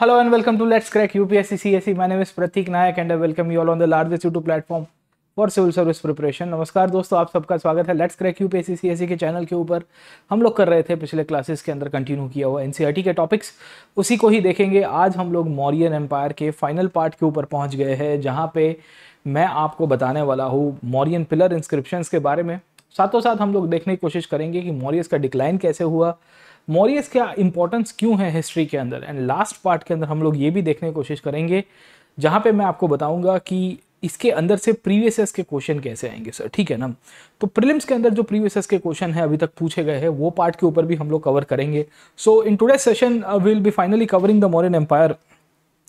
Hello and welcome to let's crack UPSC CSC my name is Prateek Nayak and I welcome you all on the largest YouTube platform for civil service preparation नमस्कार दोस्तों आप सबका स्वागत है let's crack U P के channel के ऊपर हम लोग कर रहे थे पिछले क्लासेस के अंदर कंटिन्यू किया हुआ एनसीईआरटी e के टॉपिक्स उसी को ही देखेंगे आज हम लोग मौर्यन एम्पायर के फाइनल पार्ट के ऊपर पहुंच गए हैं जहां पे मैं आपको बताने वाला हूँ मौर्यन पिलर इंस्क्रिप्शन के बारे में साथों साथ हम लोग देखने की कोशिश करेंगे कि मौर्यस का डिक्लाइन कैसे हुआ मॉरियस का इंपॉर्टेंस क्यों है हिस्ट्री के अंदर एंड लास्ट पार्ट के अंदर हम लोग ये भी देखने की कोशिश करेंगे जहां पे मैं आपको बताऊंगा कि इसके अंदर से प्रीवियस के क्वेश्चन कैसे आएंगे सर ठीक है ना तो प्रिलिम्स के अंदर जो प्रीवियस के क्वेश्चन है अभी तक पूछे गए हैं वो पार्ट के ऊपर भी हम लोग कवर करेंगे so in today session will be finally covering the Mauryan empire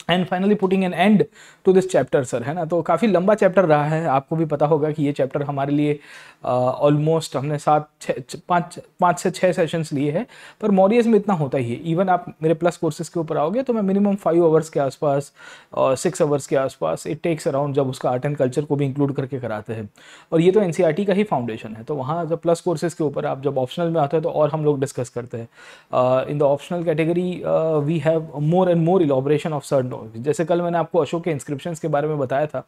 and finally putting an end to this chapter sir है ना तो काफ़ी लंबा चैप्टर रहा है आपको भी पता होगा कि ये चैप्टर हमारे लिए ऑलमोस्ट uh, हमने सात छः पाँच पाँच से छः सेशंस लिए हैं पर मॉरियस में इतना होता ही है इवन आप मेरे प्लस कोर्सेज के ऊपर आओगे तो मैं मिनिमम फाइव आवर्स के आसपास सिक्स uh, आवर्स के आसपास इट टेक्स अराउंड जब उसका आर्ट एंड कल्चर को भी इंक्लूड करके कराते हैं और ये तो एन e का ही फाउंडेशन है तो वहाँ जब प्लस कोर्सेज के ऊपर आप जब ऑप्शनल में आते हैं तो और हम लोग डिस्कस करते हैं in the optional category we have more and more elaboration of sort मतलब नॉलेज जैसे कल मैंने आपको अशोक के इंस्क्रिप्शन के बारे में बताया था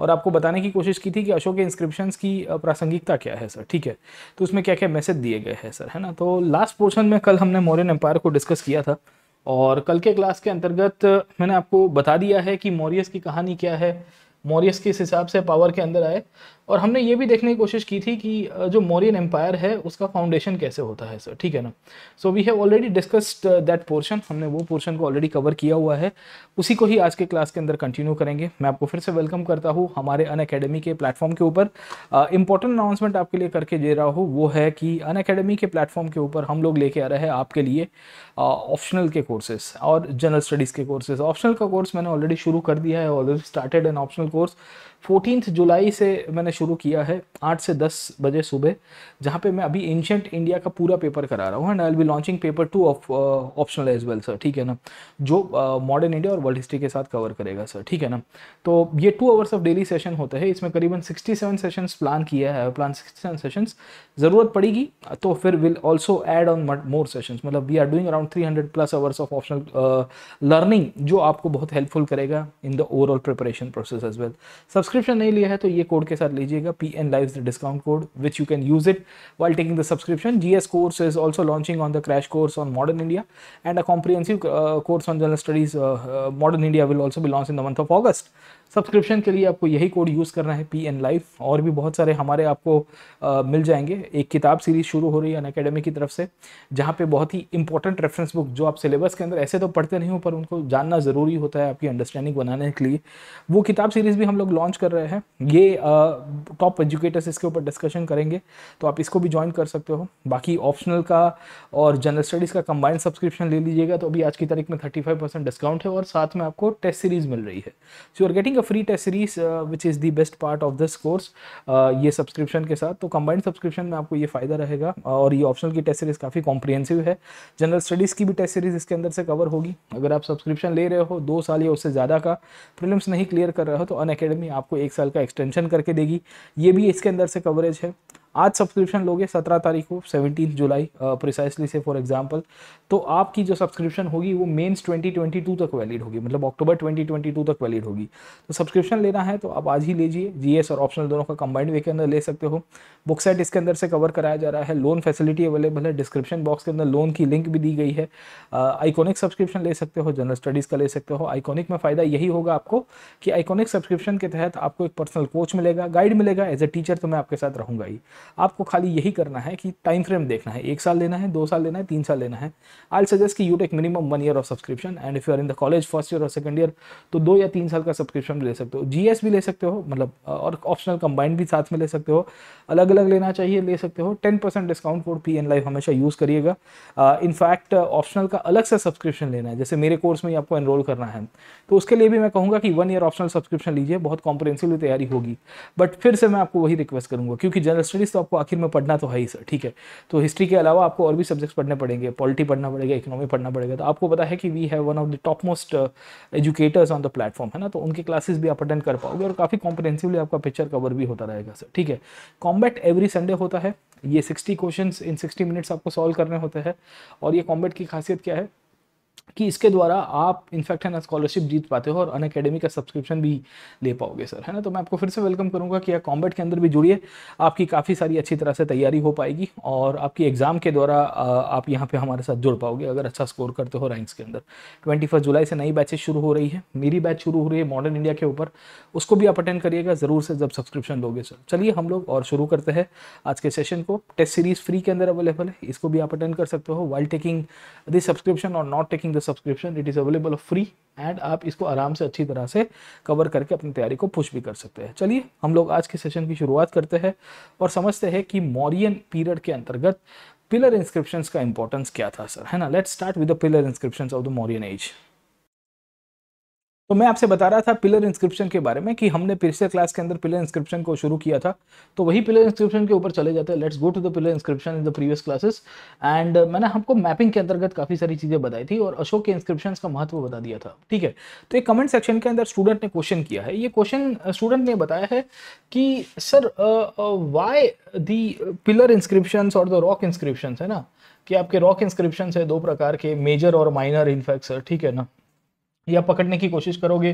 और आपको बताने की कोशिश की थी कि अशोक के इंस्क्रिप्शन की प्रासंगिकता क्या है सर ठीक है तो उसमें क्या क्या मैसेज दिए गए हैं सर है ना तो लास्ट पोर्शन में कल हमने मौर्यन एम्पायर को डिस्कस किया था और कल के क्लास के अंतर्गत मैंने आपको बता दिया है कि मौर्यस की कहानी क्या है मॉरियस किस हिसाब से पावर के अंदर आए और हमने ये भी देखने की कोशिश की थी कि जो मौर्यन एम्पायर है उसका फाउंडेशन कैसे होता है सर ठीक है ना so we have already discussed that portion हमने वो पोर्शन को ऑलरेडी कवर किया हुआ है उसी को ही आज के क्लास के अंदर कंटिन्यू करेंगे मैं आपको फिर से वेलकम करता हूँ हमारे अन अकेडमी के प्लेटफॉर्म के ऊपर इंपॉर्टेंट अनाउंसमेंट आपके लिए करके दे रहा हूँ वो है कि अन अकेडमी के प्लेटफॉर्म के ऊपर हम लोग लेके आ रहे हैं आपके लिए ऑप्शनल uh, के कोर्सेज और जनरल स्टडीज़ के कोर्सेज ऑप्शनल का कोर्स मैंने ऑलरेडी शुरू कर दिया है already started an optional course fourteen July से मैंने शुरू किया है आठ से दस बजे सुबह जहाँ पे मैं अभी एंशंट इंडिया का पूरा पेपर करा रहा हूँ and I will be launching paper two of optional as well sir ठीक है ना जो मॉडर्न uh, इंडिया और वर्ल्ड हिस्ट्री के साथ कवर करेगा सर ठीक है ना तो ये two hours of daily session होते हैं इसमें करीबन सिक्सटी सेवन सेशन प्लान किया है प्लान सिक्सटी सेवन सेशन ज़रूरत पड़ेगी तो फिर will also add on more session मतलब we are doing around three hundred plus hours of optional learning जो आपको बहुत हेल्पफुल करेगा in the overall preparation process as well सब सब्सक्रिप्शन नहीं लिया है तो ये कोड के साथ लीजिएगा P N live discount code which you can use it while taking the subscription G S course is also launching on the crash course on modern India and a comprehensive course on general studies modern India will also be launch in the month of August subscription के लिए आपको यही code use करना है P N life और भी बहुत सारे हमारे आपको आ, मिल जाएंगे एक किताब सीरीज शुरू हो रही है अन अकेडमी की तरफ से जहाँ पे बहुत ही इंपॉर्टेंट रेफरेंस बुक जो आप सिलेबस के अंदर ऐसे तो पढ़ते नहीं हो पर उनको जानना ज़रूरी होता है आपकी अंडरस्टैंडिंग बनाने के लिए वो किताब सीरीज़ भी हम लोग लॉन्च कर रहे हैं ये टॉप एजुकेटर्स इसके ऊपर डिस्कशन करेंगे तो आप इसको भी ज्वाइन कर सकते हो बाकी ऑप्शनल का और जनरल स्टडीज़ का कंबाइंड सब्सक्रिप्शन ले लीजिएगा तो अभी आज की तारीख में थर्टी डिस्काउंट है और साथ में आपको टेस्ट सीरीज़ मिल रही है so you are getting a free test series uh, which is the best part of this course uh, ये सब्सक्रिप्शन के साथ तो कंबाइंड सब्सक्रिप्शन में आपको ये फ़ायदा रहेगा uh, और ये ऑप्शनल की टेस्ट सीरीज़ काफ़ी कॉम्प्रिहेंसिव है जनरल स्टडीज़ की भी टेस्ट सीरीज़ इसके अंदर से कवर होगी अगर आप सब्सक्रिप्शन ले रहे हो दो साल या उससे ज़्यादा का प्रिलिम्स नहीं क्लियर कर रहे हो तो अन आपको एक साल का एक्सटेंशन करके देगी ये भी इसके अंदर से कवरेज है आज सब्सक्रिप्शन लोगे 17 तारीख को 17 जुलाई प्रिसाइसली से फॉर एग्जांपल तो आपकी जो सब्सक्रिप्शन होगी वो मेंस 2022 तक वैलिड होगी मतलब अक्टूबर 2022 तक वैलिड होगी तो सब्सक्रिप्शन लेना है तो आप आज ही लीजिए जीएस और ऑप्शनल दोनों का कंबाइंड वे के अंदर ले सकते हो बुक सेट इसके अंदर से कवर कराया जा रहा है लोन फैसिलिटी अवेलेबल है डिस्क्रिप्शन बॉक्स के अंदर लोन की लिंक भी दी गई है आइकोनिक सब्सक्रिप्शन ले सकते हो जनरल स्टडीज़ का ले सकते हो आइकोनिक में फ़ायदा यही होगा आपको कि आइकोनिक सब्सक्रिप्शन के तहत आपको एक पर्सनल कोच मिलेगा गाइड मिलेगा एज ए टीचर तो मैं आपके साथ रहूँगा ही आपको खाली यही करना है कि टाइम फ्रेम देखना है एक साल लेना है दो साल लेना है तीन साल लेना है आई सजेस्ट कि you take minimum one year of subscription and if you are in the college first year और सेकंड ईयर तो दो या तीन साल का सब्सक्रिप्शन ले सकते हो जी भी ले सकते हो मतलब और ऑप्शनल कंबाइंड भी साथ में ले सकते हो अलग अलग लेना चाहिए ले सकते हो ten percent discount code P N हमेशा यूज़ करिएगा इनफैक्ट ऑप्शनल का अलग से सब्सक्रिप्शन लेना है जैसे मेरे कोर्स में आपको एनरोल करना है तो उसके लिए भी मैं कहूँगा कि वन ईयर ऑप्शनल सब्सक्रिप्शन लीजिए बहुत कॉम्प्रेंसिवली तैयारी होगी बट फिर से मैं आपको वही रिक्वेस्ट करूंगा क्योंकि जनरल स्टडी इकोनॉमिक्स तो आपको आखिर में पढ़ना तो है ही सर ठीक है तो हिस्ट्री के अलावा आपको और भी सब्जेक्ट्स पढ़ने पड़ेंगे पॉलिटी पढ़ना पड़ेगा इकोनॉमी पढ़ना पड़ेगा तो आपको पता है कि we have one of the top most educators on the platform है ना तो उनकी क्लासेस भी आप अटेंड कर पाओगे और काफ़ी कॉम्प्रेंसिवली आपका पिक्चर कवर भी होता रहेगा सर ठीक है कॉम्बैट एवरी संडे होता है ये sixty question in sixty minutes आपको सॉल्व करने होते हैं और ये कॉम्बैट की खासियत क्या है कि इसके द्वारा आप इनफैक्ट है ना स्कॉलरशिप जीत पाते हो और अन अकेडमी का सब्सक्रिप्शन भी ले पाओगे सर है ना तो मैं आपको फिर से वेलकम करूंगा कि आप कॉम्बेट के अंदर भी जुड़िए आपकी काफ़ी सारी अच्छी तरह से तैयारी हो पाएगी और आपकी एग्ज़ाम के द्वारा आप यहाँ पे हमारे साथ जुड़ पाओगे अगर अच्छा स्कोर करते हो रैंक्स के अंदर ट्वेंटी जुलाई से नई बैचेज शुरू हो रही है मेरी बैच शुरू हो रही है मॉडर्न इंडिया के ऊपर उसको भी आप अटेंड करिएगा ज़रूर से जब सब्सक्रिप्शन लोगे सर चलिए हम लोग और शुरू करते हैं आज के सेशन को टेस्ट सीरीज़ फ्री के अंदर अवेलेबल है इसको भी आप अटेंड कर सकते हो वर्ल्ड टेकिंग दिस सब्सक्रिप्शन और not taking taking the subscription it is available free and आप इसको आराम से अच्छी तरह से कवर करके अपनी तैयारी को पुश भी कर सकते हैं चलिए हम लोग आज के सेशन की शुरुआत करते हैं और समझते हैं कि मॉरियन पीरियड के अंतर्गत पिलर इंस्क्रिप्शन का इंपॉर्टेंस क्या था सर है ना let start with the pillar inscription of the Mauryan age तो मैं आपसे बता रहा था पिलर इंस्क्रिप्शन के बारे में कि हमने पिछले क्लास के अंदर पिलर इंस्क्रिप्शन को शुरू किया था तो वही पिलर इंस्क्रिप्शन के ऊपर चले जाते हैं let's go to the pillar inscription in the previous classes and मैंने हमको मैपिंग के अंतर्गत काफ़ी सारी चीज़ें बताई थी और अशोक के इंस्क्रिप्शन का महत्व बता दिया था ठीक है तो एक कमेंट सेक्शन के अंदर स्टूडेंट ने क्वेश्चन किया है ये क्वेश्चन स्टूडेंट uh, ने बताया है कि sir why the pillar inscription और द रॉक इंस्क्रिप्शन है ना कि आपके रॉक इंस्क्रिप्शन है दो प्रकार के मेजर और माइनर इनफैक्ट सर ठीक है ना या पकड़ने की कोशिश करोगे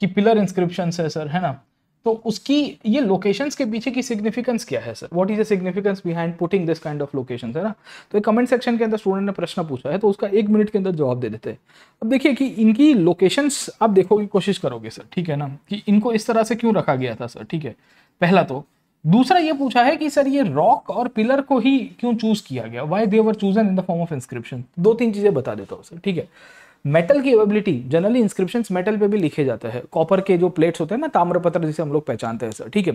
कि पिलर इंस्क्रिप्शन है सर है ना तो उसकी ये लोकेशंस के पीछे की सिग्निफिकेंस क्या है sir what is the significance behind putting this kind of location है ना तो कमेंट सेक्शन के अंदर स्टूडेंट ने प्रश्न पूछा है तो उसका एक मिनट के अंदर जवाब दे देते हैं अब देखिए कि इनकी लोकेशंस आप देखोगे कोशिश करोगे सर ठीक है ना कि इनको इस तरह से क्यों रखा गया था सर ठीक है पहला तो दूसरा ये पूछा है कि सर ये रॉक और पिलर को ही क्यों चूज किया गया why they were chosen in the form of inscription दो तीन चीजें बता देता हूँ सर ठीक है मेटल की एवेबिलिटी जनरली इंस्क्रिप्शन मेटल पे भी लिखे जाते हैं कॉपर के जो प्लेट्स होते हैं ना ताम्रपत्र जिसे हम लोग पहचानते हैं सर ठीक है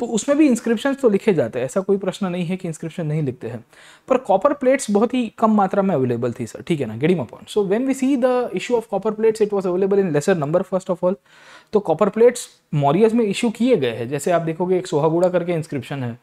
तो उसमें भी इंस्क्रिप्शन तो लिखे जाते हैं ऐसा कोई प्रश्न नहीं है कि इंस्क्रिप्शन नहीं लिखते हैं पर कॉपर प्लेट्स बहुत ही कम मात्रा में अवेलेबल थी सर ठीक है ना getting upon so when we see the issue of copper plates it was available in lesser number first of all तो कॉपर प्लेट्स मॉरियस में इशू किए गए हैं जैसे आप देखोगे एक सोहागुड़ा करके इंस्क्रिप्शन है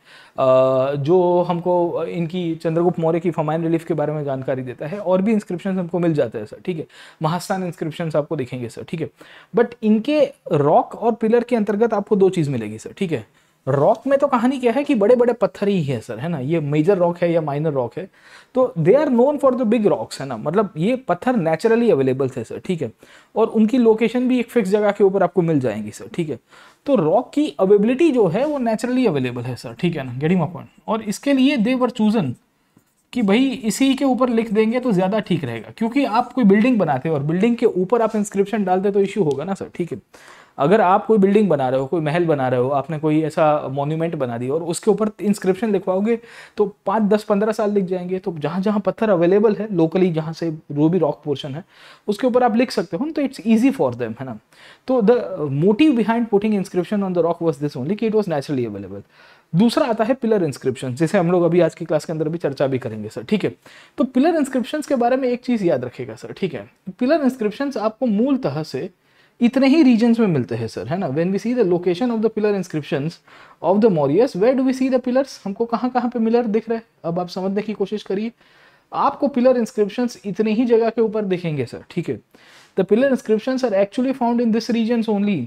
जो हमको इनकी चंद्रगुप्त मौर्य की फमाइन रिलीफ के बारे में जानकारी देता है और भी इंस्क्रिप्शन हमको मिल जाते हैं सर ठीक है महास्थान इंस्क्रिप्शन आपको दिखेंगे सर ठीक है बट इनके रॉक और पिलर के अंतर्गत आपको दो चीज़ मिलेगी सर ठीक है रॉक में तो कहानी क्या है कि बड़े बड़े पत्थर ही है सर है ना ये मेजर रॉक है या माइनर रॉक है तो they are known for the big rocks है ना मतलब ये पत्थर नेचुरली अवेलेबल थे सर ठीक है और उनकी लोकेशन भी एक फिक्स जगह के ऊपर आपको मिल जाएंगी सर ठीक है तो रॉक की अवेबिलिटी जो है वो नेचुरली अवेलेबल है सर ठीक है ना गेडिंग माई पॉइंट और इसके लिए दे वर चूजन कि भाई इसी के ऊपर लिख देंगे तो ज़्यादा ठीक रहेगा क्योंकि आप कोई बिल्डिंग बनाते हो और बिल्डिंग के ऊपर आप इंस्क्रिप्शन डालते तो इश्यू होगा ना सर ठीक है अगर आप कोई बिल्डिंग बना रहे हो कोई महल बना रहे हो आपने कोई ऐसा मोन्यूमेंट बना दिया और उसके ऊपर इंस्क्रिप्शन लिखवाओगे तो पाँच दस पंद्रह साल लिख जाएंगे तो जहाँ जहाँ पत्थर अवेलेबल है लोकली जहाँ से भी रॉक पोर्शन है उसके ऊपर आप लिख सकते हो तो इट्स ईजी फॉर देम है ना तो the motive behind putting inscription on the rock was this only कि इट वॉज नेचुरली अवेलेबल दूसरा आता है पिलर इंस्क्रिप्शन जिसे हम लोग अभी आज की क्लास के अंदर भी चर्चा भी करेंगे सर ठीक है तो पिलर इंस्क्रिप्शन के बारे में एक चीज़ याद रखेगा सर ठीक है पिलर इंस्क्रिप्शन आपको मूलतः से इतने ही रीजन में मिलते हैं सर है ना when we see the location of the pillar inscription of the Mauryas where do we see the pillars हमको कहाँ कहाँ पे मिलर दिख रहे हैं अब आप समझने की कोशिश करिए आपको पिलर इंस्क्रिप्शन इतने ही जगह के ऊपर दिखेंगे सर ठीक है the pillar inscription are actually found in this region only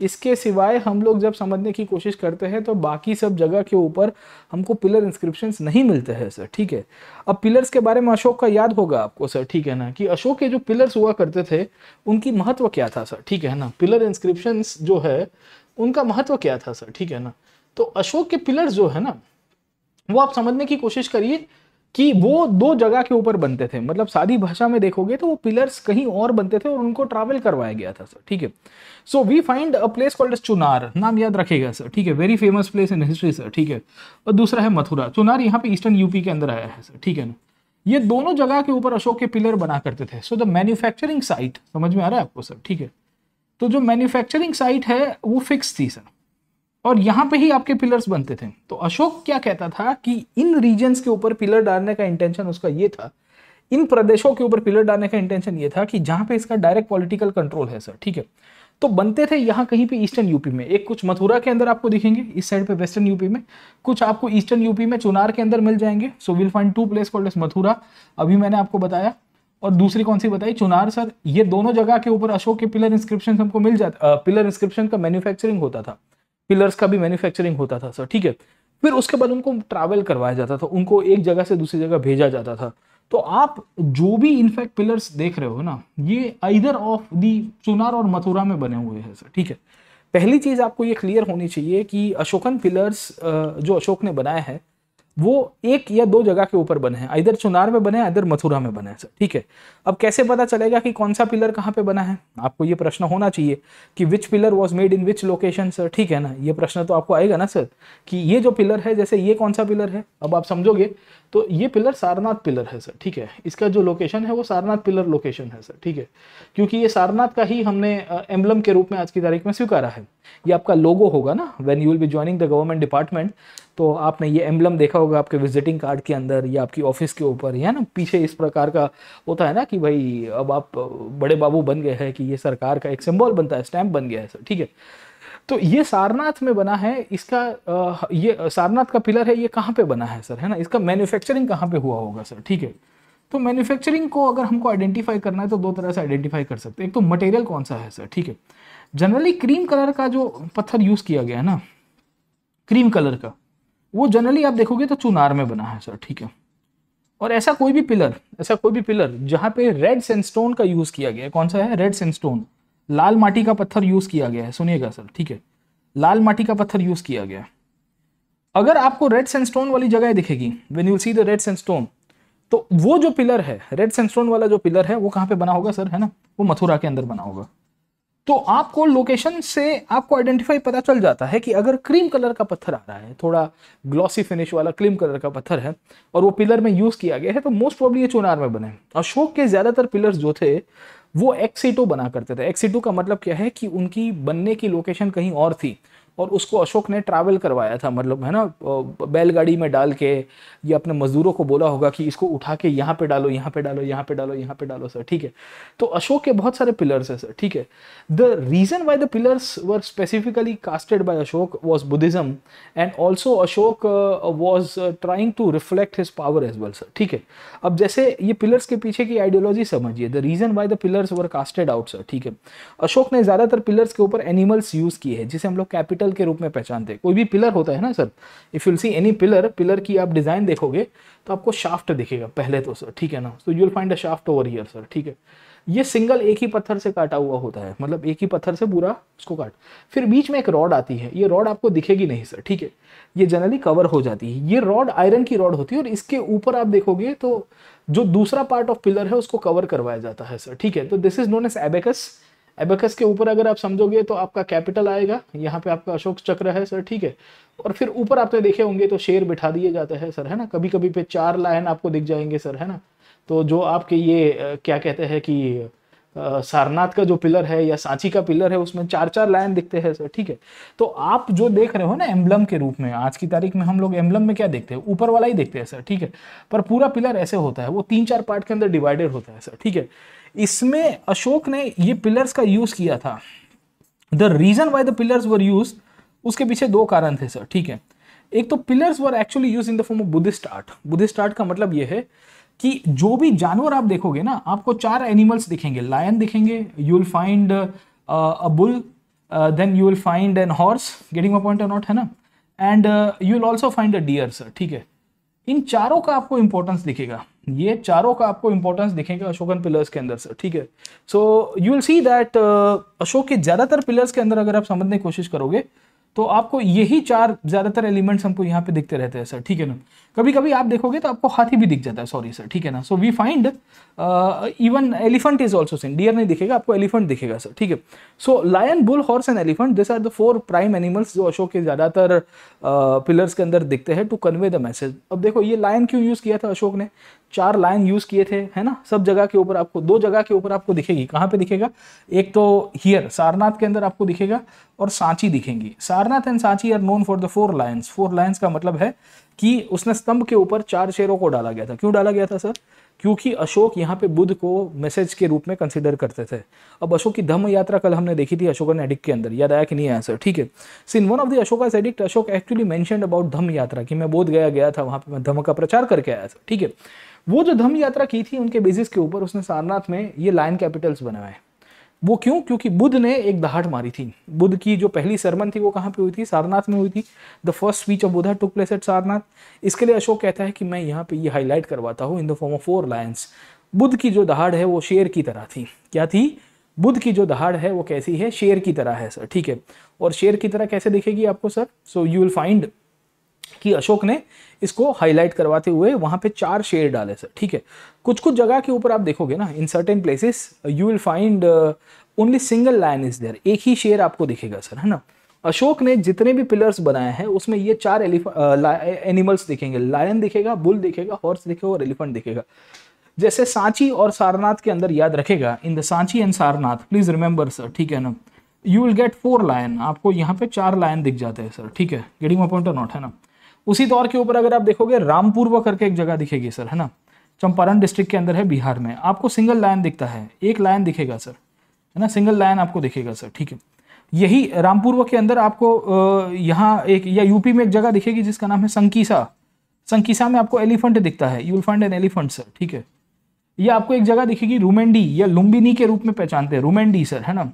इसके सिवाय हम लोग जब समझने की कोशिश करते हैं तो बाकी सब जगह के ऊपर हमको पिलर इंस्क्रिप्शन नहीं मिलते हैं सर ठीक है अब पिलर्स के बारे में अशोक का याद होगा आपको सर ठीक है ना कि अशोक के जो पिलर्स हुआ करते थे उनकी महत्व क्या था सर ठीक है ना पिलर इंस्क्रिप्शन जो है उनका महत्व क्या था सर ठीक है ना तो अशोक के पिलर्स जो है ना वो आप समझने की कोशिश करिए कि वो दो जगह के ऊपर बनते थे मतलब सादी भाषा में देखोगे तो वो पिलर्स कहीं और बनते थे और उनको ट्रैवल करवाया गया था सर ठीक है so we find a place called Chunar नाम याद रखेगा सर ठीक है very famous place in history sir ठीक है और दूसरा है मथुरा चुनार यहाँ पे ईस्टर्न यूपी के अंदर आया है सर ठीक है ना ये दोनों जगह के ऊपर अशोक के पिलर बना करते थे सो द मैन्युफैक्चरिंग साइट समझ में आ रहा है आपको सर ठीक है तो जो मैन्युफैक्चरिंग साइट है वो फिक्स थी सर और यहां पे ही आपके पिलर्स बनते थे तो अशोक क्या कहता था कि इन रीजन्स के ऊपर पिलर डालने का इंटेंशन उसका ये था इन प्रदेशों के ऊपर पिलर डालने का इंटेंशन ये था कि जहां पे इसका डायरेक्ट पॉलिटिकल कंट्रोल है सर ठीक है तो बनते थे यहां कहीं पे ईस्टर्न यूपी में एक कुछ मथुरा के अंदर आपको दिखेंगे इस साइड पे वेस्टर्न यूपी में कुछ आपको ईस्टर्न यूपी में चुनार के अंदर मिल जाएंगे so will find two place called as Mathura अभी मैंने आपको बताया और दूसरी कौन सी बताई चुनार सर ये दोनों जगह के ऊपर अशोक के पिलर इंस्क्रिप्शन हमको मिल जाता पिलर इंस्क्रिप्शन का मैन्युफैक्चरिंग होता था पिलर्स का भी मैन्युफैक्चरिंग होता था सर ठीक है फिर उसके बाद उनको ट्रैवल करवाया जाता था उनको एक जगह से दूसरी जगह भेजा जाता था तो आप जो भी इनफैक्ट पिलर्स देख रहे हो ना ये आइदर ऑफ दी चुनार और मथुरा में बने हुए हैं सर ठीक है पहली चीज़ आपको ये क्लियर होनी चाहिए कि अशोकन पिलर्स जो अशोक ने बनाया है वो एक या दो जगह के ऊपर बने हैं इधर चुनार में बने हैं इधर मथुरा में बने हैं सर ठीक है अब कैसे पता चलेगा कि कौन सा पिलर कहाँ पे बना है आपको ये प्रश्न होना चाहिए कि which pillar was made in which location sir ठीक है ना ये प्रश्न तो आपको आएगा ना सर कि ये जो पिलर है जैसे ये कौन सा पिलर है अब आप समझोगे तो ये पिलर सारनाथ पिलर है सर ठीक है इसका जो लोकेशन है वो सारनाथ पिलर लोकेशन है सर ठीक है क्योंकि ये सारनाथ का ही हमने एम्बलम के रूप में आज की तारीख में स्वीकारा है ये आपका लोगो होगा ना when you will be joining the government department तो आपने ये एम्बलम देखा होगा आपके विजिटिंग कार्ड के अंदर या आपकी ऑफिस के ऊपर या ना पीछे इस प्रकार का होता है ना कि भाई अब आप बड़े बाबू बन गए हैं कि ये सरकार का एक सिम्बॉल बनता है स्टैम्प बन गया है सर ठीक है तो ये सारनाथ में बना है इसका ये सारनाथ का पिलर है ये कहाँ पे बना है सर है ना इसका मैन्युफैक्चरिंग कहाँ पे हुआ होगा सर ठीक है तो मैन्युफैक्चरिंग को अगर हमको आइडेंटिफाई करना है तो दो तरह से आइडेंटिफाई कर सकते हैं एक तो मटेरियल कौन सा है सर ठीक है जनरली क्रीम कलर का जो पत्थर यूज़ किया गया है ना क्रीम कलर का वो जनरली आप देखोगे तो चुनार में बना है सर ठीक है और ऐसा कोई भी पिलर ऐसा कोई भी पिलर जहाँ पे रेड सेंडस्टोन का यूज़ किया गया है कौन सा है रेड सैंडस्टोन लाल माटी का पत्थर यूज किया गया है सुनिएगा सर ठीक है लाल माटी का पत्थर यूज किया गया अगर आपको रेड सैंडस्टोन वाली जगह दिखेगी when you see the red sandstone तो वो जो पिलर है रेड सैंडस्टोन वाला जो पिलर है वो कहाँ पे बना होगा सर है ना वो मथुरा के अंदर बना होगा तो आपको लोकेशन से आपको आइडेंटिफाई पता चल जाता है कि अगर क्रीम कलर का पत्थर आ रहा है थोड़ा ग्लॉसी फिनिश वाला क्रीम कलर का पत्थर है और वो पिलर में यूज़ किया गया है तो मोस्ट प्रॉब्ली ये चुनार में बने अशोक के ज़्यादातर पिलर जो थे वो एक्सीटो बना करते थे एक्सीटो का मतलब क्या है कि उनकी बनने की लोकेशन कहीं और थी और उसको अशोक ने ट्रैवल करवाया था मतलब है ना बैलगाड़ी में डाल के या अपने मज़दूरों को बोला होगा कि इसको उठा के यहाँ पे डालो यहाँ पे डालो यहाँ पे डालो यहाँ पे डालो सर ठीक है तो अशोक के बहुत सारे पिलर्स हैं सर ठीक है the reason why the pillars were specifically casted by Ashok was Buddhism and also Ashok was trying to reflect his power as well sir ठीक है अब जैसे ये पिलर्स के पीछे की आइडियोलॉजी समझिए the reason why the pillars were casted out sir ठीक है अशोक ने ज़्यादातर पिलर्स के ऊपर एनिमल्स यूज़ किए हैं जिसे हम लोग कैपिटल कैपिटल के रूप में पहचानते हैं कोई भी पिलर होता है ना sir if you'll see any pillar pillar की आप डिज़ाइन देखोगे तो आपको शाफ्ट दिखेगा पहले तो सर ठीक है ना so you'll find a shaft over year sir ठीक है ये सिंगल एक ही पत्थर से काटा हुआ होता है मतलब एक ही पत्थर से पूरा उसको काट फिर बीच में एक रॉड आती है ये रॉड आपको दिखेगी नहीं सर ठीक है ये जनरली कवर हो जाती है ये रॉड आयरन की रॉड होती है और इसके ऊपर आप देखोगे तो जो दूसरा पार्ट ऑफ पिलर है उसको कवर करवाया जाता है सर ठीक है तो this is known as abacus abacus के ऊपर अगर आप समझोगे तो आपका कैपिटल आएगा यहाँ पे आपका अशोक चक्र है सर ठीक है और फिर ऊपर आपने तो देखे होंगे तो शेर बिठा दिए जाते हैं सर है ना कभी कभी पे चार लाइन आपको दिख जाएंगे सर है ना तो जो आपके ये क्या कहते हैं कि सारनाथ का जो पिलर है या सांची का पिलर है उसमें चार चार लाइन दिखते हैं सर ठीक है तो आप जो देख रहे हो ना एम्बलम के रूप में आज की तारीख में हम लोग एम्बलम में क्या देखते हैं ऊपर वाला ही देखते हैं सर ठीक है पर पूरा पिलर ऐसे होता है वो तीन चार पार्ट के अंदर डिवाइडेड होता है सर ठीक है इसमें अशोक ने ये पिलर्स का यूज किया था the reason why the pillars were use उसके पीछे दो कारण थे सर ठीक है एक तो pillars were actually use in the form of Buddhist art Buddhist art का मतलब यह है कि जो भी जानवर आप देखोगे ना आपको चार एनिमल्स दिखेंगे लायन दिखेंगे you will find a bull then you will find an horse getting point not है ना and you will also find a deer sir ठीक है इन चारों का आपको इंपॉर्टेंस दिखेगा ये चारों का आपको इंपॉर्टेंस दिखेगा अशोकन पिलर्स के अंदर से ठीक है so you will see that Ashok के ज़्यादातर पिलर्स के अंदर अगर आप समझने की कोशिश करोगे तो आपको यही चार ज़्यादातर एलिमेंट्स हमको यहाँ पे दिखते रहते हैं सर ठीक है ना कभी कभी आप देखोगे तो आपको हाथी भी दिख जाता है सॉरी सर ठीक है ना so we find even elephant is also same deer नहीं दिखेगा आपको एलिफेंट दिखेगा सर ठीक है so lion bull horse and elephant this are the four prime animals जो अशोक के ज़्यादातर पिलर्स uh, के अंदर दिखते हैं टू कन्वे द मैसेज अब देखो ये लायन क्यों यूज़ किया था अशोक ने चार लाइन यूज किए थे है ना सब जगह के ऊपर आपको दो जगह के ऊपर आपको दिखेगी कहाँ पे दिखेगा एक तो हियर सारनाथ के अंदर आपको दिखेगा और सांची दिखेंगी Sarnath and Sanchi are known for the four lions four lions का मतलब है कि उसने स्तंभ के ऊपर चार शेरों को डाला गया था क्यों डाला गया था सर क्योंकि अशोक यहाँ पे बुद्ध को मैसेज के रूप में कंसिडर करते थे अब अशोक की धम्म यात्रा कल हमने देखी थी अशोकन एडिक्ट के अंदर याद आया कि नहीं आया सर ठीक है since one of the Ashoka's edict Ashok actually mention about Dhamma Yatra कि मैं बोध गया गया था वहाँ पर मैं धम्म का प्रचार करके आया था ठीक है वो जो धम्म यात्रा की थी उनके बेसिस के ऊपर उसने सारनाथ में ये लाइन कैपिटल्स बनाए वो क्यों क्योंकि बुद्ध ने एक दहाड़ मारी थी बुद्ध की जो पहली सरमन थी वो कहाँ पे हुई थी सारनाथ में हुई थी the first speech of Buddha took place at Sarnath इसके लिए अशोक कहता है कि मैं यहाँ पे ये हाईलाइट करवाता हूँ in the form of four lions Buddh की जो दहाड़ है वो शेर की तरह थी क्या थी बुद्ध की जो दहाड़ है वो कैसी है शेर की तरह है सर ठीक है और शेर की तरह कैसे दिखेगी आपको sir so you will find कि अशोक ने इसको हाईलाइट करवाते हुए वहाँ पे चार शेड डाले सर ठीक है कुछ कुछ जगह के ऊपर आप देखोगे ना in certain places you will find only single lion is there एक ही शेर आपको दिखेगा सर है ना अशोक ने जितने भी पिलर्स बनाए हैं उसमें ये चार एनिमल्स uh, दिखेंगे लायन दिखेगा बुल दिखेगा हॉर्स दिखेगा और एलिफेंट दिखेगा जैसे सांची और सारनाथ के अंदर याद रखेगा in the Sanchi and Sarnath please remember sir ठीक है ना you will get four lion आपको यहाँ पे चार लायन दिख जाते हैं सर ठीक है गेटिंग अपॉइंट पॉइंट नॉट है ना उसी दौर के ऊपर अगर आप देखोगे रामपूर्व करके एक जगह दिखेगी सर है ना चंपारण डिस्ट्रिक्ट के अंदर है बिहार में आपको सिंगल लाइन दिखता है एक लाइन दिखेगा सर है ना सिंगल लाइन आपको दिखेगा सर ठीक है यही रामपुर के अंदर आपको यहाँ एक या यूपी में एक जगह दिखेगी जिसका नाम है संकीसा संकीसा में आपको एलिफेंट दिखता है you will find an elephant sir ठीक है यह आपको एक जगह दिखेगी रूमेंडी या लुम्बिनी के रूप में पहचानते हैं रूमेंडी सर है ना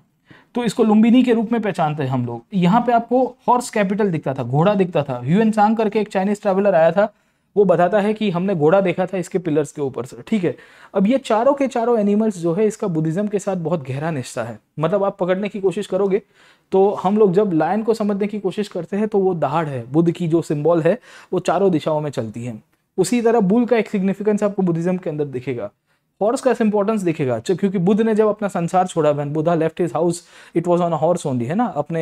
तो इसको लुम्बिनी के रूप में पहचानते हैं हम लोग यहाँ पे आपको हॉर्स कैपिटल दिखता था घोड़ा दिखता था ह्यूएन सांग करके एक चाइनीज ट्रैवलर आया था वो बताता है कि हमने घोड़ा देखा था इसके पिलर्स के ऊपर से ठीक है अब ये चारों के चारों एनिमल्स जो है इसका बुद्धिज्म के साथ बहुत गहरा निश्चा है मतलब आप पकड़ने की कोशिश करोगे तो हम लोग जब लायन को समझने की कोशिश करते हैं तो वो दहाड़ है बुद्ध की जो सिम्बॉल है वो चारों दिशाओं में चलती है उसी तरह बुल का एक सिग्निफिकेंस आपको बुद्धिज्म के अंदर दिखेगा हॉर्स का इंपॉर्टेंस दिखेगा क्योंकि बुद्ध ने जब अपना संसार छोड़ा बहन Buddha left is house it was on horse only है ना अपने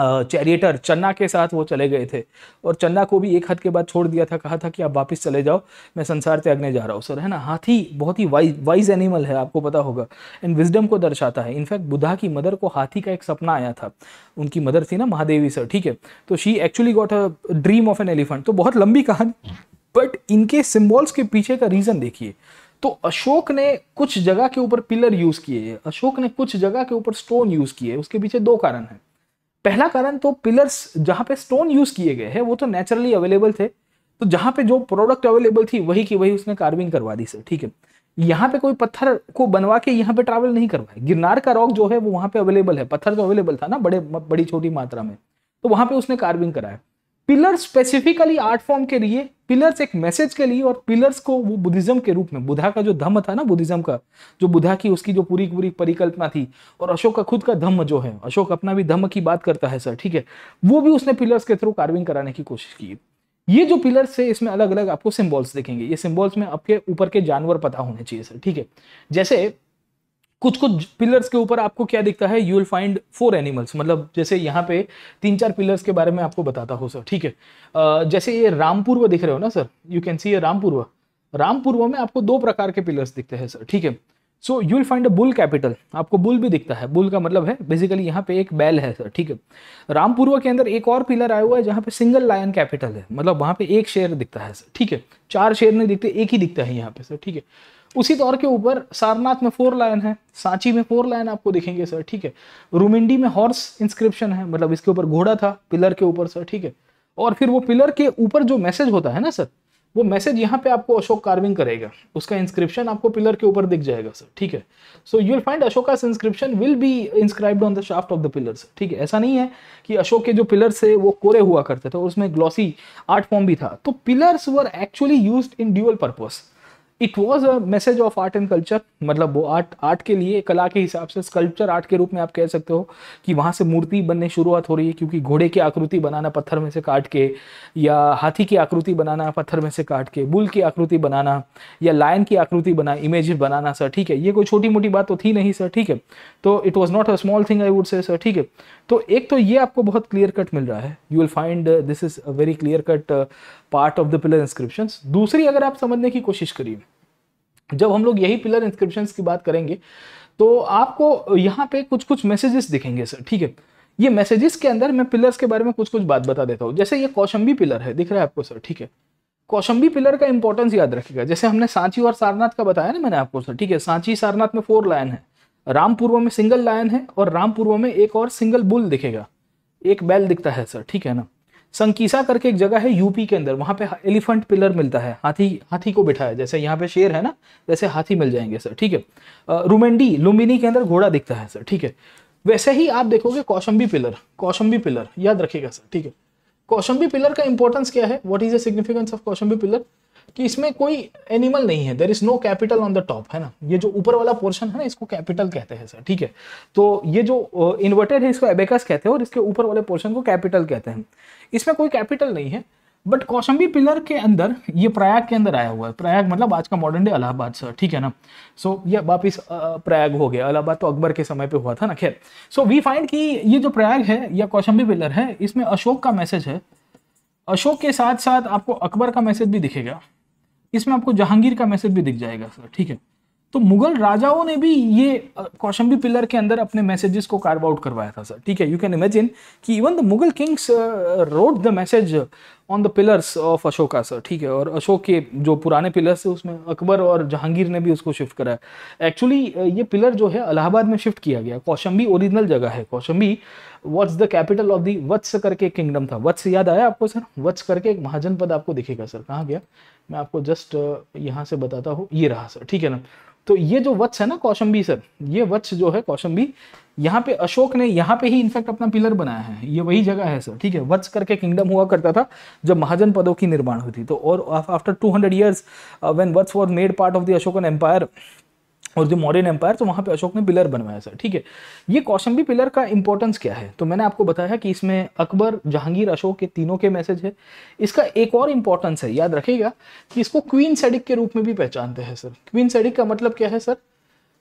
चैरिएटर चन्ना के साथ वो चले गए थे और चन्ना को भी एक हद के बाद छोड़ दिया था कहा था कि आप वापस चले जाओ मैं संसार त्यागने जा रहा हूँ सर है ना हाथी बहुत ही वाइज वाइज एनिमल है आपको पता होगा एंड विजडम को दर्शाता है इनफैक्ट बुधा की मदर को हाथी का एक सपना आया था उनकी मदर थी ना महादेवी सर ठीक है तो she actually got a dream of an elephant तो बहुत लंबी कहानी बट इनके सिम्बॉल्स के पीछे का रीज़न देखिए तो अशोक ने कुछ जगह के ऊपर पिलर यूज किए हैं अशोक ने कुछ जगह के ऊपर स्टोन यूज किए उसके पीछे दो कारण हैं पहला कारण तो पिलर्स जहां पे स्टोन यूज किए गए हैं वो तो नेचुरली अवेलेबल थे तो जहां पे जो प्रोडक्ट अवेलेबल थी वही की वही उसने कार्विंग करवा दी सर ठीक है यहाँ पे कोई पत्थर को बनवा के यहाँ पे ट्रैवल नहीं करवाए गिरनार का रॉक जो है वो वहां पे अवेलेबल है पत्थर तो अवेलेबल था ना बड़े बड़ी छोटी मात्रा में तो वहां पे उसने कार्विंग कराया पिलर स्पेसिफिकली आर्ट फॉर्म के लिए पिलर्स एक मैसेज के लिए और पिलर्स को वो बुद्धिज्म के रूप में बुधा का जो धम्म था ना बुद्धिज्म का जो बुधा की उसकी जो पूरी पूरी परिकल्पना थी और अशोक का खुद का धम्म जो है अशोक अपना भी धम्म की बात करता है सर ठीक है वो भी उसने पिलर्स के थ्रू कार्विंग कराने की कोशिश की ये जो पिलर्स है इसमें अलग अलग आपको सिम्बॉल्स देखेंगे ये सिम्बॉल्स में आपके ऊपर के जानवर पता होने चाहिए सर ठीक है जैसे कुछ कुछ पिलर्स के ऊपर आपको क्या दिखता है you will find four animals मतलब जैसे यहाँ पे तीन चार पिलर्स के बारे में आपको बताता हूँ सर ठीक है जैसे ये रामपूर्व दिख रहे हो ना सर यू कैन सी ये रामपूर्व रामपूर्व में आपको दो प्रकार के पिलर्स दिखते हैं सर ठीक है so you will find a bull capital आपको बुल भी दिखता है बुल का मतलब है बेसिकली यहाँ पे एक बैल है सर ठीक है रामपूर्व के अंदर एक और पिलर आया हुआ है जहाँ पे सिंगल लायन कैपिटल है मतलब वहाँ पे एक शेर दिखता है सर ठीक है चार शेर नहीं दिखते एक ही दिखता है यहाँ पे सर ठीक है उसी दौर तो के ऊपर सारनाथ में फोर लाइन है सांची में फोर लाइन आपको दिखेंगे सर ठीक है रूमिंडी में हॉर्स इंस्क्रिप्शन है मतलब इसके ऊपर घोड़ा था पिलर के ऊपर सर ठीक है और फिर वो पिलर के ऊपर जो मैसेज होता है ना सर वो मैसेज यहाँ पे आपको अशोक कार्विंग करेगा उसका इंस्क्रिप्शन आपको पिलर के ऊपर दिख जाएगा सर ठीक है so you will find Ashok inscription will be inscribed on the shaft of the pillar ठीक है ऐसा नहीं है कि अशोक के जो पिलर थे वो कोरे हुआ करते थे और उसमें ग्लॉसी आर्ट फॉर्म भी था तो pillars were actually use in dual purpose it was a message of art and culture मतलब वो आर्ट आर्ट के लिए कला के हिसाब से स्कल्पचर आर्ट के रूप में आप कह सकते हो कि वहाँ से मूर्ति बनने शुरुआत हो रही है क्योंकि घोड़े की आकृति बनाना पत्थर में से काट के या हाथी की आकृति बनाना पत्थर में से काट के बुल की आकृति बनाना या लायन की आकृति बना इमेज बनाना सर ठीक है ये कोई छोटी मोटी बात तो थी नहीं सर ठीक है तो it was not a small thing I would say sir ठीक है तो एक तो ये आपको बहुत क्लियर कट मिल रहा है you will find this is a very clear cut part of the pillar inscription दूसरी अगर आप समझने की कोशिश करिए जब हम लोग यही पिलर इंस्क्रिप्शन की बात करेंगे तो आपको यहाँ पे कुछ कुछ मैसेजेस दिखेंगे सर ठीक है ये मैसेजेस के अंदर मैं पिलर्स के बारे में कुछ कुछ बात बता देता हूँ जैसे ये कौशंबी पिलर है दिख रहा है आपको सर ठीक है कौशंबी पिलर का इंपॉर्टेंस याद रखिएगा जैसे हमने सांची और सारनाथ का बताया ना मैंने आपको सर ठीक है सांची सारनाथ में फोर लायन है रामपूर्व में सिंगल लायन है और रामपूर्व में एक और सिंगल बुल दिखेगा एक बैल दिखता है सर ठीक है ना संकीसा करके एक जगह है यूपी के अंदर वहां पे एलिफेंट पिलर मिलता है हाथी हाथी को बैठा है जैसे यहाँ पे शेर है ना वैसे हाथी मिल जाएंगे सर ठीक है रुमेंडी लुम्बिनी के अंदर घोड़ा दिखता है सर ठीक है वैसे ही आप देखोगे कौशंबी पिलर कौशंबी पिलर याद रखिएगा सर ठीक है कौशंबी पिलर का इंपॉर्टेंस क्या है what is the significance of Kaushambi pillar कि इसमें कोई एनिमल नहीं है there is no capital on the top है ना ये जो ऊपर वाला पोर्शन है ना इसको कैपिटल कहते हैं सर ठीक है तो ये जो इन्वर्टेड uh, है इसको एबेकस कहते हैं और इसके ऊपर वाले पोर्शन को कैपिटल कहते हैं इसमें कोई कैपिटल नहीं है बट कौशंबी पिलर के अंदर ये प्रयाग के अंदर आया हुआ है प्रयाग मतलब आज का मॉडर्न डे अलाहाबाद सर ठीक है ना सो so, ये वापिस प्रयाग हो गया अलाहाबाद तो अकबर के समय पे हुआ था ना खैर सो वी फाइंड कि ये जो प्रयाग है या कौशंबी पिलर है इसमें अशोक का मैसेज है अशोक के साथ साथ आपको अकबर का मैसेज भी दिखेगा इसमें आपको जहांगीर का मैसेज भी दिख जाएगा सर ठीक है तो मुगल राजाओं ने भी ये कौशंबी पिलर के अंदर अपने मैसेजेस को कार्व आउट करवाया था सर ठीक है यू कैन इमेजिन कि even the Mughal kings road the message on the pillars of Ashoka sir ठीक है और अशोक के जो पुराने पिलर्स थे उसमें अकबर और जहांगीर ने भी उसको शिफ्ट करा है एक्चुअली ये पिलर जो है अलाहाबाद में शिफ्ट किया गया कौशंबी ओरिजिनल जगह है Kaushambi was the capital of the Vatsa करके किंगडम था वत्स याद आया आपको सर वत्स करके एक महाजन पद आपको दिखेगा सर कहाँ गया मैं आपको जस्ट यहाँ से बताता हूँ ये रहा सर ठीक है ना तो ये जो वत्स है ना कौशंबी सर ये वत्स जो है कौशंबी यहाँ पे अशोक ने यहाँ पे ही इनफैक्ट अपना पिलर बनाया है ये वही जगह है सर ठीक है वत्स करके किंगडम हुआ करता था जब महाजन पदों की निर्माण हुई थी तो और after 200 hundred when Vatsa was made part of the Ashokan empire और जो मॉडर्न एम्पायर तो वहाँ पे अशोक ने पिलर बनवाया सर ठीक है ये कौशंबी पिलर का इंपॉर्टेंस क्या है तो मैंने आपको बताया कि इसमें अकबर जहांगीर अशोक के तीनों के मैसेज है इसका एक और इम्पोर्टेंस है याद रखिएगा कि इसको क्वीन सेडिक के रूप में भी पहचानते हैं सर क्वीन सेडिक का मतलब क्या है सर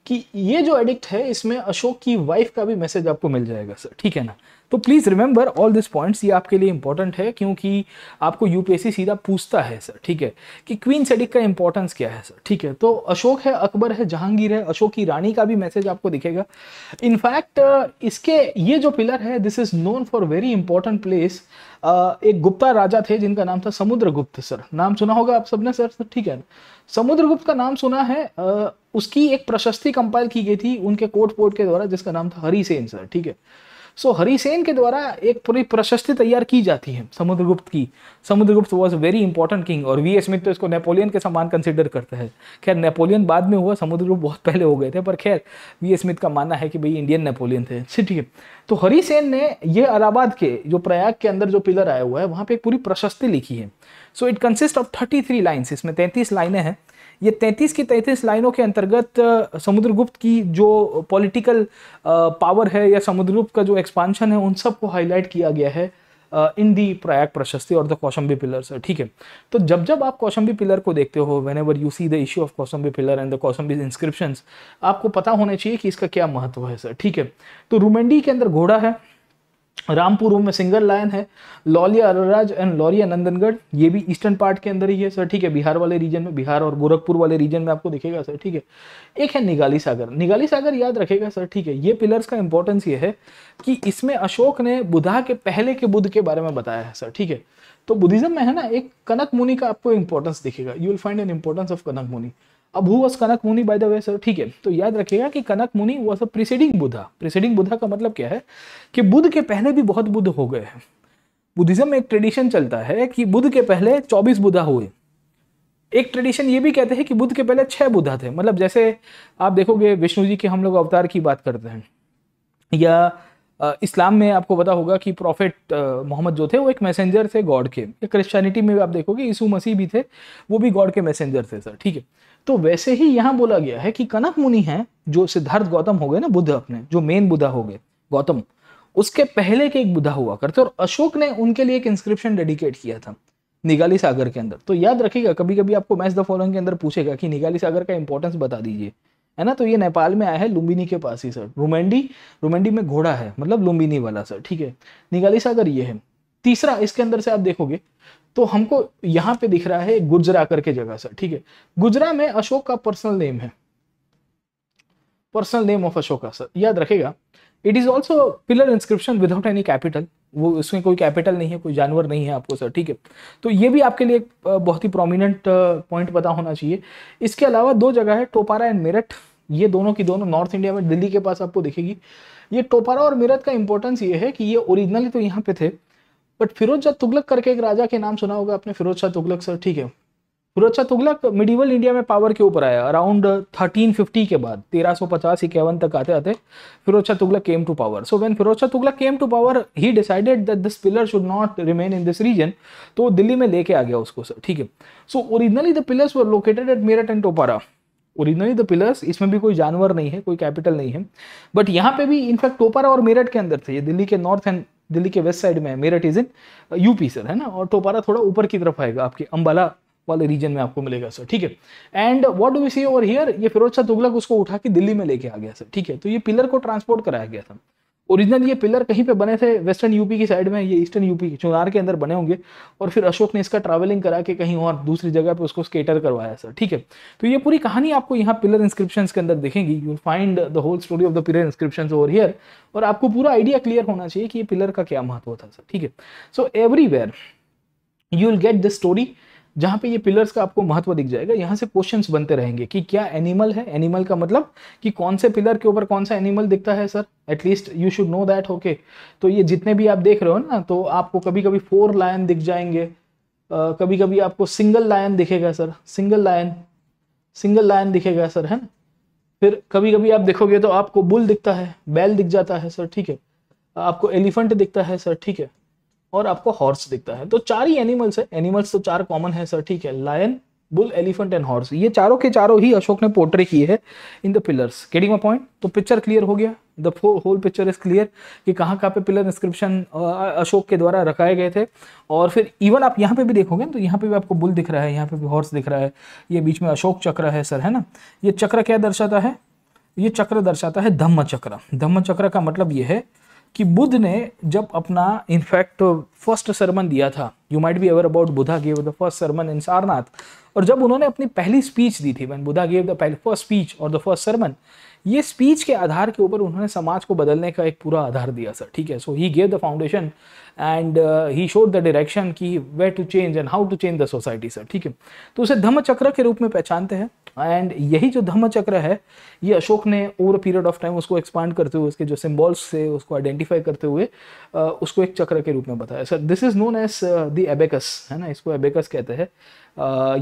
कि ये जो एडिक्ट है इसमें अशोक की वाइफ का भी मैसेज आपको मिल जाएगा सर ठीक है ना तो please remember all this points ये आपके लिए इंपॉर्टेंट है क्योंकि आपको यूपीएससी सीधा पूछता है सर ठीक है कि क्वीन सेडिक का इंपॉर्टेंस क्या है सर ठीक है तो अशोक है अकबर है जहांगीर है अशोक की रानी का भी मैसेज आपको दिखेगा इनफैक्ट इसके ये जो पिलर है this is known for very important place एक गुप्ता राजा थे जिनका नाम था समुद्रगुप्त सर नाम सुना होगा आप सबने सर ठीक है समुद्रगुप्त का नाम सुना है उसकी एक प्रशस्ति कंपाइल की गई थी उनके कोर्ट पोर्ट के द्वारा जिसका नाम था हरी सर ठीक है सो हरिसेन के द्वारा एक पूरी प्रशस्ति तैयार की जाती है समुद्रगुप्त की Samudragupta was very important king और वी एस मित्र तो इसको नेपोलियन के समान कंसिडर करता है खैर नेपोलियन बाद में हुआ समुद्रगुप्त बहुत पहले हो गए थे पर खैर वी स्मिथ का मानना है कि भाई इंडियन नेपोलियन थे ठीक है तो हरिसेन ने ये अलाहाबाद के जो प्रयाग के अंदर जो पिलर आया हुआ है वहाँ पर एक पूरी प्रशस्ति लिखी है so it consist of thirty three lines इसमें तैंतीस लाइनें हैं ये 33 की 33 लाइनों के अंतर्गत समुद्रगुप्त की जो पॉलिटिकल पावर है या समुद्रगुप्त का जो एक्सपांशन है उन सबको हाईलाइट किया गया है इन दी प्रयाग प्रशस्ति और द कौशम्बी सर ठीक है तो जब जब आप कौशम्बी पिलर को देखते हो whenever you see the issue of Kaushambi pillar and the Kaushambi inscription आपको पता होना चाहिए कि इसका क्या महत्व है सर ठीक है तो रूमेंडी के अंदर घोड़ा है रामपुर में सिंगल लायन है लौलिया अरराज एंड लौरिया नंदनगढ़ ये भी ईस्टर्न पार्ट के अंदर ही है सर ठीक है बिहार वाले रीजन में बिहार और गोरखपुर वाले रीजन में आपको दिखेगा सर ठीक है एक है निगाली सागर निगाली सागर याद रखेगा सर ठीक है ये पिलर्स का इंपॉर्टेंस ये है कि इसमें अशोक ने बुधा के पहले के बुद्ध के बारे में बताया है सर ठीक है तो बुद्धिज्म में है ना एक कनक मुनि का आपको इंपॉर्टेंस दिखेगा you will find an importance of Kanak Muni अब हु वॉज कनक मुनि बाय द वे सर ठीक है तो याद रखिएगा कि Kanak Muni was a preceding Buddha preceding Buddha का मतलब क्या है कि बुद्ध के पहले भी बहुत बुद्ध हो गए हैं बुद्धिज्म में एक ट्रेडिशन चलता है कि बुद्ध के पहले चौबीस बुधा हुए एक ट्रेडिशन ये भी कहते हैं कि बुद्ध के पहले छः बुधा थे मतलब जैसे आप देखोगे विष्णु जी के हम लोग अवतार की बात करते हैं या इस्लाम में आपको पता होगा कि प्रॉफिट मोहम्मद जो थे वो एक मैसेंजर थे गॉड के क्रिश्चियनिटी में भी आप देखोगे यीशु मसीह भी थे वो भी गॉड के मैसेंजर थे सर ठीक है तो वैसे ही यहां बोला गया है कि कनक मुनि है जो सिद्धार्थ गौतम हो गए ना बुद्ध अपने जो मेन बुद्धा हो गए गौतम उसके पहले के एक बुद्धा हुआ करते और अशोक ने उनके लिए एक इंस्क्रिप्शन डेडिकेट किया था निगाली सागर के अंदर तो याद रखिएगा कभी कभी आपको मैच द फॉलोइंग के अंदर पूछेगा कि निगाली सागर का इंपॉर्टेंस बता दीजिए है ना तो ये नेपाल में आया है लुम्बिनी के पास ही सर रोमेंडी रोमेंडी में घोड़ा है मतलब लुम्बिनी वाला सर ठीक है निगाली सागर ये है तीसरा इसके अंदर से आप देखोगे तो हमको यहां पे दिख रहा है गुजरा करके जगह सर ठीक है गुजरा में अशोक का पर्सनल नेम है personal name of Ashoka sir याद रखेगा it is also pillar inscription without any capital वो उसमें कोई कैपिटल नहीं है कोई जानवर नहीं है आपको सर ठीक है तो ये भी आपके लिए एक बहुत ही प्रोमिनेंट पॉइंट पता होना चाहिए इसके अलावा दो जगह है टोपारा एंड मेरठ ये दोनों की दोनों नॉर्थ इंडिया में दिल्ली के पास आपको दिखेगी ये टोपारा और मेरठ का इंपॉर्टेंस ये है कि ये ओरिजिनली तो यहाँ पे थे बट फिरोज शाह तुगलक करके एक राजा के नाम सुना होगा आपने फिरोज शाह तुगलक सर ठीक है फिरोज शाह तुगलक मिडिवल इंडिया में पावर के ऊपर आया अराउंड थर्टीन फिफ्टी के बाद तेरह सौ पचास इक्यावन तक आते आते Firoz Shah Tughlaq came to power so when Firoz Shah Tughlaq came to power he decided that this pillar should not remain in this region तो दिल्ली में लेके आ गया उसको सर ठीक है so originally the pillars were located at Meerut and Topra originally the pillars इसमें भी कोई जानवर नहीं है कोई कैपिटल नहीं है बट यहाँ पे भी इनफैक्ट टोपारा और मेरठ के अंदर थे ये दिल्ली के नॉर्थ एंड दिल्ली के वेस्ट साइड में है Meerut is in UP sir है ना और टोपारा थोड़ा ऊपर की तरफ आएगा आपके अम्बाला वाले रीजन में आपको मिलेगा सर ठीक है and what do we see over here ये फिरोज शाह तुगलक उसको उठा के दिल्ली में लेके आ गया सर ठीक है तो ये पिलर को ट्रांसपोर्ट कराया गया था ओरिजिनल ये पिलर कहीं पे बने थे वेस्टर्न यूपी की साइड में ये ईस्टर्न यूपी के चुनार के अंदर बने होंगे और फिर अशोक ने इसका ट्रैवलिंग करा के कहीं और दूसरी जगह पे उसको स्केटर करवाया सर ठीक है तो ये पूरी कहानी आपको यहाँ पिलर इंस्क्रिप्शन के अंदर देखेंगी you find the whole story of the pillar inscription over here और आपको पूरा आइडिया क्लियर होना चाहिए कि ये पिलर का क्या महत्व था सर ठीक है so everywhere you will get the story जहाँ पे ये पिलर्स का आपको महत्व दिख जाएगा यहाँ से क्वेश्चंस बनते रहेंगे कि क्या एनिमल है एनिमल का मतलब कि कौन से पिलर के ऊपर कौन सा एनिमल दिखता है sir at least you should know that okay तो ये जितने भी आप देख रहे हो ना तो आपको कभी कभी फोर लायन दिख जाएंगे कभी कभी आपको सिंगल लायन दिखेगा sir single lion single lion दिखेगा सर है ना फिर कभी कभी आप देखोगे तो आपको बुल दिखता है बैल दिख जाता है सर ठीक है आपको एलिफेंट दिखता है सर ठीक है और आपको हॉर्स दिखता है तो चार ही एनिमल्स है एनिमल्स तो चार कॉमन है सर ठीक है lion bull elephant and horse ये चारों के चारों ही अशोक ने पोर्ट्रे किए हैं in the pillars getting point तो पिक्चर क्लियर हो गया the whole picture is clear कि कहाँ कहाँ पे पिलर इंस्क्रिप्शन अशोक के द्वारा रखाए गए थे और फिर इवन आप यहाँ पे भी देखोगे तो यहाँ पे भी आपको बुल दिख रहा है यहाँ पे भी हॉर्स दिख रहा है ये बीच में अशोक चक्र है सर है ना ये चक्र क्या दर्शाता है ये चक्र दर्शाता है धम्म चक्र धम्म चक्र का मतलब ये है कि बुद्ध ने जब अपना इनफैक्ट फर्स्ट सरमन दिया था you might be aware about Buddha gave the first sermon in Sarnath और जब उन्होंने अपनी पहली स्पीच दी थी Buddha gave the first speech और द फर्स्ट सरमन ये स्पीच के आधार के ऊपर उन्होंने समाज को बदलने का एक पूरा आधार दिया सर ठीक है so he gave the foundation and he showed the direction कि way to change and how to change the society sir ठीक है तो उसे धम्म चक्र के रूप में पहचानते हैं एंड यही जो धम्म चक्र है ये अशोक ने ओवर पीरियड ऑफ टाइम उसको एक्सपांड करते हुए उसके जो सिम्बॉल्स से उसको आइडेंटिफाई करते हुए उसको एक चक्र के रूप में बताया sir this is known as the abacus है ना इसको एबेकस कहते हैं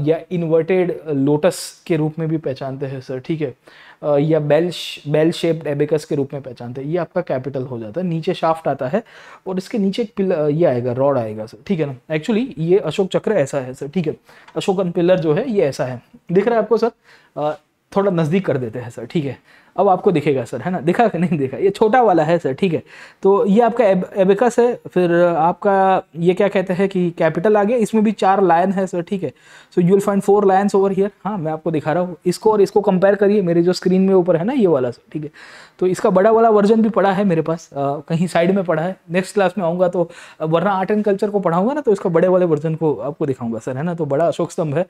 या इन्वर्टेड लोटस के रूप में भी पहचानते हैं सर ठीक है या बेल बेल शेप्ड एबेकस के रूप में पहचानते हैं ये आपका कैपिटल हो जाता है नीचे शाफ्ट आता है और इसके नीचे एक पिलर ये आएगा रॉड आएगा सर ठीक है ना एक्चुअली ये अशोक चक्र ऐसा है सर ठीक है अशोकन पिलर जो है ये ऐसा है दिख रहा है आपको सर थोड़ा नज़दीक कर देते हैं सर ठीक है अब आपको दिखेगा सर है ना दिखा कि नहीं दिखा ये छोटा वाला है सर ठीक है तो ये आपका एब, एबेकस है फिर आपका ये क्या कहते हैं कि कैपिटल आ गया इसमें भी चार लायन है सर ठीक है so you will find four lions over here हाँ मैं आपको दिखा रहा हूँ इसको और इसको कंपेयर करिए मेरे जो स्क्रीन में ऊपर है ना ये वाला सर ठीक है तो इसका बड़ा वाला वर्जन भी पड़ा है मेरे पास आ, कहीं साइड में पड़ा है नेक्स्ट क्लास में आऊँगा तो वरना आर्ट एंड कल्चर को पढ़ाऊँगा ना तो इसका बड़े वाले वर्जन को आपको दिखाऊंगा सर है ना तो बड़ा अशोक स्तंभ है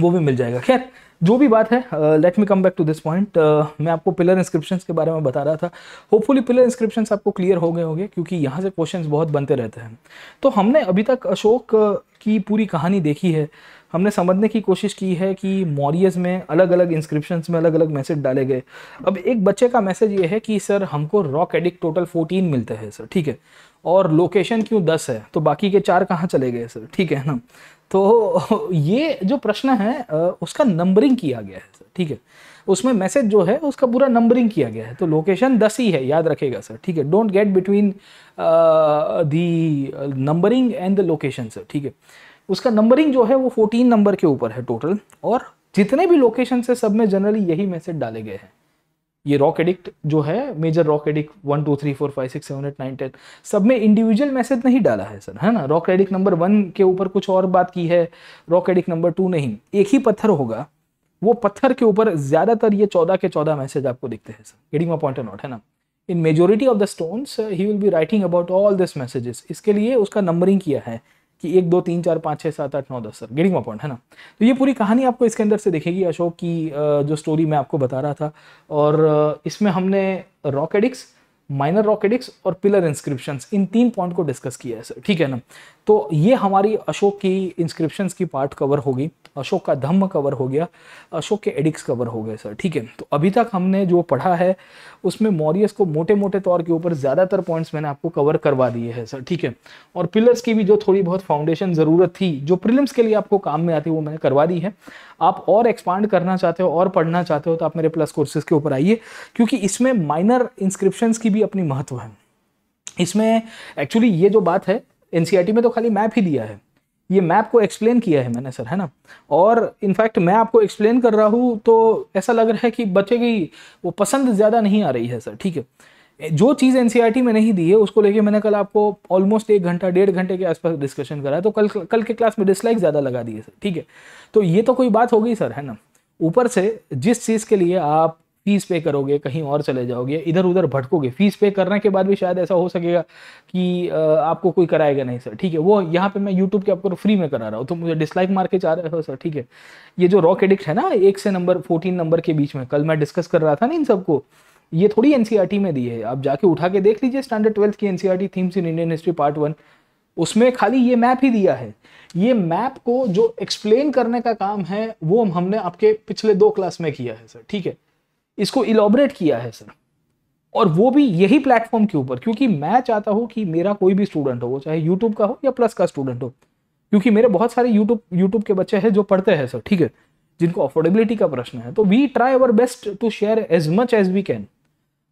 वो भी मिल जाएगा खैर जो भी बात है let me come back to this point मैं आपको पिलर इंस्क्रिप्शन के बारे में बता रहा था होपफुली पिलर इंस्क्रिप्शन आपको क्लियर हो गए होंगे क्योंकि यहाँ से क्वेश्चन बहुत बनते रहते हैं तो हमने अभी तक अशोक uh, की पूरी कहानी देखी है हमने समझने की कोशिश की है कि मॉरियज में अलग अलग इंस्क्रिप्शन में अलग अलग मैसेज डाले गए अब एक बच्चे का मैसेज ये है कि सर हमको रॉक एडिक टोटल फोर्टीन मिलते हैं सर ठीक है और लोकेशन क्यों दस है तो बाकी के चार कहाँ चले गए सर ठीक है ना तो ये जो प्रश्न है उसका नंबरिंग किया गया है ठीक है उसमें मैसेज जो है उसका पूरा नंबरिंग किया गया है तो लोकेशन दस ही है याद रखेगा सर ठीक है don't get between the numbering and the location sir ठीक है उसका नंबरिंग जो है वो फोर्टीन नंबर के ऊपर है टोटल और जितने भी लोकेशन से सब में जनरली यही मैसेज डाले गए हैं ये रॉक एडिक्ट जो है major rock edict one two three four five six seven eight nine ten सब में इंडिविजुअल मैसेज नहीं डाला है सर है ना रॉक एडिक्ट नंबर वन के ऊपर कुछ और बात की है रॉक एडिक्ट नंबर टू नहीं एक ही पत्थर होगा वो पत्थर के ऊपर ज़्यादातर ये चौदह के चौदह मैसेज आपको दिखते हैं sir getting my point not है ना in majority of the stones he will be writing about all this messages इसके लिए उसका नंबरिंग किया है कि एक दो तीन चार पाँच छः सात आठ नौ दस सर गेटिंग माई पॉइंट है ना तो ये पूरी कहानी आपको इसके अंदर से देखेगी अशोक की जो स्टोरी मैं आपको बता रहा था और इसमें हमने रॉकेडिक्स माइनर रॉकेडिक्स और पिलर इंस्क्रिप्शन इन तीन पॉइंट को डिस्कस किया है सर ठीक है ना तो ये हमारी अशोक की इंस्क्रिप्शन की पार्ट कवर होगी अशोक का धम्म कवर हो गया अशोक के एडिक्स कवर हो गए सर ठीक है तो अभी तक हमने जो पढ़ा है उसमें मॉरियस को मोटे मोटे तौर के ऊपर ज़्यादातर पॉइंट्स मैंने आपको कवर करवा दिए हैं सर ठीक है और पिलर्स की भी जो थोड़ी बहुत फाउंडेशन ज़रूरत थी जो प्रिलिम्स के लिए आपको काम में आती है वो मैंने करवा दी है आप और एक्सपांड करना चाहते हो और पढ़ना चाहते हो तो आप मेरे प्लस कोर्सेज के ऊपर आइए क्योंकि इसमें माइनर इंस्क्रिप्शन की भी अपनी महत्व है इसमें एक्चुअली ये जो बात है एन e में तो खाली मैप ही दिया है ये मैप को एक्सप्लेन किया है मैंने सर है ना और इनफैक्ट मैं आपको एक्सप्लेन कर रहा हूँ तो ऐसा लग रहा है कि बच्चे की वो पसंद ज़्यादा नहीं आ रही है सर ठीक है जो चीज़ एन e में नहीं दी है उसको लेके मैंने कल आपको ऑलमोस्ट एक घंटा डेढ़ घंटे के आसपास डिस्कशन करा है तो कल कल के क्लास में डिसलाइक ज़्यादा लगा दिए सर ठीक है तो ये तो कोई बात हो गई सर है ना ऊपर से जिस चीज़ के लिए आप फीस पे करोगे कहीं और चले जाओगे इधर उधर भटकोगे फीस पे करने के बाद भी शायद ऐसा हो सकेगा कि आपको कोई कराएगा नहीं सर ठीक है वो यहाँ पे मैं यूट्यूब के आपको फ्री में करा रहा हूँ तो मुझे डिसलाइक मार के चाह रहे हो सर ठीक है ये जो रॉक एडिक्ट है ना एक से नंबर फोर्टीन नंबर के बीच में कल मैं डिस्कस कर रहा था ना इन सबको ये थोड़ी एनसीईआरटी e में दी है आप जाके उठा के देख लीजिए स्टैंडर्ड ट्वेल्थ की NCERT themes in Indian history part one उसमें खाली ये मैप ही दिया है ये मैप को जो एक्सप्लेन करने का काम है वो हमने आपके पिछले दो क्लास में किया है सर ठीक है इसको इलाबरेट किया है सर और वो भी यही प्लेटफॉर्म के ऊपर क्योंकि मैं चाहता हूँ कि मेरा कोई भी स्टूडेंट हो वो चाहे यूट्यूब का हो या प्लस का स्टूडेंट हो क्योंकि मेरे बहुत सारे यूट्यूब यूट्यूब के बच्चे हैं जो पढ़ते हैं सर ठीक है जिनको अफोर्डेबिलिटी का प्रश्न है तो we try our best to share as much as we can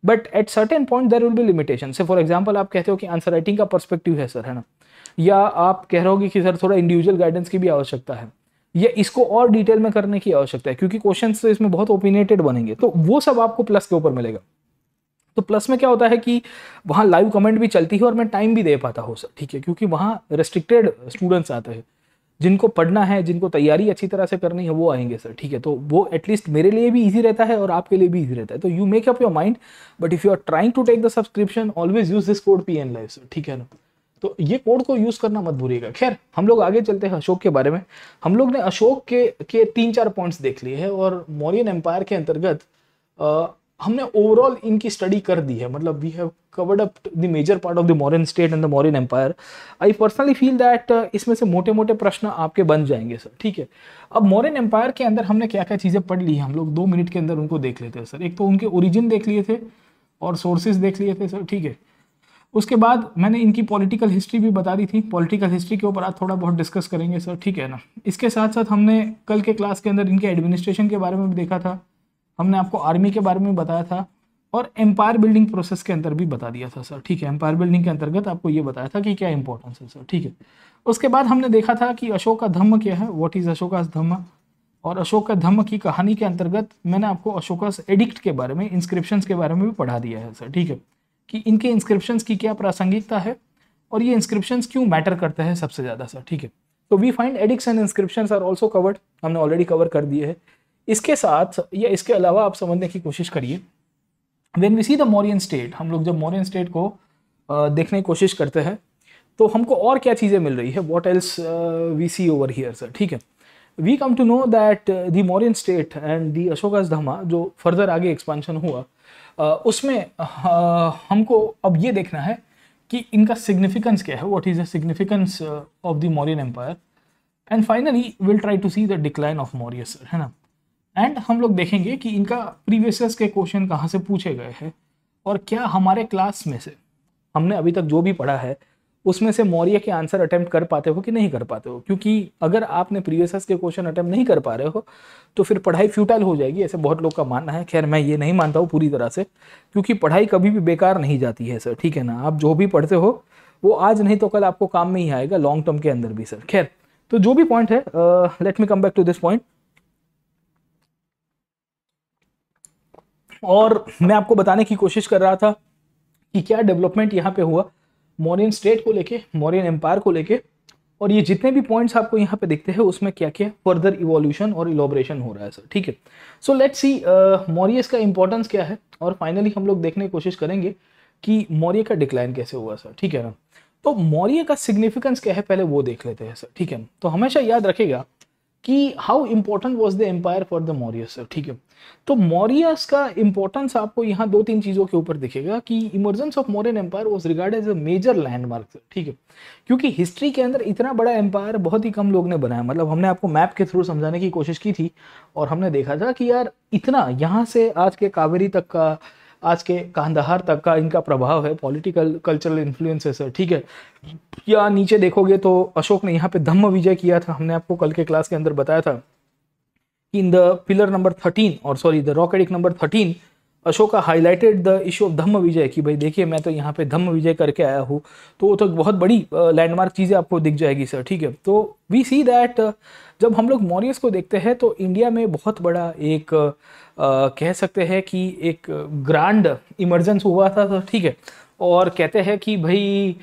but at certain point there will be limitation से फॉर एग्जाम्पल आप कहते हो कि आंसर राइटिंग का परस्पेक्टिव है सर है ना या आप कह रहे हो कि सर थोड़ा इंडिविजुअल गाइडेंस की भी आवश्यकता है या इसको और डिटेल में करने की आवश्यकता है क्योंकि क्वेश्चन तो इसमें बहुत ओपिनेटेड बनेंगे तो वो सब आपको प्लस के ऊपर मिलेगा तो प्लस में क्या होता है कि वहाँ लाइव कमेंट भी चलती है और मैं टाइम भी दे पाता हूँ सर ठीक है क्योंकि वहाँ रेस्ट्रिक्टेड स्टूडेंट्स आते हैं जिनको पढ़ना है जिनको तैयारी अच्छी तरह से करनी है वो आएंगे सर ठीक है तो वो एटलीस्ट मेरे लिए भी ईजी रहता है और आपके लिए भी ईजी रहता है तो you make up your mind but if you are trying to take the subscription always use this code P N live sir ठीक है ना तो ये कोड को यूज़ करना मत भूलिएगा खैर हम लोग आगे चलते हैं अशोक के बारे में हम लोग ने अशोक के के तीन चार पॉइंट्स देख लिए हैं और मौर्यन एम्पायर के अंतर्गत हमने ओवरऑल इनकी स्टडी कर दी है मतलब we have covered up the major part of the Mauryan state and the Mauryan empire I personally feel that इसमें से मोटे मोटे प्रश्न आपके बन जाएंगे सर ठीक है अब मॉरियन एम्पायर के अंदर हमने क्या क्या चीज़ें पढ़ ली हैं हम लोग दो मिनट के अंदर उनको देख लेते हैं सर एक तो उनके ओरिजिन देख लिए थे और सोर्सेज देख लिए थे सर ठीक है उसके बाद मैंने इनकी पॉलिटिकल हिस्ट्री भी बता दी थी पॉलिटिकल हिस्ट्री के ऊपर आज थोड़ा बहुत डिस्कस करेंगे सर ठीक है ना इसके साथ साथ हमने कल के क्लास के अंदर इनके एडमिनिस्ट्रेशन के बारे में भी देखा था हमने आपको आर्मी के बारे में बताया था और एम्पायर बिल्डिंग प्रोसेस के अंदर भी बता दिया था सर ठीक है एम्पायर बिल्डिंग के अंतर्गत आपको ये बताया था कि क्या इंपॉर्टेंस है सर ठीक है उसके बाद हमने देखा था कि अशोक का धम्म क्या है वॉट इज़ अशोका धम्म और अशोक का धम्म की कहानी के अंतर्गत मैंने आपको अशोकस एडिक्ट के बारे में इंस्क्रिप्शन के बारे में भी पढ़ा दिया है सर ठीक है कि इनके इंस्क्रिप्शंस की क्या प्रासंगिकता है और ये इंस्क्रिप्शंस क्यों मैटर करते हैं सबसे ज़्यादा सर ठीक है तो we find edicts and inscription are also covered हमने ऑलरेडी कवर कर दिए है इसके साथ या इसके अलावा आप समझने की कोशिश करिए when we see the Mauryan state हम लोग जब मॉरियन स्टेट को देखने की कोशिश करते हैं तो हमको और क्या चीज़ें मिल रही है what else we see over here sir ठीक है we come to know that the Mauryan state and the Ashoka's dhamma जो फर्दर आगे एक्सपांशन हुआ उसमें हमको अब ये देखना है कि इनका सिग्निफिकेंस क्या है what is the significance of the Mauryan empire and finally will try to see the decline of Maurya sir है ना एंड हम लोग देखेंगे कि इनका प्रीवियस के क्वेश्चन कहाँ से पूछे गए हैं और क्या हमारे क्लास में से हमने अभी तक जो भी पढ़ा है उसमें से मौर्य के आंसर अटैम्प्ट कर पाते हो कि नहीं कर पाते हो क्योंकि अगर आपने प्रीवियस के क्वेश्चन अटेम्प्ट नहीं कर पा रहे हो तो फिर पढ़ाई फ्यूटाइल हो जाएगी ऐसे बहुत लोग का मानना है खैर मैं ये नहीं मानता हूँ पूरी तरह से क्योंकि पढ़ाई कभी भी बेकार नहीं जाती है सर ठीक है ना आप जो भी पढ़ते हो वो आज नहीं तो कल आपको काम में ही आएगा लॉन्ग टर्म के अंदर भी सर खैर तो जो भी पॉइंट है let me come back to this point और मैं आपको बताने की कोशिश कर रहा था कि क्या डेवलपमेंट यहाँ पे हुआ मौर्यन स्टेट को लेके मौर्यन एम्पायर को लेके और ये जितने भी पॉइंट्स आपको यहाँ पे देखते हैं उसमें क्या क्या फर्दर इवोल्यूशन और इलोबरेशन हो रहा है सर ठीक है सो लेट्स सी मौर्यस का इंपॉर्टेंस क्या है और फाइनली हम लोग देखने की कोशिश करेंगे कि मौर्य का डिक्लाइन कैसे हुआ सर ठीक है ना तो मौर्य का सिग्निफिकेंस क्या है पहले वो देख लेते हैं सर ठीक है तो हमेशा याद रखेगा कि how important was the empire for the Mauryas ठीक है तो मौर्यस का इंपॉर्टेंस आपको यहाँ दो तीन चीज़ों के ऊपर दिखेगा कि emergence of Mauryan empire was regard as a major landmark ठीक है क्योंकि हिस्ट्री के अंदर इतना बड़ा एम्पायर बहुत ही कम लोग ने बनाया मतलब हमने आपको मैप के थ्रू समझाने की कोशिश की थी और हमने देखा था कि यार इतना यहाँ से आज के कावेरी तक का आज के कांधार तक का इनका प्रभाव है पॉलिटिकल कल्चरल इन्फ्लुएंसेस है ठीक है या नीचे देखोगे तो अशोक ने यहाँ पे धम्म विजय किया था हमने आपको कल के क्लास के अंदर बताया था in the pillar number thirteen और sorry the rock edict number thirteen Ashoka highlighted the issue of dhamma vijay कि भाई देखिए मैं तो यहाँ पे धम्म विजय करके आया हूँ तो वो तो बहुत बड़ी लैंडमार्क चीज़ें आपको दिख जाएगी सर ठीक है तो वी सी दैट जब हम लोग मॉरियस को देखते हैं तो इंडिया में बहुत बड़ा एक आ, कह सकते हैं कि एक ग्रांड इमरजेंस हुआ था ठीक है और कहते हैं कि भाई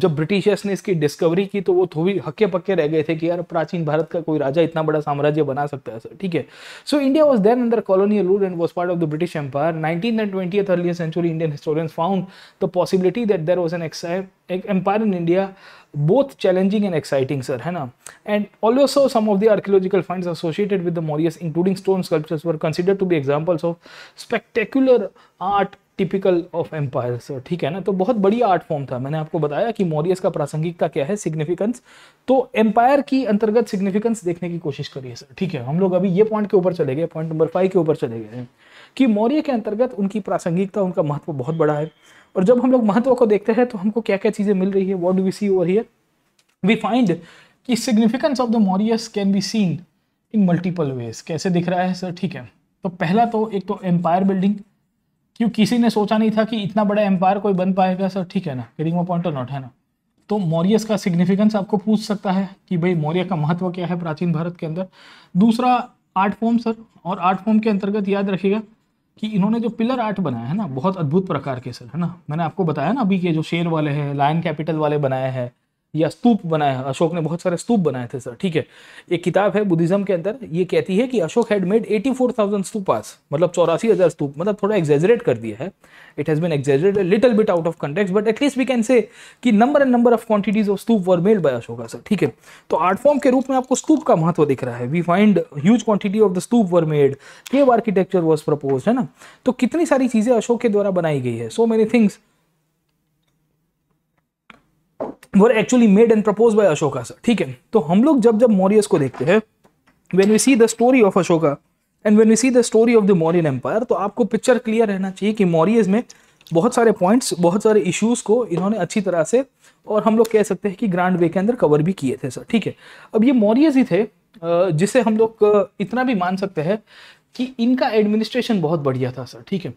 जब ब्रिटिशर्स ने इसकी डिस्कवरी की तो वो थोड़ी हक्के पक्के रह गए थे कि यार प्राचीन भारत का कोई राजा इतना बड़ा साम्राज्य बना सकता है सर ठीक है so India was then under colonial rule and was part of the British empire nineteen and twenty early century Indian historians found the possibility that there was an एक empire in India both challenging and exciting sir है ना and also some of the archaeological find associated with the Mauryas including stone sculptures were consider to be examples of spectacular art typical of empire sir ठीक है ना तो बहुत बड़ी art form था मैंने आपको बताया कि मौर्यस का प्रासंगिकता क्या है सिग्निफिकेंस तो एम्पायर की अंतर्गत सिग्निफिकेंस देखने की कोशिश करिए सर ठीक है हम लोग अभी ये पॉइंट के ऊपर चले गए पॉइंट नंबर फाइव के ऊपर चले गए कि मौर्य के अंतर्गत उनकी प्रासंगिकता उनका महत्व बहुत बड़ा है और जब हम लोग महत्व को देखते हैं तो हमको क्या क्या चीज़ें मिल रही है what do we see over here we find कि significance of the Mauryas can be seen in multiple ways कैसे दिख रहा है सर ठीक है तो पहला तो एक तो एम्पायर बिल्डिंग क्यों किसी ने सोचा नहीं था कि इतना बड़ा एम्पायर कोई बन पाएगा सर ठीक है ना getting my point or not है ना तो मौर्यस का सिग्निफिकेंस आपको पूछ सकता है कि भाई मौर्य का महत्व क्या है प्राचीन भारत के अंदर दूसरा आर्ट फॉर्म सर और आर्ट फॉर्म के अंतर्गत याद रखिएगा कि इन्होंने जो पिलर आर्ट बनाया है ना बहुत अद्भुत प्रकार के सर है ना मैंने आपको बताया ना अभी के जो शेर वाले हैं लायन कैपिटल वाले बनाए हैं या स्तूप बनाया अशोक ने बहुत सारे स्तूप बनाए थे सर ठीक है एक किताब है बुद्धिज्म के अंदर ये कहती है कि अशोक हैड मेड 84,000 स्तूपास मतलब चौरासी हज़ार स्तूप मतलब थोड़ा एग्जेजरेट कर दिया है it has been exaggerated little bit out of context but at least we can say कि number and number of quantities of stupa were made by Ashoka sir ठीक है तो आर्ट फॉर्म के रूप में आपको स्तूप का महत्व दिख रहा है we find huge quantity of the stupa were made cave architecture was propose है ना तो कितनी सारी चीज़ें अशोक के द्वारा बनाई गई है so many things were actually made and propose by Ashoka sir ठीक है तो हम लोग जब जब मौर्यस को देखते हैं when we see the story of Ashoka and when we see the story of the Mauryan empire तो आपको पिक्चर क्लियर रहना चाहिए कि मौर्यज में बहुत सारे पॉइंट्स बहुत सारे इश्यूज को इन्होंने अच्छी तरह से और हम लोग कह सकते हैं कि ग्रांड वे के अंदर कवर भी किए थे सर ठीक है अब ये मौर्यज ही थे जिसे हम लोग इतना भी मान सकते हैं कि इनका एडमिनिस्ट्रेशन बहुत बढ़िया था सर ठीक है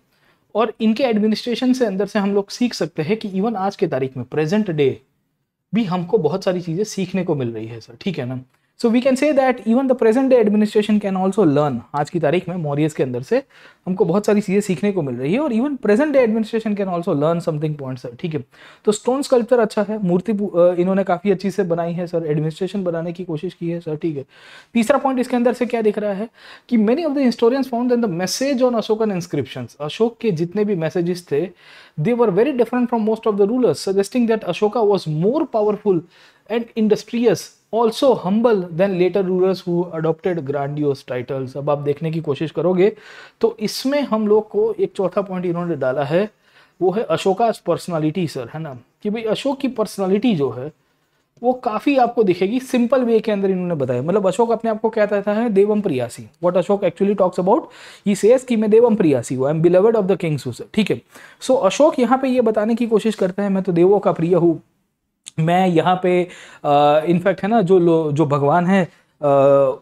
और इनके एडमिनिस्ट्रेशन से अंदर से हम लोग सीख सकते हैं कि इवन आज के तारीख में प्रेजेंट डे भी हमको बहुत सारी चीज़ें सीखने को मिल रही है सर ठीक है ना so we can say that even the present day administration can also learn आज की तारीख में मॉरियस के अंदर से हमको बहुत सारी चीज़ें सीखने को मिल रही है और even present day administration can also learn something point sir ठीक है तो स्टोन स्कल्पचर अच्छा है मूर्ति इन्होंने काफ़ी अच्छी से बनाई है सर एडमिनिस्ट्रेशन बनाने की कोशिश की है सर ठीक है तीसरा पॉइंट इसके अंदर से क्या दिख रहा है कि many of the historians found in the message on Ashokan inscription Ashoka के जितने भी मैसेजेस थे they were very different from most of the rulers suggesting that Ashoka was more powerful and industrious also humble than later rulers who adopted grandiose titles अब आप देखने की कोशिश करोगे तो इसमें हम लोग को एक चौथा पॉइंट इन्होंने डाला है वो है अशोका पर्सनालिटी सर है ना कि भाई अशोक की पर्सनालिटी जो है वो काफ़ी आपको दिखेगी सिंपल वे के अंदर इन्होंने बताया मतलब अशोक अपने आप को क्या कहता है Devam Priyasi what Ashoka actually talks about he says कि मैं देवम प्रियासी हूँ I am beloved of the kings हूँ ठीक है सो so, अशोक यहाँ पे ये बताने की कोशिश करते हैं मैं तो देवों का प्रिय हूँ मैं यहाँ पे इनफैक्ट है ना जो जो भगवान है आ,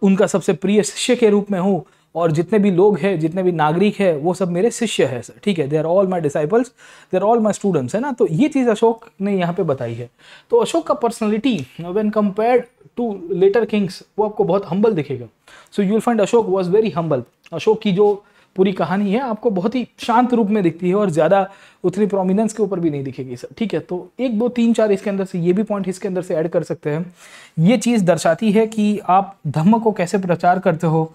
उनका सबसे प्रिय शिष्य के रूप में हूँ और जितने भी लोग हैं जितने भी नागरिक है वो सब मेरे शिष्य है सर ठीक है they are all my disciples they are all my students है ना तो ये चीज़ अशोक ने यहाँ पे बताई है तो अशोक का personality when compare to later kings वो आपको बहुत हम्बल दिखेगा so you will find Ashoka was very humble Ashoka की जो पूरी कहानी है आपको बहुत ही शांत रूप में दिखती है और ज़्यादा उतनी प्रोमिनेंस के ऊपर भी नहीं दिखेगी सर ठीक है तो एक दो तीन चार इसके अंदर से ये भी पॉइंट इसके अंदर से ऐड कर सकते हैं ये चीज़ दर्शाती है कि आप धम्म को कैसे प्रचार करते हो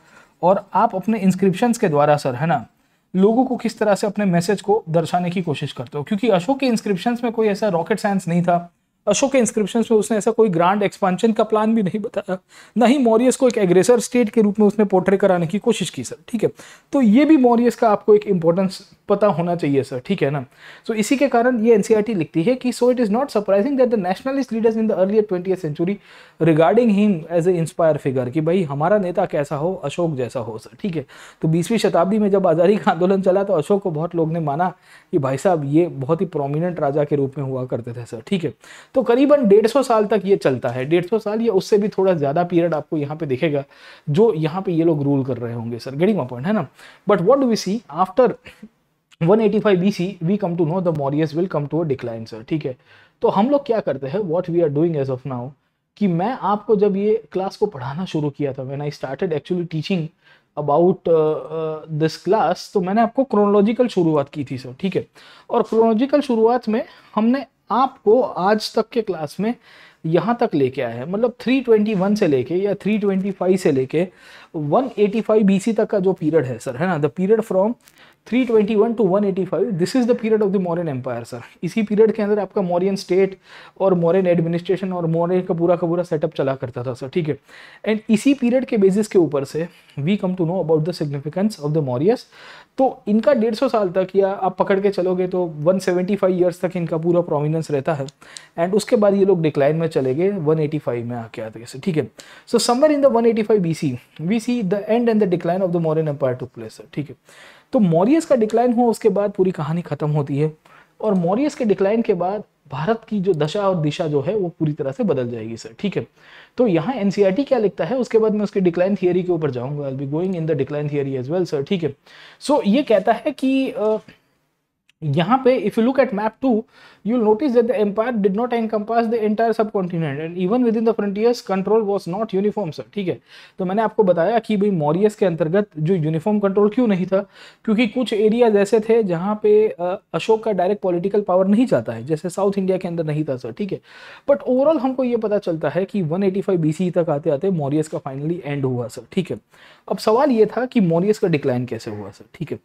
और आप अपने इंस्क्रिप्शंस के द्वारा सर है ना लोगों को किस तरह से अपने मैसेज को दर्शाने की कोशिश करते हो क्योंकि अशोक के इंस्क्रिप्शंस में कोई ऐसा रॉकेट साइंस नहीं था अशोक के इंस्क्रिप्शन में उसने ऐसा कोई ग्रांड एक्सपांशन का प्लान भी नहीं बताया ना ही मॉरियस को एक एग्रेसर स्टेट के रूप में उसने पोर्ट्रे कराने की कोशिश की सर ठीक है तो ये भी मॉरियस का आपको एक इंपॉर्टेंस पता होना चाहिए सर ठीक है ना सो so, इसी के कारण ये एनसीईआरटी e लिखती है कि so it is not surprising that the nationalist leaders in the early twenty century regarding him as a inspire figure कि भाई हमारा नेता कैसा हो अशोक जैसा हो सर ठीक है तो बीसवीं शताब्दी में जब आज़ादी का आंदोलन चला तो अशोक को बहुत लोग ने माना कि भाई साहब ये बहुत ही प्रोमिनेंट राजा के रूप में हुआ करते थे सर ठीक है तो करीबन डेढ़ सौ साल तक ये चलता है डेढ़ सौ साल या उससे भी थोड़ा ज़्यादा पीरियड आपको यहाँ पे दिखेगा जो यहाँ पे ये लोग रूल कर रहे होंगे सर गेटिंग माई पॉइंट है ना but what do we see after 185 see we come to know the Mauryas will come to a decline sir ठीक है तो हम लोग क्या करते हैं what we are doing as of now कि मैं आपको जब ये क्लास को पढ़ाना शुरू किया था when I started actually teaching about this class तो मैंने आपको क्रोनोलॉजिकल शुरुआत की थी सर ठीक है और क्रोनोलॉजिकल शुरुआत में हमने आपको आज तक के क्लास में यहाँ तक लेके आया है मतलब 321 से लेके या 325 से लेके 185 बीसी तक का जो पीरियड है सर है ना the period from 321 to 185 this is the period of the Mauryan empire sir इसी पीरियड के अंदर आपका मौर्यन स्टेट और मौर्यन एडमिनिस्ट्रेशन और मौर्यन का पूरा का पूरा सेटअप चला करता था सर ठीक है एंड इसी पीरियड के बेसिस के ऊपर से we come to know about the significance of the Mauryas तो इनका 150 साल तक या आप पकड़ के चलोगे तो 175 सेवेंटी ईयर्स तक इनका पूरा प्रोमिनेंस रहता है एंड उसके बाद ये लोग डिक्लाइन में चले गए फाइव में आके आते हैं ठीक है so summer in the one B C we see the end and the decline of the Mauryan empire to place ठीक है तो मॉरियस का डिक्लाइन हुआ उसके बाद पूरी कहानी खत्म होती है और मॉरियस के डिक्लाइन के बाद भारत की जो दशा और दिशा जो है वो पूरी तरह से बदल जाएगी सर ठीक है तो यहाँ एनसीईआरटी e क्या लिखता है उसके बाद मैं उसके डिक्लाइन थियरी के ऊपर जाऊंगा I be going in the decline theory as well sir ठीक है सो ये कहता है कि uh, यहाँ पे if you if you look at map 2 you'll notice that the empire did the entire subcontinent and even within the frontiers control was not uniform sir ठीक है तो मैंने आपको बताया कि भाई मॉरियस के अंतर्गत जो यूनिफॉर्म कंट्रोल क्यों नहीं था क्योंकि कुछ एरियाज ऐसे थे जहाँ पे अशोक का डायरेक्ट पॉलिटिकल पावर नहीं चाहता है जैसे साउथ इंडिया के अंदर नहीं था सर ठीक है बट ओवरऑल हमको ये पता चलता है कि 185 एटी फाइव तक आते आते मॉरियस का फाइनली एंड हुआ सर ठीक है अब सवाल ये था कि मॉरियस का डिक्लाइन कैसे हुआ सर ठीक है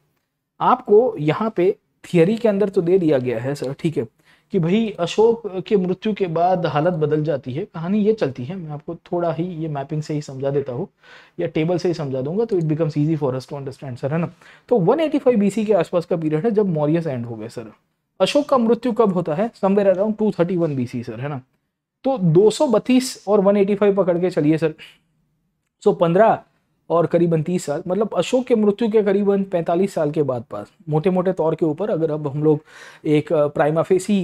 आपको यहाँ पे थियरी के अंदर तो दे दिया गया है सर ठीक है कि भाई अशोक के मृत्यु के बाद हालत बदल जाती है कहानी ये चलती है मैं आपको थोड़ा ही ये मैपिंग से ही समझा देता हूँ या टेबल से ही समझा दूंगा तो it becomes easy for us to understand sir है ना तो 185 बीसी के आसपास का पीरियड है जब मॉरियस एंड हो गए सर अशोक का मृत्यु कब होता है समवेयर अराउंड 231 बीसी सर है ना तो दो और वन पकड़ के चलिए सर सो पंद्रह और करीबन तीस साल मतलब अशोक के मृत्यु के करीबन पैंतालीस साल के बाद पास मोटे मोटे तौर के ऊपर अगर अब हम लोग एक प्राइमाफेसी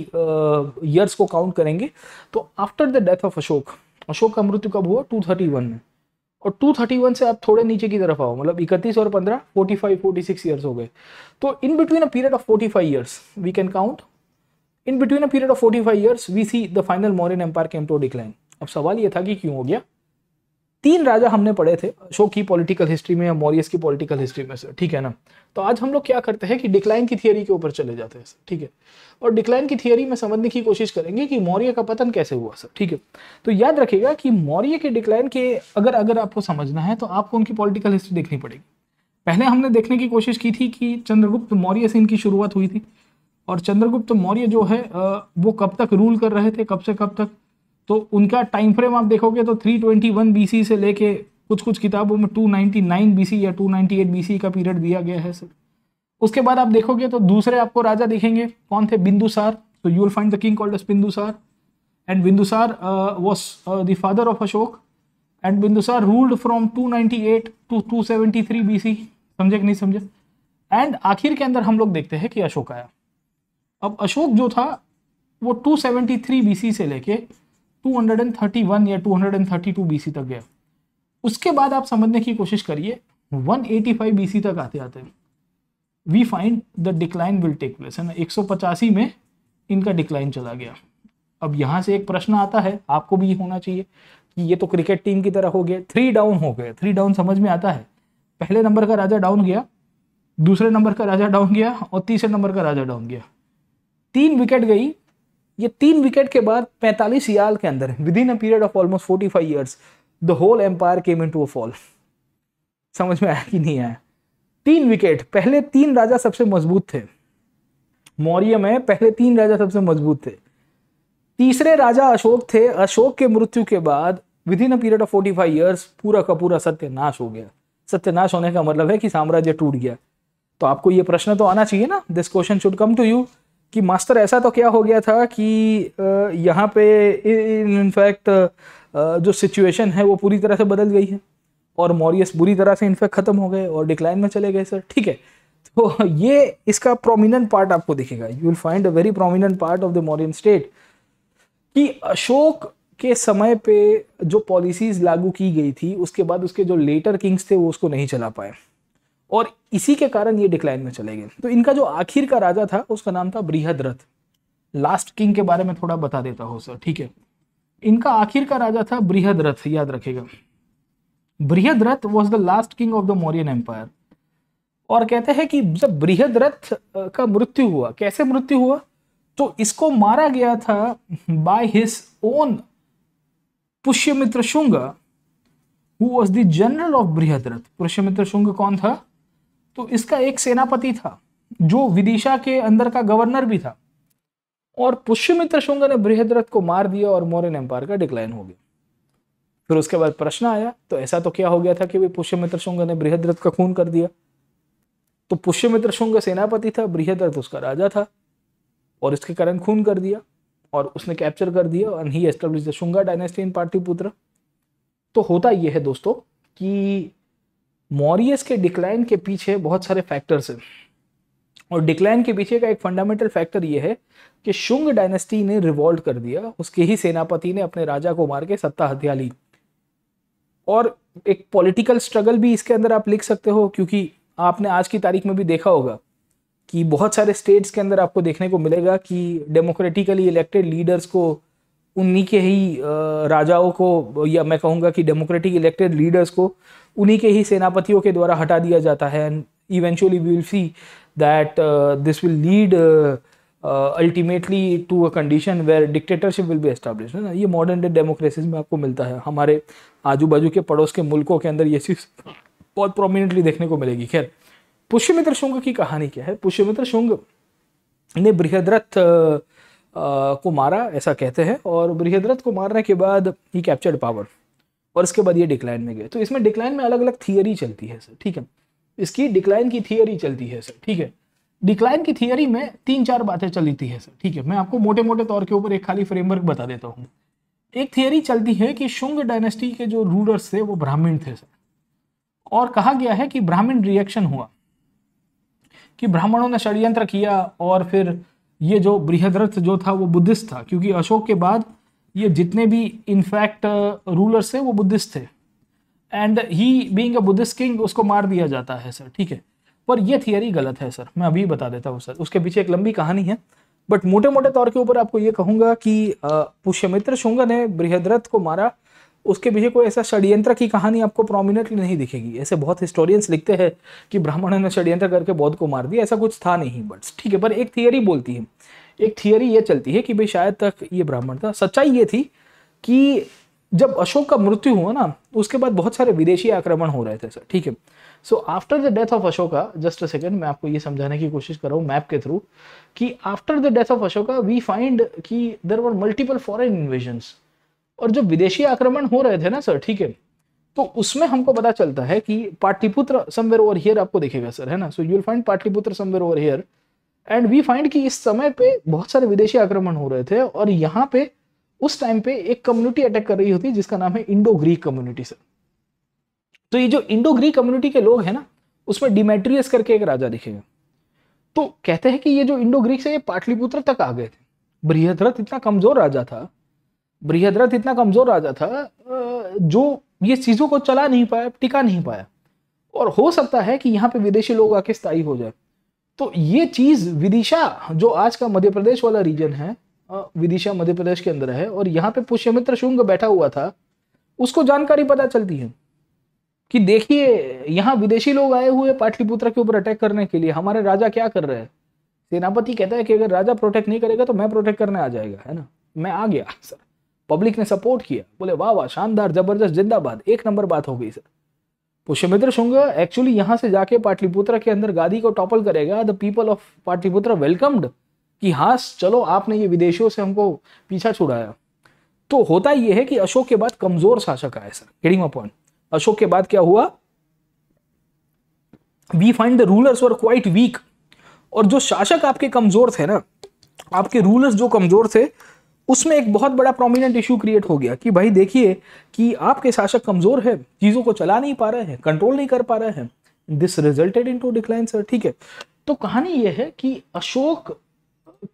ईयर्स को काउंट करेंगे तो after the death of Ashoka Ashoka का मृत्यु कब हुआ 231 में और 231 से आप थोड़े नीचे की तरफ आओ मतलब 31 और 15 45 46 इयर्स हो गए तो in between a period of 45 years we can count in between a period of 45 years we see the final Mauryan empire came to decline अब सवाल ये था कि क्यों हो गया तीन राजा हमने पढ़े थे अशोक की पॉलिटिकल हिस्ट्री में या मौर्यस की पॉलिटिकल हिस्ट्री में से ठीक है ना तो आज हम लोग क्या करते हैं कि डिक्लाइन की थियोरी के ऊपर चले जाते हैं सर ठीक है और डिक्लाइन की थियोरी में समझने की कोशिश करेंगे कि मौर्य का पतन कैसे हुआ सर ठीक है तो याद रखिएगा कि मौर्य के डिक्लाइन के अगर अगर आपको समझना है तो आपको उनकी पॉलिटिकल हिस्ट्री देखनी पड़ेगी पहले हमने देखने की कोशिश की थी कि चंद्रगुप्त मौर्य से इनकी शुरुआत हुई थी और चंद्रगुप्त मौर्य जो है वो कब तक रूल कर रहे थे कब से कब तक तो उनका टाइम फ्रेम आप देखोगे तो 321 ट्वेंटी से लेके कुछ कुछ किताबों में 299 बीसी या 298 बीसी का पीरियड दिया गया है सर उसके बाद आप देखोगे तो दूसरे आपको राजा दिखेंगे कौन थे बिंदुसार तो you will find the king called Bindusara and Bindusara was the father of Ashoka and Bindusara ruled from 298 to 273 seventy समझे कि नहीं समझे एंड आखिर के अंदर हम लोग देखते हैं कि अशोक आया अब अशोक जो था वो 273 सेवेंटी से लेके 231 या 232 बीसी तक गए उसके बाद आप समझने की कोशिश करिए 185 बीसी तक आते आते we find the decline will take place है ना एक में इनका डिक्लाइन चला गया अब यहाँ से एक प्रश्न आता है आपको भी होना चाहिए कि ये तो क्रिकेट टीम की तरह हो गया थ्री डाउन हो गए थ्री डाउन समझ में आता है पहले नंबर का राजा डाउन गया दूसरे नंबर का राजा डाउन गया और तीसरे नंबर का राजा डाउन गया तीन विकेट गई ये तीन विकेट के बाद 45 याल के अंदर within a period of almost 45 years the whole empire came into a fall समझ में आया कि नहीं आया तीन विकेट पहले तीन राजा सबसे मजबूत थे मौर्य में पहले तीन राजा सबसे मजबूत थे तीसरे राजा अशोक थे अशोक के मृत्यु के बाद within a period of forty five years पूरा का पूरा सत्यनाश हो गया सत्यनाश होने का मतलब है कि साम्राज्य टूट गया तो आपको ये प्रश्न तो आना चाहिए ना this question should come to you कि मास्टर ऐसा तो क्या हो गया था कि यहाँ पे इनफैक्ट जो सिचुएशन है वो पूरी तरह से बदल गई है और मॉरियस बुरी तरह से इनफैक्ट ख़त्म हो गए और डिक्लाइन में चले गए सर ठीक है तो ये इसका प्रोमिनेंट पार्ट आपको दिखेगा you will find a very prominent part of the Mauryan state कि अशोक के समय पे जो पॉलिसीज लागू की गई थी उसके बाद उसके जो लेटर किंग्स थे वो उसको नहीं चला पाए और इसी के कारण ये डिक्लाइन में चले गए तो इनका जो आखिर का राजा था उसका नाम था बृहद लास्ट किंग के बारे में थोड़ा बता देता हूँ सर ठीक है इनका आखिर का राजा था बृहद याद रखेगा Ratha was the last king of the Mauryan empire और कहते हैं कि जब बृहद का मृत्यु हुआ कैसे मृत्यु हुआ तो इसको मारा गया था by his own Pushyamitra Shunga who was the general of Brihadratha Pushyamitra Shunga कौन था तो इसका एक सेनापति था जो विदिशा के अंदर का गवर्नर भी था और पुष्यमित्र शुंग ने बृहद्रथ को मार दिया और मौर्य एम्पायर का डिक्लाइन हो गया फिर उसके बाद प्रश्न आया तो ऐसा तो क्या हो गया था कि भाई पुष्यमित्र शुंग ने बृहद्रथ का खून कर दिया तो पुष्यमित्र शुंग सेनापति था बृहद्रथ उसका राजा था और इसके कारण खून कर दिया और उसने कैप्चर कर दिया and he establish the Shunga dynasty in Pataliputra तो होता यह है दोस्तों कि मॉरियस के डिक्लाइन के पीछे बहुत सारे फैक्टर्स हैं और डिक्लाइन के पीछे का एक फंडामेंटल फैक्टर ये है कि शुंग डायनेस्टी ने रिवॉल्ट कर दिया उसके ही सेनापति ने अपने राजा को मार के सत्ता हत्या ली और एक पॉलिटिकल स्ट्रगल भी इसके अंदर आप लिख सकते हो क्योंकि आपने आज की तारीख में भी देखा होगा कि बहुत सारे स्टेट्स के अंदर आपको देखने को मिलेगा कि डेमोक्रेटिकली इलेक्टेड लीडर्स को उन्हीं के ही राजाओं को या मैं कहूँगा कि डेमोक्रेटिक इलेक्टेड लीडर्स को उन्हीं के ही सेनापतियों के द्वारा हटा दिया जाता है and eventually we will see that this will lead ultimately to a condition where dictatorship will be establish है ना ये मॉडर्न डे डेमोक्रेसीज में आपको मिलता है हमारे आजू बाजू के पड़ोस के मुल्कों के अंदर ये चीज़ बहुत प्रोमिनेंटली देखने को मिलेगी खैर पुष्यमित्र शुंग की कहानी क्या है पुष्यमित्र शुंग ने बृहद्रथ uh, uh, को मारा ऐसा कहते हैं और बृहद्रथ को मारने के बाद ही कैप्चर्ड पावर और इसके बाद ये डिक्लाइन में गए तो इसमें डिक्लाइन में अलग अलग थियरी चलती है सर ठीक है इसकी डिक्लाइन की थियरी चलती है सर ठीक है डिक्लाइन की थियरी में तीन चार बातें चलती है सर ठीक है मैं आपको मोटे मोटे तौर के ऊपर एक खाली फ्रेमवर्क बता देता हूँ एक थियरी चलती है कि शुंग डायनेस्टी के जो रूलर्स थे वो ब्राह्मीण थे सर और कहा गया है कि ब्राह्मीण रिएक्शन हुआ कि ब्राह्मणों ने षड्यंत्र किया और फिर ये जो बृहद्रथ जो था वो बुद्धिस्ट था क्योंकि अशोक के बाद ये जितने भी इनफैक्ट रूलर्स थे वो बुद्धिस्ट थे and he being a Buddhist king उसको मार दिया जाता है सर ठीक है पर यह थियरी गलत है सर मैं अभी बता देता हूँ सर उसके पीछे एक लंबी कहानी है बट मोटे मोटे तौर के ऊपर आपको ये कहूँगा कि uh, पुष्यमित्र शुंग ने बृहद्रथ को मारा उसके पीछे कोई ऐसा षड्यंत्र की कहानी आपको प्रोमिनेंटली नहीं दिखेगी ऐसे बहुत हिस्टोरियंस लिखते हैं कि ब्राह्मणों ने षड्यंत्र करके बौद्ध को मार दिया ऐसा कुछ था नहीं बट ठीक है पर एक थियरी बोलती है एक थियरी यह चलती है कि भाई शायद तक ये ब्राह्मण था सच्चाई ये थी कि जब अशोक का मृत्यु हुआ ना उसके बाद बहुत सारे विदेशी आक्रमण हो रहे थे सर ठीक है so after the death of Ashoka just a second मैं आपको ये समझाने की कोशिश कर रहा हूँ मैप के थ्रू कि after the death of Ashoka we find कि there were multiple foreign invasions और जब विदेशी आक्रमण हो रहे थे ना सर ठीक है तो उसमें हमको पता चलता है कि पाटलिपुत्र समवेयर ओवर हियर आपको देखेगा सर है ना so you will find Pataliputra somewhere over here and we find कि इस समय पे बहुत सारे विदेशी आक्रमण हो रहे थे और यहाँ पे उस टाइम पे एक कम्युनिटी अटैक कर रही होती है जिसका नाम है इंडो ग्रीक कम्युनिटी सर तो ये जो इंडो ग्रीक कम्युनिटी के लोग हैं ना उसमें डिमेट्रियस करके एक राजा दिखेगा तो कहते हैं कि ये जो इंडो ग्रीक है ये पाटलिपुत्र तक आ गए थे बृहद्रथ इतना कमजोर राजा था बृहद्रथ इतना कमजोर राजा था जो ये चीजों को चला नहीं पाया टिका नहीं पाया और हो सकता है कि यहाँ पे विदेशी लोग आके स्थायी हो जाए तो ये चीज़ विदिशा जो आज का मध्य प्रदेश वाला रीजन है विदिशा मध्य प्रदेश के अंदर है और यहाँ पे पुष्यमित्र शुंग बैठा हुआ था उसको जानकारी पता चलती है कि देखिए यहाँ विदेशी लोग आए हुए पाटलिपुत्र के ऊपर अटैक करने के लिए हमारे राजा क्या कर रहे हैं सेनापति कहता है कि अगर राजा प्रोटेक्ट नहीं करेगा तो मैं प्रोटेक्ट करने आ जाएगा है ना मैं आ गया सर पब्लिक ने सपोर्ट किया बोले वाह वाह शानदार जबरदस्त जिंदाबाद एक नंबर बात हो गई सर पुष्यमित्र शुंग एक्चुअली यहाँ से जाके पाटलिपुत्र के अंदर गादी को टॉपल करेगा the people of Pataliputra welcomed कि हाँ चलो आपने ये विदेशियों से हमको पीछा छुड़ाया तो होता यह है कि अशोक के बाद कमजोर शासक आए सर गेटिंग पॉइंट अशोक के बाद क्या हुआ we find the rulers were quite weak और जो शासक आपके कमजोर थे ना आपके रूलर्स जो कमजोर थे उसमें एक बहुत बड़ा प्रोमिनेंट इशू क्रिएट हो गया कि भाई देखिए कि आपके शासक कमज़ोर है चीज़ों को चला नहीं पा रहे हैं कंट्रोल नहीं कर पा रहे हैं this resulted into decline sir ठीक है तो कहानी यह है कि अशोक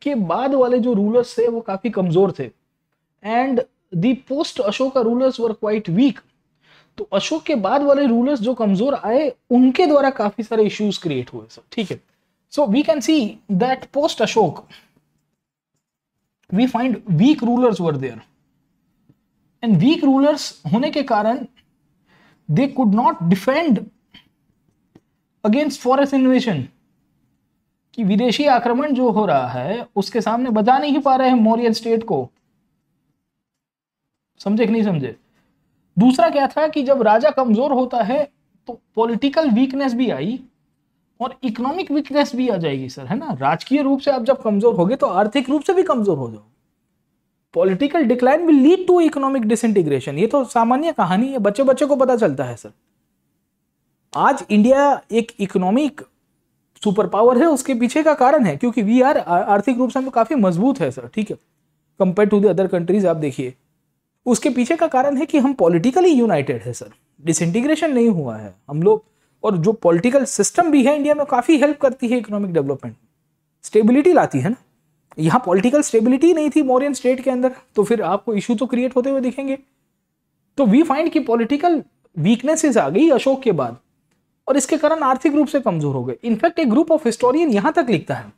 के बाद वाले जो रूलर्स थे वो काफ़ी कमज़ोर थे and the post Ashoka rulers were quite weak तो अशोक के बाद वाले रूलर्स जो कमज़ोर आए उनके द्वारा काफ़ी सारे इश्यूज क्रिएट हुए सर ठीक है so we can see that post Ashoka we find weak rulers were there and weak rulers होने के कारण they could not defend against forest invasion कि विदेशी आक्रमण जो हो रहा है उसके सामने बचा नहीं पा रहे हैं मौर्य स्टेट को समझे कि नहीं समझे दूसरा क्या था कि जब राजा कमजोर होता है तो पॉलिटिकल वीकनेस भी आई और इकोनॉमिक वीकनेस भी आ जाएगी सर है ना राजकीय रूप से आप जब कमजोर होगे तो आर्थिक रूप से भी कमजोर हो जाओगे political decline will lead to economic disintegration ये तो सामान्य कहानी है बच्चे बच्चे को पता चलता है सर आज इंडिया एक इकोनॉमिक सुपर पावर है उसके पीछे का कारण है क्योंकि वी आर आर्थिक रूप से हम काफी मजबूत है सर ठीक है compare to the other countries आप देखिए उसके पीछे का कारण है कि हम पॉलिटिकली यूनाइटेड है सर डिसइंटीग्रेशन नहीं हुआ है हम लोग और जो पॉलिटिकल सिस्टम भी है इंडिया में काफ़ी हेल्प करती है इकोनॉमिक डेवलपमेंट स्टेबिलिटी लाती है ना यहाँ पॉलिटिकल स्टेबिलिटी नहीं थी मौर्यन स्टेट के अंदर तो फिर आपको इशू तो क्रिएट होते हुए दिखेंगे तो वी फाइंड कि पॉलिटिकल वीकनेसेस आ गई अशोक के बाद और इसके कारण आर्थिक रूप से कमजोर हो गए इनफैक्ट एक ग्रुप ऑफ हिस्टोरियन यहां तक लिखता है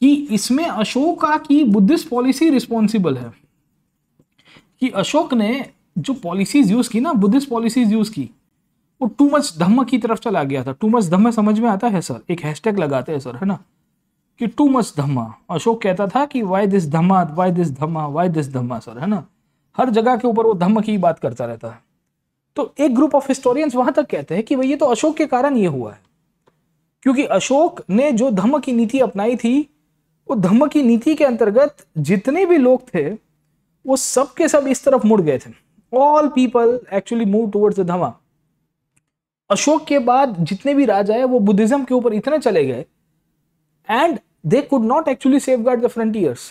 कि इसमें अशोका की बुद्धिस्ट पॉलिसी रिस्पॉन्सिबल है कि अशोक ने जो पॉलिसीज यूज की ना बुद्धिस्ट पॉलिसीज यूज की वो टू मच धम्म की तरफ चला गया था टू मच धम्म समझ में आता है सर एक हैशटैग लगाते हैं सर है ना कि टू मच धम्मा अशोक कहता था कि why this dhamma why this dhamma why this dhamma sir है ना हर जगह के ऊपर वो धम्म की बात करता रहता है तो एक ग्रुप ऑफ हिस्टोरियंस वहां तक कहते हैं कि भाई ये तो अशोक के कारण ये हुआ है क्योंकि अशोक ने जो धम्म की नीति अपनाई थी वो धम्म की नीति के अंतर्गत जितने भी लोग थे वो सब के सब इस तरफ मुड़ गए थे all people actually move towards the dhamma Ashoka के बाद जितने भी राजा है वो बुद्धिज्म के ऊपर इतने चले गए and they could not actually safeguard the frontiers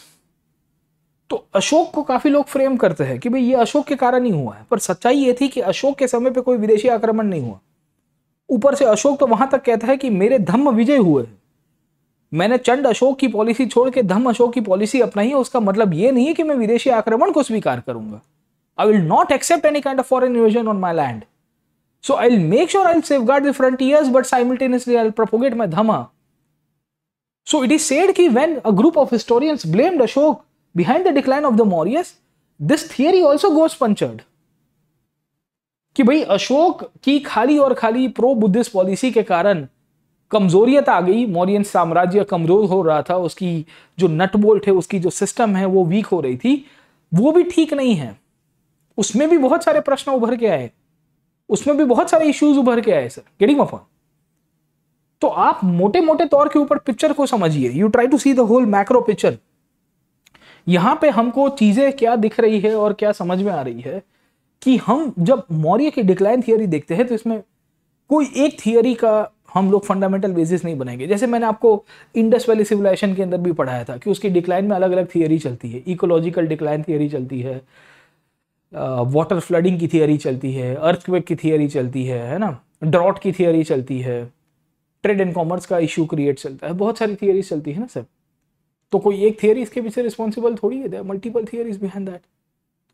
तो अशोक को काफी लोग फ्रेम करते हैं कि भाई ये अशोक के कारण ही हुआ है पर सच्चाई ये थी कि अशोक के समय पे कोई विदेशी आक्रमण नहीं हुआ ऊपर से अशोक तो वहां तक कहता है कि मेरे धम्म विजय हुए मैंने चंड अशोक की पॉलिसी छोड़ के धम्म अशोक की पॉलिसी अपनाई है उसका मतलब ये नहीं है कि मैं विदेशी आक्रमण को स्वीकार करूंगा I will not accept any kind of foreign invasion on my land So I'll make sure I'll safeguard the frontiers, but simultaneously I'll propagate my Dhamma. So it is said that when a group of historians blamed ashok behind the decline of the Mauryas, this theory also goes punctured. कि भाई अशोक की खाली और खाली pro Buddhist policy के कारण कमजोरियत आ गई मौर्यन साम्राज्य कमजोर हो रहा था उसकी जो नट बोल्ट है उसकी जो सिस्टम है वो वीक हो रही थी वो भी ठीक नहीं है उसमें भी बहुत सारे प्रश्न उभर के आए उसमें भी बहुत सारे इश्यूज उभर के आए सर गेटिंग माई तो आप मोटे मोटे तौर के ऊपर पिक्चर को समझिए you try to see the whole macro picture यहां पे हमको चीजें क्या दिख रही है और क्या समझ में आ रही है कि हम जब मौर्य की डिक्लाइन थियोरी देखते हैं तो इसमें कोई एक थियोरी का हम लोग फंडामेंटल बेसिस नहीं बनाएंगे जैसे मैंने आपको इंडस वैली सिविलाइजेशन के अंदर भी पढ़ाया था कि उसकी डिक्लाइन में अलग अलग थियोरी चलती है इकोलॉजिकल डिक्लाइन थियोरी चलती है वाटर फ्लडिंग की थियोरी चलती है अर्थक्वेक की थियोरी चलती है है ना ड्रॉट की थियोरी चलती है ट्रेड एंड कॉमर्स का इशू क्रिएट चलता है बहुत सारी थियरीज चलती है ना सर तो कोई एक थियोरी इसके पीछे रिस्पॉन्सिबल थोड़ी है मल्टीपल थियोरीज बिहाइंड दैट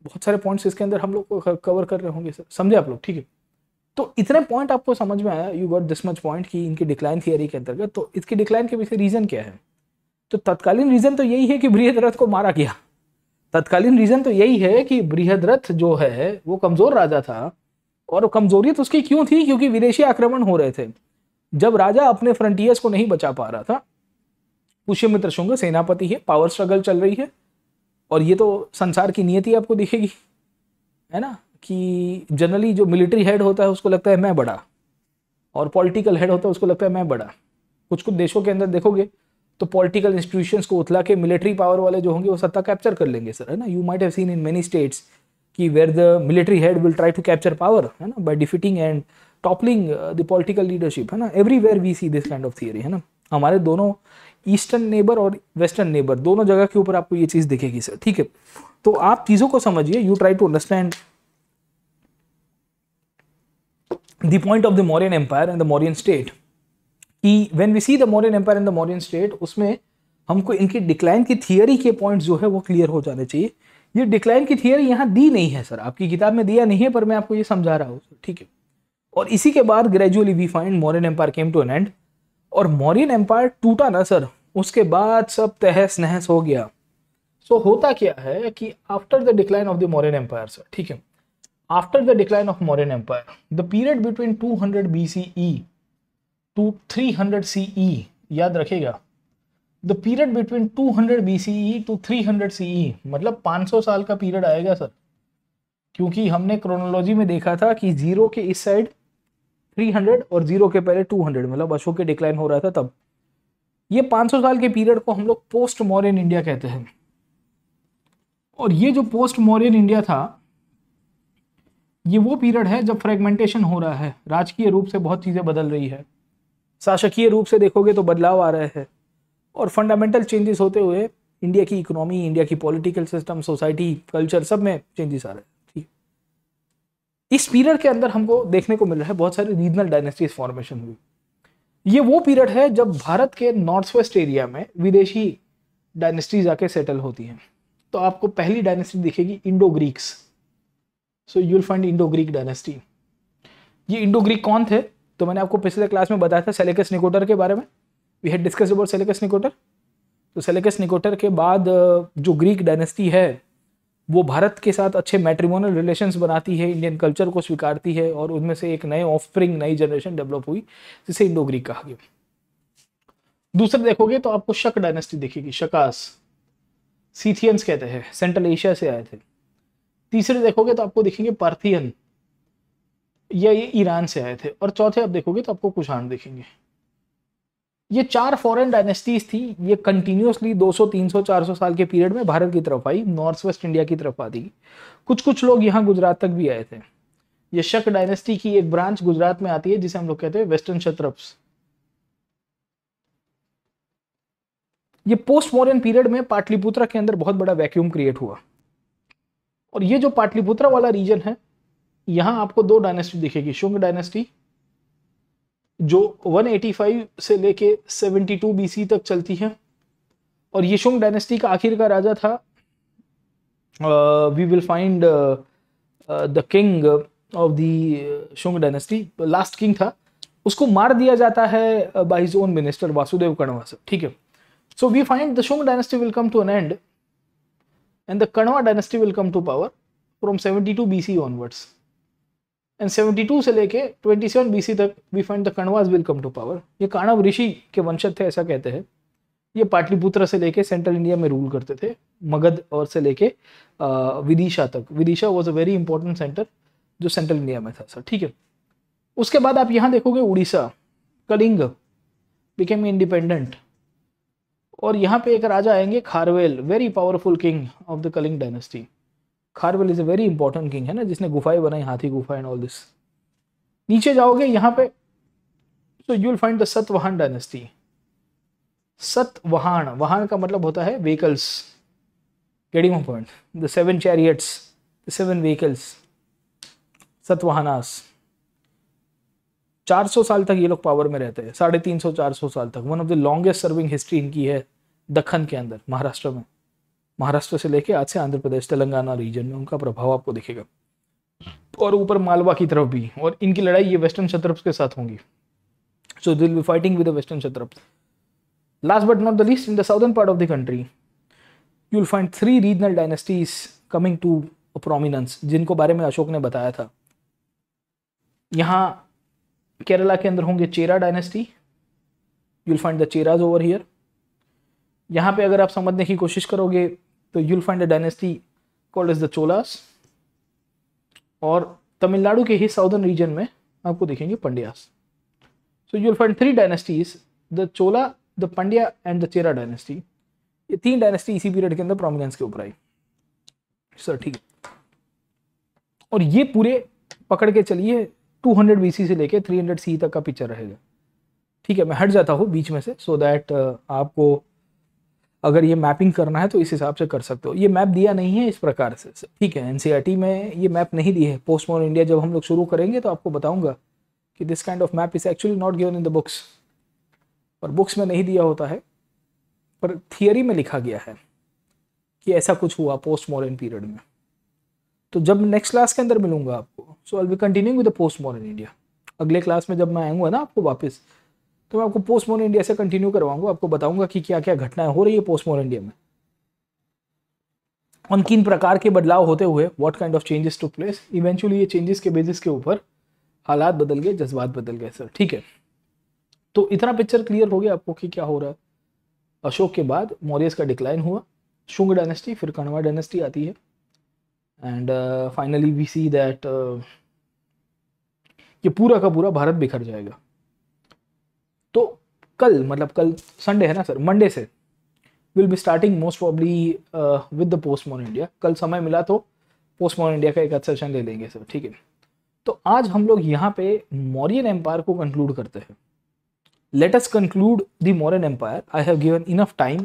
बहुत सारे पॉइंट्स इसके अंदर हम लोग कवर कर रहे होंगे सर समझे आप लोग ठीक है तो इतने पॉइंट आपको समझ में आया you got this much point कि इनकी डिक्लाइन थियरी के अंतर्गत तो इसकी डिक्लाइन के पीछे रीज़न क्या है तो तत्कालीन रीज़न तो यही है कि बृहद रथ को मारा गया तत्कालीन रीजन तो यही है कि बृहद्रथ जो है वो कमजोर राजा था और कमजोरियत उसकी क्यों थी क्योंकि विदेशी आक्रमण हो रहे थे जब राजा अपने फ्रंटियर्स को नहीं बचा पा रहा था पुष्यमित्र शुंग सेनापति है पावर स्ट्रगल चल रही है और ये तो संसार की नियति आपको दिखेगी है ना कि जनरली जो मिलिट्री हेड होता है उसको लगता है मैं बड़ा और पॉलिटिकल हेड होता है उसको लगता है मैं बड़ा कुछ कुछ देशों के अंदर देखोगे तो पॉलिटिकल इंस्टीट्यूशन को उथला के मिलिट्री पावर वाले जो होंगे वो सत्ता कैप्चर कर लेंगे सर है ना you might have seen in many states कि where the military head will try to capture power है ना by defeating and toppling the political leadership है ना everywhere we see this kind of theory है ना हमारे दोनों ईस्टर्न नेबर और वेस्टर्न नेबर दोनों जगह के ऊपर आपको ये चीज़ दिखेगी सर ठीक है तो आप चीज़ों को समझिए you try to understand the point of the Mauryan Empire and the Mauryan state कि when we see the modern empire in the modern state उसमें हमको इनकी डिक्लाइन की थियरी के पॉइंट जो है वो क्लियर हो जाने चाहिए ये डिक्लाइन की थियरी यहाँ दी नहीं है सर आपकी किताब में दिया नहीं है पर मैं आपको ये समझा रहा हूँ ठीक है और इसी के बाद gradually we find Mauryan empire came to an end और मॉरियन एम्पायर टूटा ना सर उसके बाद सब तहस नहस हो गया सो so, होता क्या है कि after the decline of the Mauryan empire sir ठीक है after the decline of Mauryan empire the period between two 200 BCE to three hundred C E याद रखेगा the period between two hundred C E to three hundred CE मतलब सौ साल का period आएगा sir क्योंकि हमने क्रोनोलॉजी में देखा था कि जीरो के इस साइड थ्री हंड्रेड और जीरो के पहले टू हंड्रेड मतलब अशोक के डिक्लाइन हो रहा था तब ये सौ साल के पीरियड को हम लोग पोस्ट मॉरियन इंडिया कहते हैं और ये जो पोस्ट मॉरियन इंडिया था ये वो पीरियड है जब फ्रेगमेंटेशन हो रहा है राजकीय रूप से बहुत चीज़ें बदल रही है शासकीय रूप से देखोगे तो बदलाव आ रहे हैं और फंडामेंटल चेंजेस होते हुए इंडिया की इकोनॉमी इंडिया की पॉलिटिकल सिस्टम सोसाइटी कल्चर सब में चेंजेस आ रहे हैं ठीक इस पीरियड के अंदर हमको देखने को मिल रहा है बहुत सारी रीजनल डायनेस्टीज फॉर्मेशन हुई ये वो पीरियड है जब भारत के नॉर्थ वेस्ट एरिया में विदेशी डायनेस्टीज आके सेटल होती हैं तो आपको पहली डायनेस्टी दिखेगी Indo Greeks so you'll find Indo Greek dynasty ये इंडो ग्रीक कौन थे तो मैंने आपको पिछले क्लास में बताया था सेलेकस निकोटर के बारे में we had discuss about Seleucus Nicator तो सेलेकस निकोटर के बाद जो ग्रीक डायनेस्टी है वो भारत के साथ अच्छे मैट्रिमोनल रिलेशंस बनाती है इंडियन कल्चर को स्वीकारती है और उनमें से एक नए ऑफस्प्रिंग नई जनरेशन डेवलप हुई जिसे इंडो ग्रीक कहा गया दूसरे देखोगे तो आपको शक डायनेस्टी दिखेगी शकास सीथियंस कहते हैं सेंट्रल एशिया से आए थे तीसरे देखोगे तो आपको दिखेंगे पार्थियन या ये ईरान से आए थे और चौथे आप देखोगे तो आपको आठ दिखेंगे ये चार फॉरेन डायनेस्टीज थी ये कंटिन्यूसली 200, 300, 400 साल के पीरियड में भारत की तरफ आई नॉर्थ वेस्ट इंडिया की तरफ आती कुछ कुछ लोग यहाँ गुजरात तक भी आए थे ये शक डायनेस्टी की एक ब्रांच गुजरात में आती है जिसे हम लोग कहते हैं वेस्टर्न शत्रप्स ये पोस्ट मॉडर्न पीरियड में पाटलिपुत्रा के अंदर बहुत बड़ा वैक्यूम क्रिएट हुआ और ये जो पाटलिपुत्रा वाला रीजन है यहां आपको दो डायनेस्टी दिखेगी शुंग डायनेस्टी जो 185 से लेके 72 बीसी तक चलती है और ये शुंग डायनेस्टी का आखिर का राजा था we will find the king of the Shunga dynasty last king था उसको मार दिया जाता है by his own minister Vasudeva Kanva से ठीक है so we find the Shunga dynasty will come to an end and the Kanva dynasty will come to power from 72 BC onwards and 72 से लेके 27 बीसी तक we find the Kanvas will come to power ये काणव ऋषि के वंशज थे ऐसा कहते हैं ये पाटलिपुत्र से लेके सेंट्रल इंडिया में रूल करते थे मगध और से लेके विदिशा तक Vidisha was a very important centre जो सेंट्रल इंडिया में था सर ठीक है उसके बाद आप यहाँ देखोगे उड़ीसा कलिंग बिकेम इंडिपेंडेंट और यहाँ पे एक राजा आएंगे Kharavela very powerful king of the Kalinga dynasty Kharavela is a very important king है ना जिसने गुफाएं बनाई हाथी गुफा एंड ऑल दिस नीचे जाओगे यहाँ पे तो you will find the Satavahana dynasty Satavahana वाहन का मतलब होता है vehicles getting point the seven chariots the seven vehicles Satavahanas 400 साल तक ये लोग पावर में रहते हैं साढ़े तीन सौ चार सौ साल तक one of the longest serving history इनकी है दखन के अंदर महाराष्ट्र में महाराष्ट्र से लेके आज से आंध्र प्रदेश तेलंगाना रीजन में उनका प्रभाव आपको दिखेगा और ऊपर मालवा की तरफ भी और इनकी लड़ाई ये वेस्टर्न शत्रप्स के साथ होंगी so they'll be fighting with western last but not the least in the southern part of the country you will find three regional dynasties coming to prominence जिनको बारे में अशोक ने बताया था यहाँ केरला के अंदर होंगे Chera dynasty you will find the Cheras over here यहाँ पे अगर आप समझने की कोशिश करोगे तो you'll find the dynasty called is the Cholas और तमिलनाडु के ही साउदर्न रीजन में आपको देखेंगे Pandyas so you'll find three dynasties the Chola the Pandya and the Chera dynasty ये तीन डायनेस्टी इसी पीरियड के अंदर प्रोमिनेंस के ऊपर आई सर ठीक है और ये पूरे पकड़ के चलिए 200 हंड्रेड बीसी से लेके 300 सी तक का पिक्चर रहेगा ठीक है मैं हट जाता हूँ बीच में से सो so दैट uh, आपको अगर ये मैपिंग करना है तो इस हिसाब से कर सकते हो ये मैप दिया नहीं है इस प्रकार से ठीक है एन e में ये मैप नहीं दी है पोस्ट मॉडर्न इंडिया जब हम लोग शुरू करेंगे तो आपको बताऊंगा कि this kind of map is actually not given in the books और बुक्स में नहीं दिया होता है पर थियरी में लिखा गया है कि ऐसा कुछ हुआ पोस्ट मॉडर्न पीरियड में तो जब नेक्स्ट क्लास के अंदर मिलूंगा आपको so I will be with the post modern India अगले क्लास में जब मैं आऊँगा ना आपको वापस तो मैं आपको पोस्टमोन इंडिया से कंटिन्यू करवाऊंगा आपको बताऊंगा कि क्या क्या घटनाएं हो रही है पोस्टमोन इंडिया में उन किन प्रकार के बदलाव होते हुए what kind of changes to place eventually ये चेंजेस के बेसिस के ऊपर हालात बदल गए जज्बात बदल गए सर ठीक है तो इतना पिक्चर क्लियर हो गया आपको कि क्या हो रहा है अशोक के बाद मौर्य का डिक्लाइन हुआ शुंग डायनेस्टी फिर कणवा डायनेस्टी आती है and finally we see that ये पूरा का पूरा भारत बिखर जाएगा तो कल मतलब कल संडे है ना सर मंडे से will be starting most probably with the post modern India कल समय मिला तो पोस्ट मॉर्न इंडिया का एक अच्छा सेशन ले लेंगे सर ठीक है तो आज हम लोग यहाँ पे मौर्यन एम्पायर को कंक्लूड करते हैं let us conclude the modern empire I have given enough time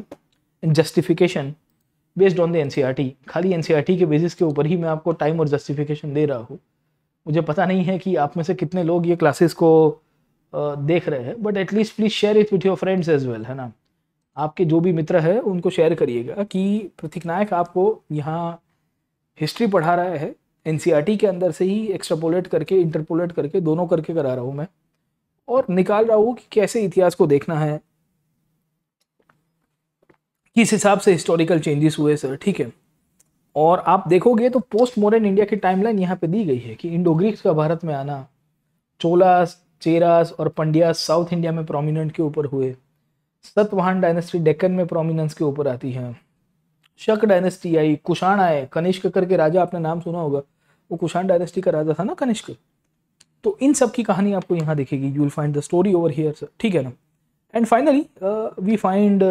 and justification based on the N खाली एन e के बेसिस के ऊपर ही मैं आपको टाइम और जस्टिफिकेशन दे रहा हूँ मुझे पता नहीं है कि आप में से कितने लोग ये क्लासेस को देख रहे हैं but at least please share it with your friends as well है ना आपके जो भी मित्र है उनको शेयर करिएगा कि प्रतीक नायक आपको यहाँ हिस्ट्री पढ़ा रहा है एन e के अंदर से ही एक्स्ट्रापोलेट करके इंटरपोलेट करके दोनों करके करा रहा हूँ मैं और निकाल रहा हूँ कि कैसे इतिहास को देखना है किस हिसाब से हिस्टोरिकल चेंजेस हुए सर ठीक है और आप देखोगे तो पोस्ट मॉडर्न इंडिया की टाइमलाइन यहाँ पे दी गई है कि इंडो ग्रीक्स का भारत में आना चोलास चेरास और पंड्या साउथ इंडिया में प्रोमिनेंट के ऊपर हुए सतवाहन डायनेस्टी डेक्कन में प्रोमिनेंस के ऊपर आती है शक डायनेस्टी आई कुषाण आए कनिष्क करके राजा आपने नाम सुना होगा वो कुषाण डायनेस्टी का राजा था ना कनिष्क तो इन सब की कहानी आपको यहाँ दिखेगी you will find the story over here sir ठीक है ना एंड फाइनली वी फाइंड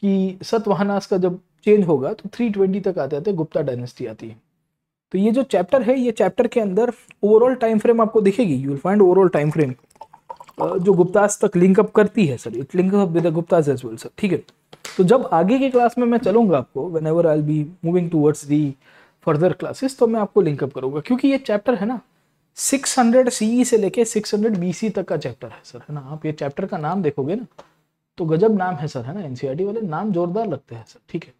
कि सतवाहनास का जब चेंज होगा तो 320 तक आते आते गुप्ता डायनेस्टी आती है तो ये जो चैप्टर है ये चैप्टर के अंदर ओवरऑल टाइम फ्रेम आपको दिखेगी you will find overall time frame जो गुप्ताज तक लिंकअप करती है sir it up with Guptas as well sir ठीक है तो जब आगे की क्लास में मैं चलूंगा आपको whenever I be moving towards the further classes तो मैं आपको लिंकअप करूंगा क्योंकि ये चैप्टर है ना 600 सीई से लेके 600 बीसी तक का चैप्टर है सर है ना आप ये चैप्टर का नाम देखोगे ना तो गजब नाम है सर है ना एनसीआर e वाले नाम जोरदार लगते हैं सर ठीक है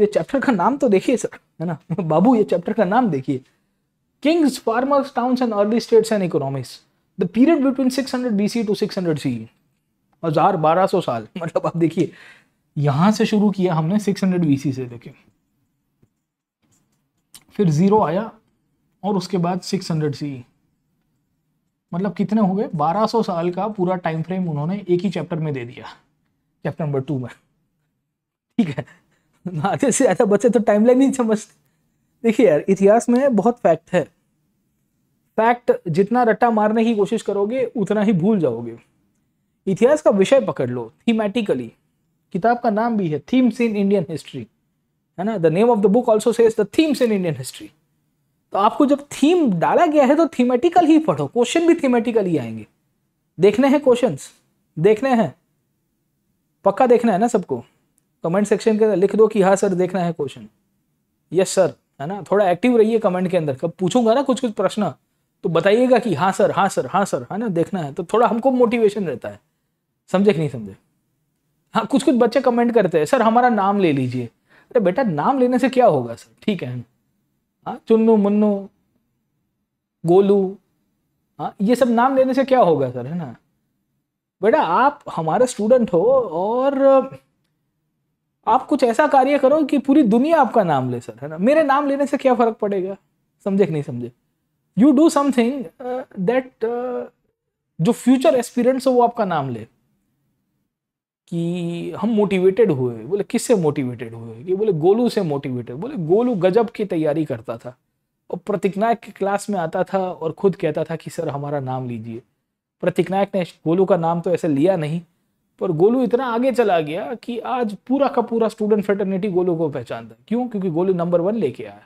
ये चैप्टर का नाम तो देखिए सर है ना बाबू ये चैप्टर का नाम देखिए kings farmers towns and early states and economics the period between 600 hundred B C to six hundred C हजार बारह सौ साल मतलब आप देखिए यहां से शुरू किया हमने 600 सी से देखे फिर जीरो आया और उसके बाद 600 सी मतलब कितने हो गए 1200 साल का पूरा टाइम फ्रेम उन्होंने एक ही चैप्टर में दे दिया चैप्टर नंबर टू में ठीक है आधे से ज़्यादा बच्चे तो टाइमलाइन नहीं समझते देखिए यार इतिहास में बहुत फैक्ट है फैक्ट जितना रट्टा मारने की कोशिश करोगे उतना ही भूल जाओगे इतिहास का विषय पकड़ लो थीमेटिकली किताब का नाम भी है थीम्स इन इंडियन हिस्ट्री है ना the name of the book also says the themes in Indian history तो आपको जब थीम डाला गया है तो थीमेटिकल ही पढ़ो क्वेश्चन भी थीमेटिकल ही आएंगे देखने हैं क्वेश्चन देखने हैं पक्का देखना है ना सबको कमेंट सेक्शन के लिख दो कि हाँ सर देखना है क्वेश्चन यस सर है ना थोड़ा एक्टिव रहिए कमेंट के अंदर कब पूछूंगा ना कुछ कुछ प्रश्न तो बताइएगा कि हाँ सर हाँ सर हाँ सर है ना देखना है तो थोड़ा हमको मोटिवेशन रहता है समझे कि नहीं समझे हाँ कुछ कुछ बच्चे कमेंट करते हैं सर हमारा नाम ले लीजिए अरे बेटा नाम लेने से क्या होगा सर ठीक है हाँ चुन्नू मुन्नू गोलू हाँ ये सब नाम लेने से क्या होगा सर है ना बेटा आप हमारा स्टूडेंट हो और आप कुछ ऐसा कार्य करो कि पूरी दुनिया आपका नाम ले सर है ना मेरे नाम लेने से क्या फर्क पड़ेगा समझे कि नहीं समझे यू डू समथिंग दैट जो फ्यूचर एक्सपीरियंस हो वो आपका नाम ले कि हम मोटिवेटेड हुए बोले किससे मोटिवेटेड हुए ये बोले गोलू से मोटिवेटेड बोले गोलू गजब की तैयारी करता था और प्रतिकनायक नायक की क्लास में आता था और खुद कहता था कि सर हमारा नाम लीजिए प्रतिक नायक ने गोलू का नाम तो ऐसे लिया नहीं पर गोलू इतना आगे चला गया कि आज पूरा का पूरा स्टूडेंट फेटर्निटी गोलू को पहचानता क्यों क्योंकि गोलू नंबर वन लेके आया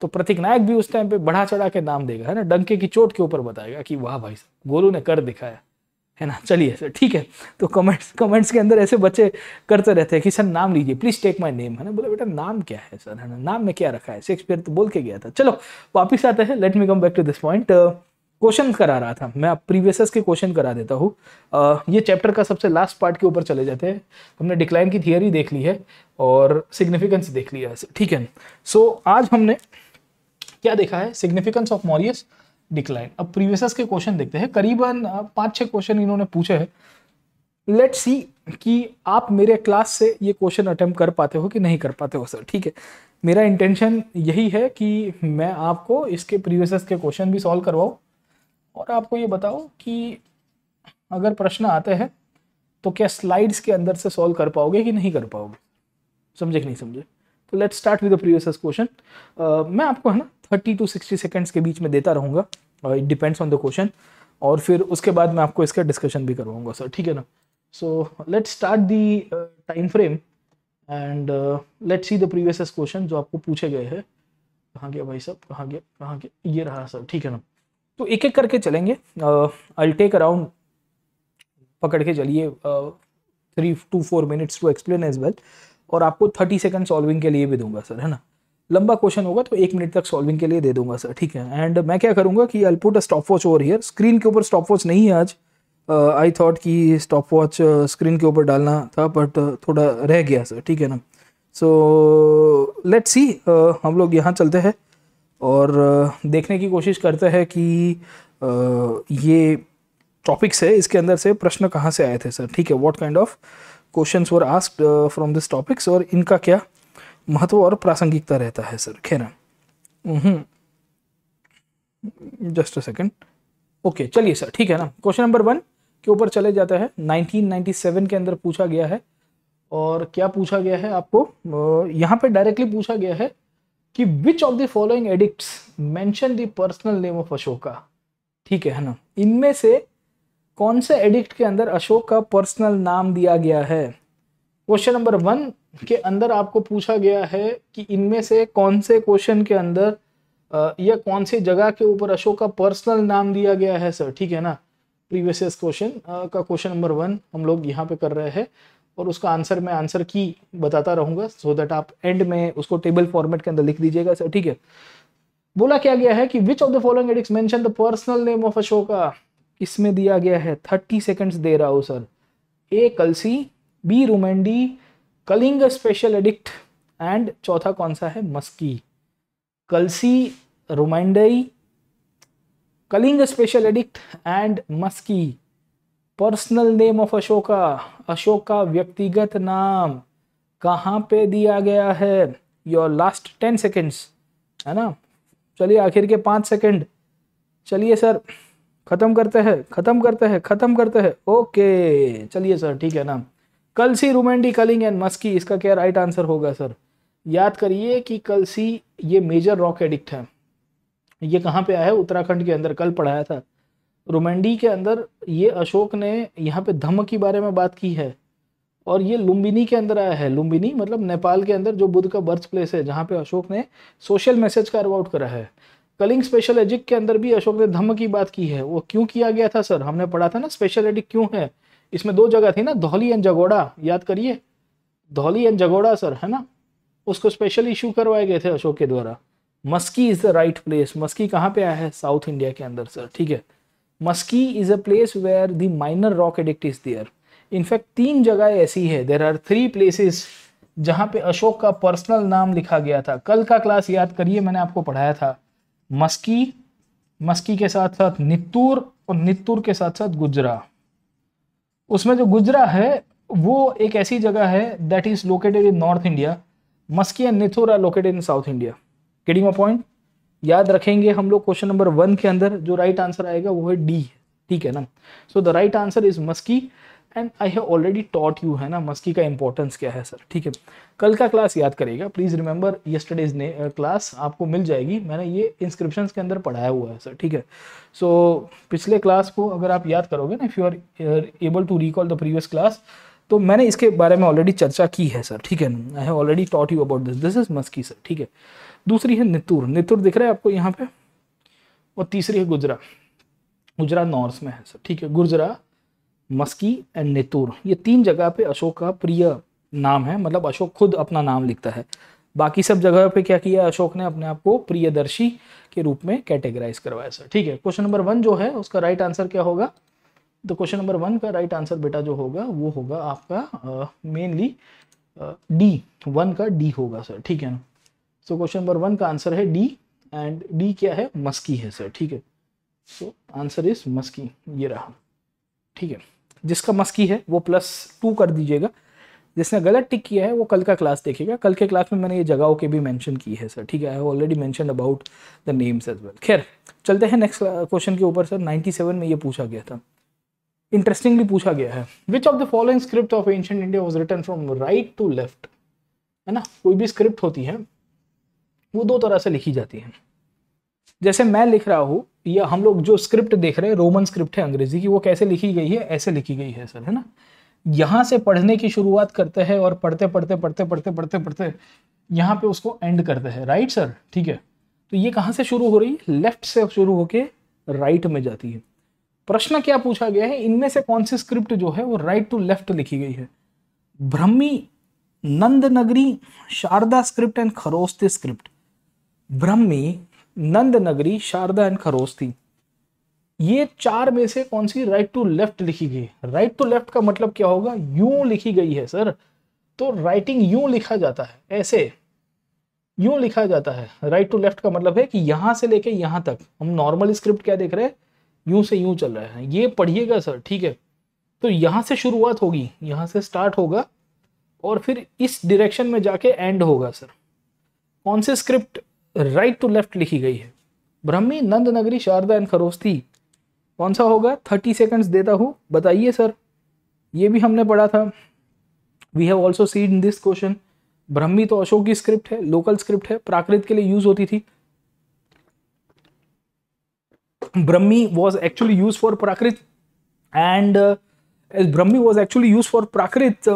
तो प्रतीक नायक भी उस टाइम पे बढ़ा चढ़ा के नाम देगा है ना डंके की चोट के ऊपर बताएगा कि वाह भाई गोलू ने कर दिखाया है ना चलिए सर ठीक है तो कमेंट्स कमेंट्स के अंदर ऐसे बच्चे करते रहते हैं कि सर नाम लीजिए प्लीज टेक माय नेम है ना बोला बेटा नाम क्या है सर है ना नाम में क्या रखा है शेक्सपियर तो बोल के गया था चलो वापिस आते हैं let me come back to this point question करा रहा था मैं आप प्रीवियस के क्वेश्चन करा देता हूँ ये चैप्टर का सबसे लास्ट पार्ट के ऊपर चले जाते हैं हमने डिक्लाइन की थियरी देख ली है और सिग्निफिकेंस देख लिया है ठीक है सो so, आज हमने क्या देखा है सिग्निफिकेंस ऑफ मॉरियस डिक्लाइन अब प्रीवियस के क्वेश्चन देखते हैं करीबन पाँच छः क्वेश्चन इन्होंने पूछे हैं लेट सी कि आप मेरे क्लास से ये क्वेश्चन अटैम्प कर पाते हो कि नहीं कर पाते हो सर ठीक है मेरा इंटेंशन यही है कि मैं आपको इसके प्रीवियस के क्वेश्चन भी सॉल्व करवाऊँ और आपको ये बताओ कि अगर प्रश्न आते हैं तो क्या स्लाइड्स के अंदर से सॉल्व कर पाओगे कि नहीं कर पाओगे समझे कि नहीं समझे तो let's start with the previous question मैं आपको है ना थर्टी टू सिक्सटी सेकेंड्स के बीच में देता रहूँगा it depends on the question और फिर उसके बाद मैं आपको इसका डिस्कशन भी करवाऊंगा सर ठीक है ना so let start the time frame and let's see the previous question जो आपको पूछे गए हैं कहाँ गया भाई साहब कहाँ गया कहाँ गया ये रहा सर ठीक है ना तो एक एक करके चलेंगे आई टेक अराउंड पकड़ के चलिए three two four minutes to explain as well और आपको थर्टी सेकेंड सॉल्विंग के लिए भी दूंगा सर है ना लंबा क्वेश्चन होगा तो एक मिनट तक सॉल्विंग के लिए दे दूंगा सर ठीक है एंड मैं क्या करूँगा कि I put a stop watch over here screen के ऊपर स्टॉप वॉच नहीं है आज आई थॉट कि स्टॉप वॉच स्क्रीन के ऊपर डालना था बट थोड़ा रह गया सर ठीक है ना सो लेट्स सी हम लोग यहाँ चलते हैं और देखने की कोशिश करते हैं कि ये टॉपिक्स है इसके अंदर से प्रश्न कहाँ से आए थे सर ठीक है what kind of question were asked from this topics और इनका क्या महत्व और प्रासंगिकता रहता है सर खैर जस्ट अ सेकेंड ओके चलिए सर ठीक है ना क्वेश्चन नंबर वन के ऊपर चले जाता है 1997 के अंदर पूछा गया है और क्या पूछा गया है आपको यहाँ पे डायरेक्टली पूछा गया है कि which of the following edicts mention the personal name of Ashoka ठीक है ना इनमें से कौन से एडिक्ट के अंदर अशोक का पर्सनल नाम दिया गया है क्वेश्चन नंबर वन के अंदर आपको पूछा गया है कि इनमें से कौन से क्वेश्चन के अंदर या कौन सी जगह के ऊपर अशोक का पर्सनल नाम दिया गया है सर ठीक है ना प्रीवियस क्वेश्चन का क्वेश्चन नंबर वन हम लोग यहाँ पे कर रहे हैं और उसका आंसर मैं आंसर की बताता रहूंगा सो दैट आप एंड में उसको टेबल फॉर्मेट के अंदर लिख दीजिएगा सर ठीक है बोला क्या गया है कि which of the following edicts mention the personal name of Ashoka इसमें दिया गया है थर्टी सेकेंड्स दे रहा हूँ sir A Kalsi B Rummindei Kalinga special edict and चौथा कौन सा है Maski Kalsi Rummindei Kalinga special edict and Maski personal name of Ashoka Ashok का व्यक्तिगत नाम कहाँ पे दिया गया है योर लास्ट टेन सेकेंड्स है ना चलिए आखिर के पाँच सेकेंड चलिए सर ख़त्म करते हैं ख़त्म करते हैं ख़त्म करते हैं ओके चलिए सर ठीक है ना कलसी रोमेंडी कलिंग एंड मस्की इसका क्या राइट आंसर होगा सर याद करिए कि कलसी ये मेजर रॉक एडिक्ट है ये कहाँ पे आया है उत्तराखंड के अंदर कल पढ़ाया था रोमेंडी के अंदर ये अशोक ने यहाँ पे धम्म के बारे में बात की है और ये लुम्बिनी के अंदर आया है लुम्बिनी मतलब नेपाल के अंदर जो बुद्ध का बर्थ प्लेस है जहाँ पे अशोक ने सोशल मैसेज कार्व आउट करा है कलिंग स्पेशल एजिक के अंदर भी अशोक ने धम्म की बात की है वो क्यों किया गया था सर हमने पढ़ा था ना स्पेशल एडिक क्यों है इसमें दो जगह थी ना धौली एंड जगोड़ा याद करिए धौली एंड जगोड़ा सर है ना उसको स्पेशल इशू करवाए गए थे अशोक के द्वारा Maski is the right place Maski कहाँ पे आया है साउथ इंडिया के अंदर सर ठीक है Maski is a place where the minor rock edict is there in fact तीन जगह ऐसी है देर आर थ्री प्लेसेस जहां पे अशोक का पर्सनल नाम लिखा गया था कल का क्लास याद करिए मैंने आपको पढ़ाया था मस्की मस्की के साथ साथ नित्तूर और नित्तूर के साथ साथ गुजरा उसमें जो गुजरा है वो एक ऐसी जगह है that is located in North India Maski and Nittur are located in South India kidding a point याद रखेंगे हम लोग क्वेश्चन नंबर वन के अंदर जो राइट आंसर आएगा वो है डी ठीक है ना so the right answer is Maski and I have already taught you है ना मस्की का इंपॉर्टेंस क्या है सर ठीक है कल का क्लास याद करेगा प्लीज़ रिमेंबर यस्टरडेज ने क्लास आपको मिल जाएगी मैंने ये इंस्क्रिप्शन के अंदर पढ़ाया हुआ है सर ठीक है सो so, पिछले क्लास को अगर आप याद करोगे ना if you are able to recall the previous class तो मैंने इसके बारे में ऑलरेडी चर्चा की है सर ठीक है I have already taught you about this this is Maski sir ठीक है दूसरी है नितुर नितुर दिख रहा है आपको यहाँ पे और तीसरी है गुजरा गुजरा नॉर्थ में है सर ठीक है गुजरा मस्की एंड नेतूर ये तीन जगह पे अशोक का प्रिय नाम है मतलब अशोक खुद अपना नाम लिखता है बाकी सब जगह पे क्या किया अशोक ने अपने आप को प्रियदर्शी के रूप में कैटेगराइज करवाया सर ठीक है क्वेश्चन नंबर वन जो है उसका राइट आंसर क्या होगा तो क्वेश्चन नंबर वन का राइट आंसर बेटा जो होगा वो होगा आपका मेनली डी वन का डी होगा सर ठीक है ना सो क्वेश्चन नंबर वन का आंसर है डी एंड डी क्या है मस्की है सर ठीक है सो आंसर इज मस्की ये रहा ठीक है जिसका मस्की है वो प्लस टू कर दीजिएगा जिसने गलत टिक किया है वो कल का क्लास देखेगा कल के क्लास में मैंने ये जगहों के भी मेंशन की है सर ठीक है I have already mention about the names as well खैर चलते हैं नेक्स्ट क्वेश्चन के ऊपर सर 97 में ये पूछा गया था इंटरेस्टिंगली पूछा गया है which of the following script of ancient India was written from right to left है ना कोई भी स्क्रिप्ट होती है वो दो तरह से लिखी जाती है जैसे मैं लिख रहा हूँ या हम लोग जो स्क्रिप्ट देख रहे हैं रोमन स्क्रिप्ट है अंग्रेजी की वो कैसे लिखी गई है ऐसे लिखी गई है सर है ना यहाँ से पढ़ने की शुरुआत करते हैं और पढ़ते पढ़ते पढ़ते पढ़ते पढ़ते पढ़ते यहाँ पे उसको एंड करते हैं राइट सर ठीक है तो ये कहाँ से शुरू हो रही है लेफ्ट से शुरू होके राइट में जाती है प्रश्न क्या पूछा गया है इनमें से कौन सी स्क्रिप्ट जो है वो राइट टू लेफ्ट लिखी गई है Brahmi Nandinagari Sharada script and Kharosthi script Brahmi Nandinagari Sharda and खरोस थी ये चार में से कौन सी राइट टू लेफ्ट लिखी गई राइट टू लेफ्ट का मतलब क्या होगा यू लिखी गई है सर तो राइटिंग यू लिखा जाता है ऐसे यू लिखा जाता है राइट टू लेफ्ट का मतलब है कि यहां से लेके यहां तक हम नॉर्मल स्क्रिप्ट क्या देख रहे हैं यूं से यू चल रहे हैं ये पढ़िएगा सर ठीक है तो यहां से शुरुआत होगी यहाँ से स्टार्ट होगा और फिर इस डिरेक्शन में जाके एंड होगा सर कौन से स्क्रिप्ट राइट टू लेफ्ट लिखी गई है ब्रह्मी नंद नगरी शारदा एंड खरोस्ती कौन सा होगा थर्टी सेकेंड्स देता हूँ बताइए सर ये भी हमने पढ़ा था we have also seed this question Brahmi तो अशोक की स्क्रिप्ट है लोकल स्क्रिप्ट है प्राकृत के लिए यूज होती थी Brahmi was actually use for Prakrit and Brahmi was actually use for Prakrit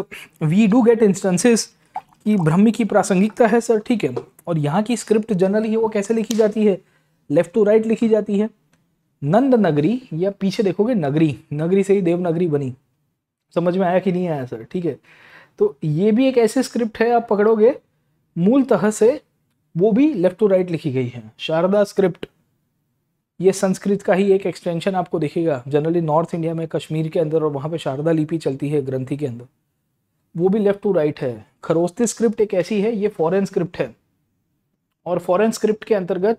we do get instances कि ब्रह्मी की प्रासंगिकता है सर ठीक है और यहाँ की स्क्रिप्ट जनरली वो कैसे लिखी जाती है लेफ्ट टू राइट लिखी जाती है नंद नगरी या पीछे देखोगे नगरी नगरी से ही देवनगरी बनी समझ में आया कि नहीं आया सर ठीक है तो ये भी एक ऐसी स्क्रिप्ट है आप पकड़ोगे मूलतः से वो भी लेफ्ट टू राइट लिखी गई है शारदा स्क्रिप्ट ये संस्कृत का ही एक एक्सटेंशन आपको दिखेगा जनरली नॉर्थ इंडिया में कश्मीर के अंदर और वहाँ पे शारदा लिपि चलती है ग्रंथी के अंदर वो भी लेफ्ट टू राइट है खरोस्ती स्क्रिप्ट एक ऐसी है ये फॉरेन स्क्रिप्ट है और फॉरेन स्क्रिप्ट के अंतर्गत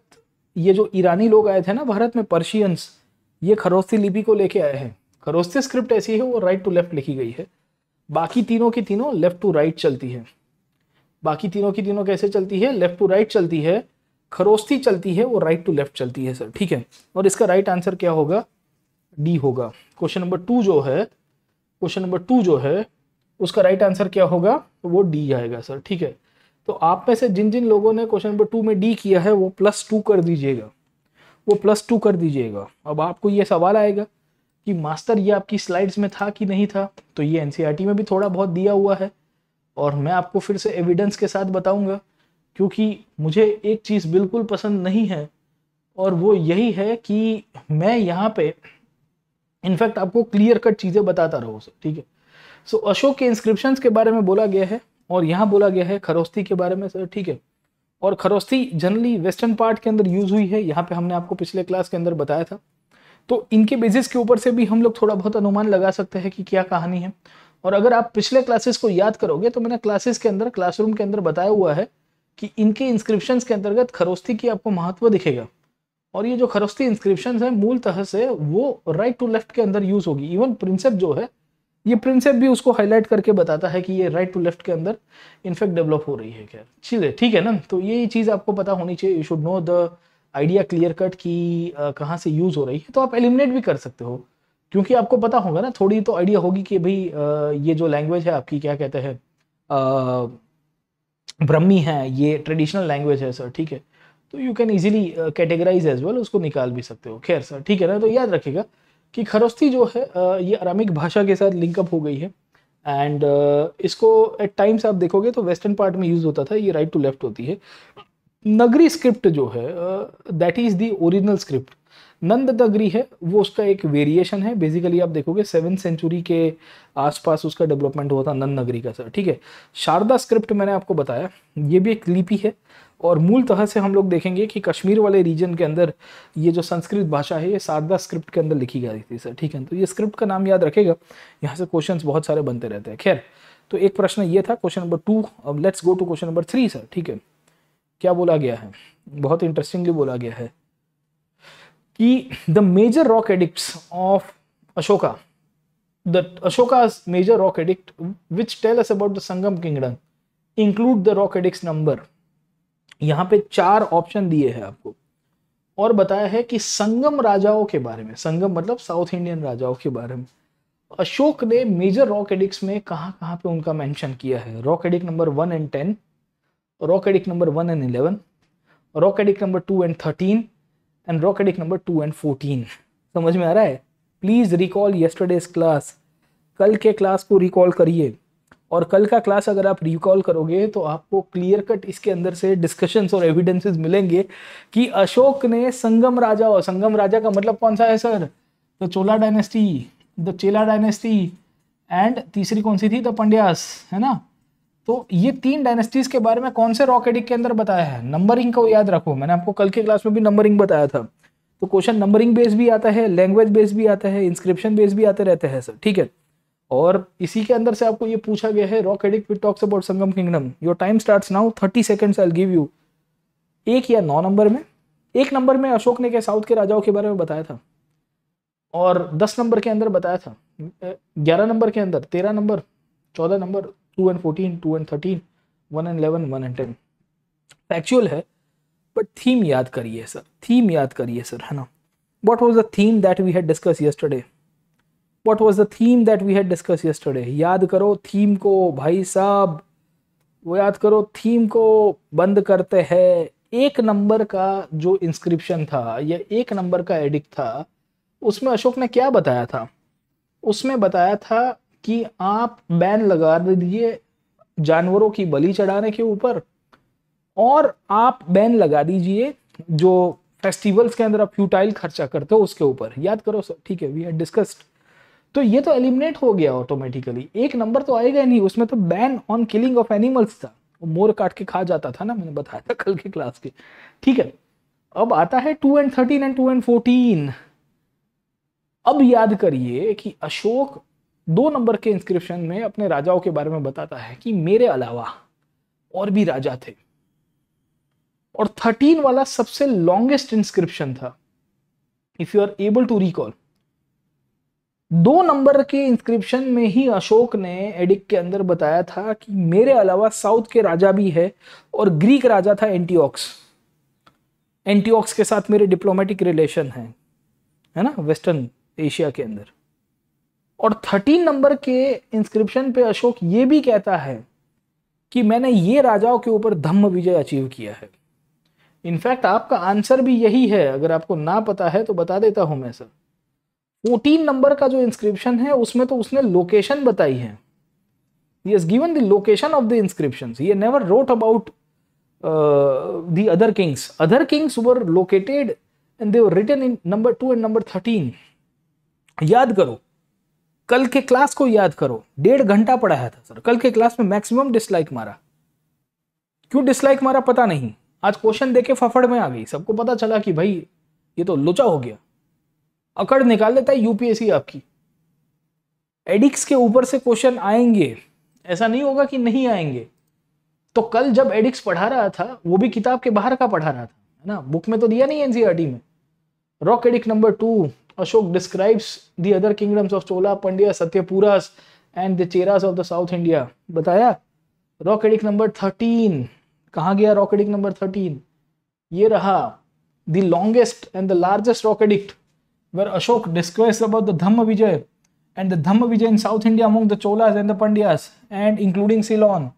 ये जो ईरानी लोग आए थे ना भारत में पर्शियंस ये खरोस्ती लिपि को लेके आए हैं खरोस्ती स्क्रिप्ट ऐसी है वो राइट टू लेफ्ट लिखी गई है बाकी तीनों की तीनों लेफ्ट टू राइट चलती है बाकी तीनों की तीनों कैसे चलती है लेफ्ट टू राइट चलती है खरोस्ती चलती है वो राइट टू लेफ्ट चलती है सर ठीक है और इसका राइट आंसर क्या होगा डी होगा क्वेश्चन नंबर टू जो है क्वेश्चन नंबर टू जो है उसका राइट आंसर क्या होगा वो डी आएगा सर ठीक है तो आप में से जिन जिन लोगों ने क्वेश्चन नंबर टू में डी किया है वो प्लस टू कर दीजिएगा वो प्लस टू कर दीजिएगा अब आपको ये सवाल आएगा कि मास्टर ये आपकी स्लाइड्स में था कि नहीं था तो ये एन e में भी थोड़ा बहुत दिया हुआ है और मैं आपको फिर से एविडेंस के साथ बताऊँगा क्योंकि मुझे एक चीज़ बिल्कुल पसंद नहीं है और वो यही है कि मैं यहाँ पे इनफैक्ट आपको क्लियर कट चीज़ें बताता रहूँ ठीक है सो so, अशोक के इंस्क्रिप्शंस के बारे में बोला गया है और यहाँ बोला गया है खरोस्ती के बारे में सर ठीक है और खरोस्ती जनरली वेस्टर्न पार्ट के अंदर यूज हुई है यहाँ पे हमने आपको पिछले क्लास के अंदर बताया था तो इनके बेसिस के ऊपर से भी हम लोग थोड़ा बहुत अनुमान लगा सकते हैं कि क्या कहानी है और अगर आप पिछले क्लासेस को याद करोगे तो मैंने क्लासेस के अंदर क्लासरूम के अंदर बताया हुआ है कि इनके इंस्क्रिप्शन के अंतर्गत खरोस्ती की आपको महत्व दिखेगा और ये जो खरोस्ती इंस्क्रिप्शन है मूलतः से वो राइट टू लेफ्ट के अंदर यूज होगी इवन प्रिंसेप जो है ये प्रिंसेप भी उसको हाईलाइट करके बताता है कि ये राइट टू लेफ्ट के अंदर इनफेक्ट डेवलप हो रही है खैर चीज़ है ठीक है ना तो ये चीज़ आपको पता होनी चाहिए you should know the idea clear cut कि कहाँ से यूज़ हो रही है तो आप एलिमिनेट भी कर सकते हो क्योंकि आपको पता होगा ना थोड़ी तो आइडिया होगी कि भाई ये जो लैंग्वेज है आपकी क्या कहते हैं ब्रह्मी है ये ट्रेडिशनल लैंग्वेज है सर ठीक है तो you can easily categorise as well उसको निकाल भी सकते हो खैर सर ठीक है ना तो याद रखिएगा कि खरोस्ती जो है ये अरामिक भाषा के साथ लिंकअप हो गई है एंड इसको एट टाइम्स आप देखोगे तो वेस्टर्न पार्ट में यूज़ होता था ये राइट टू लेफ्ट होती है नगरी स्क्रिप्ट जो है that is the original script Nandinagari है वो उसका एक वेरिएशन है बेसिकली आप देखोगे सेवन सेंचुरी के आसपास उसका डेवलपमेंट हुआ था नंद नगरी का सर ठीक है शारदा स्क्रिप्ट मैंने आपको बताया ये भी एक लिपि है और मूल तरह से हम लोग देखेंगे कि कश्मीर वाले रीजन के अंदर ये जो संस्कृत भाषा है ये सादवा स्क्रिप्ट के अंदर लिखी गई थी सर ठीक है तो ये स्क्रिप्ट का नाम याद रखेगा यहाँ से क्वेश्चन बहुत सारे बनते रहते हैं खैर तो एक प्रश्न ये था क्वेश्चन नंबर टू अब let's go to question number three sir ठीक है क्या बोला गया है बहुत इंटरेस्टिंगली बोला गया है कि the major rock edict of Ashoka the Ashoka major rock edict which tell us about the Sangam kingdom include the rock edicts number यहाँ पे चार ऑप्शन दिए हैं आपको और बताया है कि संगम राजाओं के बारे में संगम मतलब साउथ इंडियन राजाओं के बारे में अशोक ने मेजर रॉक एडिक्स में कहाँ कहाँ पे उनका मेंशन किया है rock edict number one and ten rock edict number one and eleven rock edict number two and thirteen and rock edict number two and fourteen समझ में आ रहा है प्लीज़ रिकॉल येस्टरडेज क्लास कल के क्लास को recall करिए और कल का क्लास अगर आप रिकॉल करोगे तो आपको क्लियर कट इसके अंदर से डिस्कशंस और एविडेंसेस मिलेंगे कि अशोक ने संगम राजा और संगम राजा का मतलब कौन सा है sir the Chola dynasty the Chera dynasty and तीसरी कौन सी थी द पंड्यास है ना तो ये तीन डायनेस्टीज के बारे में कौन से रॉकेडिक के अंदर बताया है नंबरिंग को याद रखो मैंने आपको कल के क्लास में भी नंबरिंग बताया था तो क्वेश्चन नंबरिंग बेस भी आता है लैंग्वेज बेस भी आता है इंस्क्रिप्शन बेस भी आते रहते हैं सर ठीक है और इसी के अंदर से आपको ये पूछा गया है rock edict with talks about Sangam kingdom your time start now thirty seconds I give you एक या नौ नंबर में एक नंबर में अशोक ने क्या साउथ के राजाओं के बारे में बताया था और दस नंबर के अंदर बताया था ग्यारह नंबर के अंदर तेरह नंबर चौदह नंबर two and fourteen two and thirteen one and eleven one and ten factual है बट थीम याद करिए सर थीम याद करिए सर है ना what was the theme that we had discuss yesterday what was the theme that we had discuss yesterday याद करो theme को भाई साहब वो याद करो थीम को बंद करते हैं एक नंबर का जो इंस्क्रिप्शन था या एक नंबर का एडिक्ट था उसमें अशोक ने क्या बताया था उसमें बताया था कि आप बैन लगा दीजिए जानवरों की बलि चढ़ाने के ऊपर और आप बैन लगा दीजिए जो फेस्टिवल्स के अंदर आप फ्यूटाइल खर्चा करते हो उसके ऊपर याद करो सर ठीक है वी हैड डिस्कस्ड तो ये तो एलिमिनेट हो गया ऑटोमेटिकली एक नंबर तो आएगा नहीं उसमें तो ban on killing of animals था वो मोर काट के खा जाता था ना मैंने बताया था कल के क्लास के ठीक है अब आता है two and thirteen and two and fourteen अब याद करिए कि अशोक दो नंबर के इंस्क्रिप्शन में अपने राजाओं के बारे में बताता है कि मेरे अलावा और भी राजा थे और थर्टीन वाला सबसे लॉन्गेस्ट इंस्क्रिप्शन था if you are able to recall दो नंबर के इंस्क्रिप्शन में ही अशोक ने एडिक के अंदर बताया था कि मेरे अलावा साउथ के राजा भी है और ग्रीक राजा था एंटीऑक्स एंटीऑक्स के साथ मेरे डिप्लोमेटिक रिलेशन है है ना वेस्टर्न एशिया के अंदर और थर्टीन नंबर के इंस्क्रिप्शन पे अशोक ये भी कहता है कि मैंने ये राजाओं के ऊपर धम्म विजय अचीव किया है इनफैक्ट आपका आंसर भी यही है अगर आपको ना पता है तो बता देता हूँ मैं सर 14 नंबर का जो इंस्क्रिप्शन है उसमें तो उसने लोकेशन बताई है given the location of the inscription ये never wrote about the other kings other kings were located and there written in number two and number thirteen याद करो कल के क्लास को याद करो डेढ़ घंटा पढ़ाया था सर कल के क्लास में मैक्सिमम डिसलाइक मारा क्यों डिसलाइक मारा पता नहीं आज क्वेश्चन देखे फफड़ में आ गई सबको पता चला कि भाई ये तो लुचा हो गया अकड़ निकाल देता है यूपीएससी आपकी एडिक्स के ऊपर से क्वेश्चन आएंगे ऐसा नहीं होगा कि नहीं आएंगे तो कल जब एडिक्स पढ़ा रहा था वो भी किताब के बाहर का पढ़ा रहा था है ना बुक में तो दिया नहीं एनसीईआरटी e में rock edict number two Ashok describes the other kingdoms of Chola Pandya Satyapuras, and the Cheras of the south India बताया रॉक एडिक नंबर थर्टीन कहाँ गया रॉक एडिक नंबर थर्टीन ये रहा the longest and the largest rock edict where Ashok discourses about the Dhamma Vijay and the Dhamma Vijay in South India among the Cholas and the Pandyas and including Ceylon.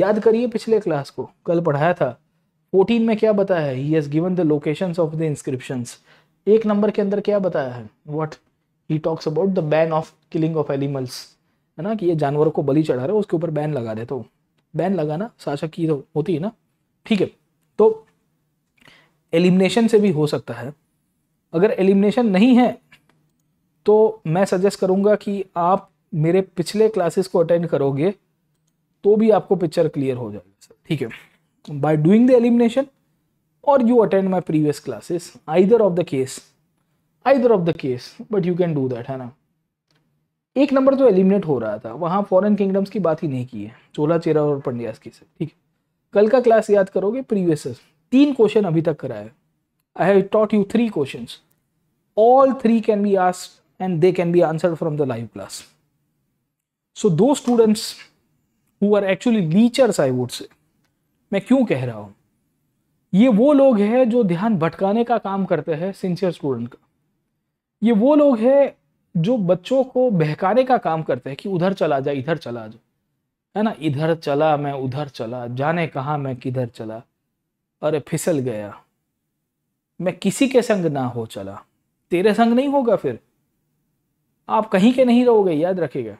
याद करिए पिछले class को कल पढ़ाया था 14 में क्या बताया है he has given the locations of the inscriptions एक नंबर के अंदर क्या बताया है what he talks about the ban of killing of animals है ना कि ये जानवरों को बलि चढ़ा रहे हो उसके ऊपर बैन लगा देते हो बैन लगाना साशा की होती है ना ठीक है तो एलिमिनेशन से भी हो सकता है अगर एलिमिनेशन नहीं है तो मैं सजेस्ट करूंगा कि आप मेरे पिछले क्लासेस को अटेंड करोगे तो भी आपको पिक्चर क्लियर हो जाएगी सर ठीक है बाय डूइंग द एलिमिनेशन और you attend my previous classes either of the case either of the case but you can do that है ना एक नंबर जो एलिमिनेट हो रहा था वहाँ फॉरेन किंगडम्स की बात ही नहीं की है चोला चेरा और पंड्यास की सर ठीक है कल का क्लास याद करोगे प्रीवियस तीन क्वेश्चन अभी तक कराया I have taught you three questions. All three can be asked and they can be answered from the live class. So those students who are actually leechers I would say, मैं क्यों कह रहा हूँ ये वो लोग हैं जो ध्यान भटकाने का काम करते हैं सिंसियर स्टूडेंट का ये वो लोग हैं जो बच्चों को बहकाने का काम करते हैं कि उधर चला जा इधर चला जा है ना इधर चला मैं उधर चला जाने कहाँ मैं किधर चला अरे फिसल गया मैं किसी के संग ना हो चला तेरे संग नहीं होगा फिर आप कहीं के नहीं रहोगे याद रखेगा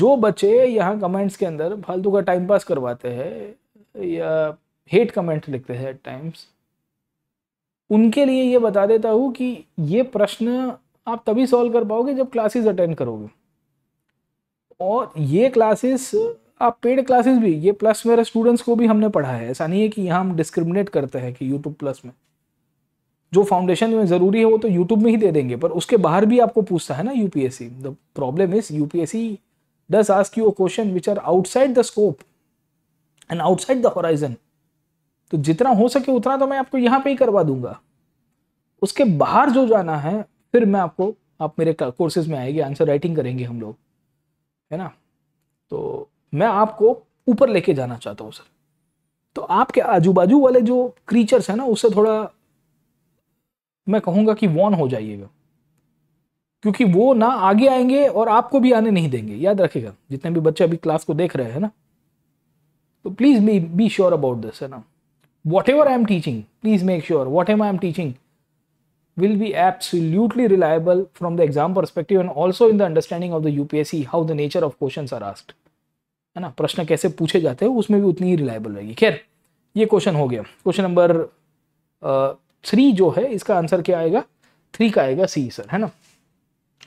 जो बच्चे यहाँ कमेंट्स के अंदर फालतू का टाइम पास करवाते हैं या हेट कमेंट लिखते हैं एट टाइम्स उनके लिए ये बता देता हूँ कि ये प्रश्न आप तभी सॉल्व कर पाओगे जब क्लासेस अटेंड करोगे और ये क्लासेस आप पेड क्लासेस भी ये प्लस मेरे स्टूडेंट्स को भी हमने पढ़ा है ऐसा नहीं है कि यहाँ हम डिस्क्रिमिनेट करते हैं कि यूट्यूब प्लस में जो फाउंडेशन में ज़रूरी है वो तो यूट्यूब में ही दे देंगे पर उसके बाहर भी आपको पूछता है ना UPSC the problem is UPSC does ask you question which are outside the scope and outside the horizon तो जितना हो सके उतना तो मैं आपको यहाँ पे ही करवा दूंगा उसके बाहर जो जाना है फिर मैं आपको आप मेरे कोर्सेज में आएंगे आंसर राइटिंग करेंगे हम लोग है ना तो मैं आपको ऊपर लेके जाना चाहता हूँ सर तो आपके आजू बाजू वाले जो क्रीचर्स हैं ना उससे थोड़ा मैं कहूंगा कि वॉन हो जाइएगा क्योंकि वो ना आगे आएंगे और आपको भी आने नहीं देंगे याद रखेगा जितने भी बच्चे अभी क्लास को देख रहे हैं ना तो please be be sure about this है ना whatever I am teaching please make sure whatever I am teaching will be absolutely reliable from the exam perspective and also in the understanding of the UPSC how the nature of question are asked है ना प्रश्न कैसे पूछे जाते हैं उसमें भी उतनी ही रिलायबल रहेगी खैर ये क्वेश्चन हो गया क्वेश्चन नंबर थ्री जो है इसका आंसर क्या आएगा थ्री का आएगा सी सर है ना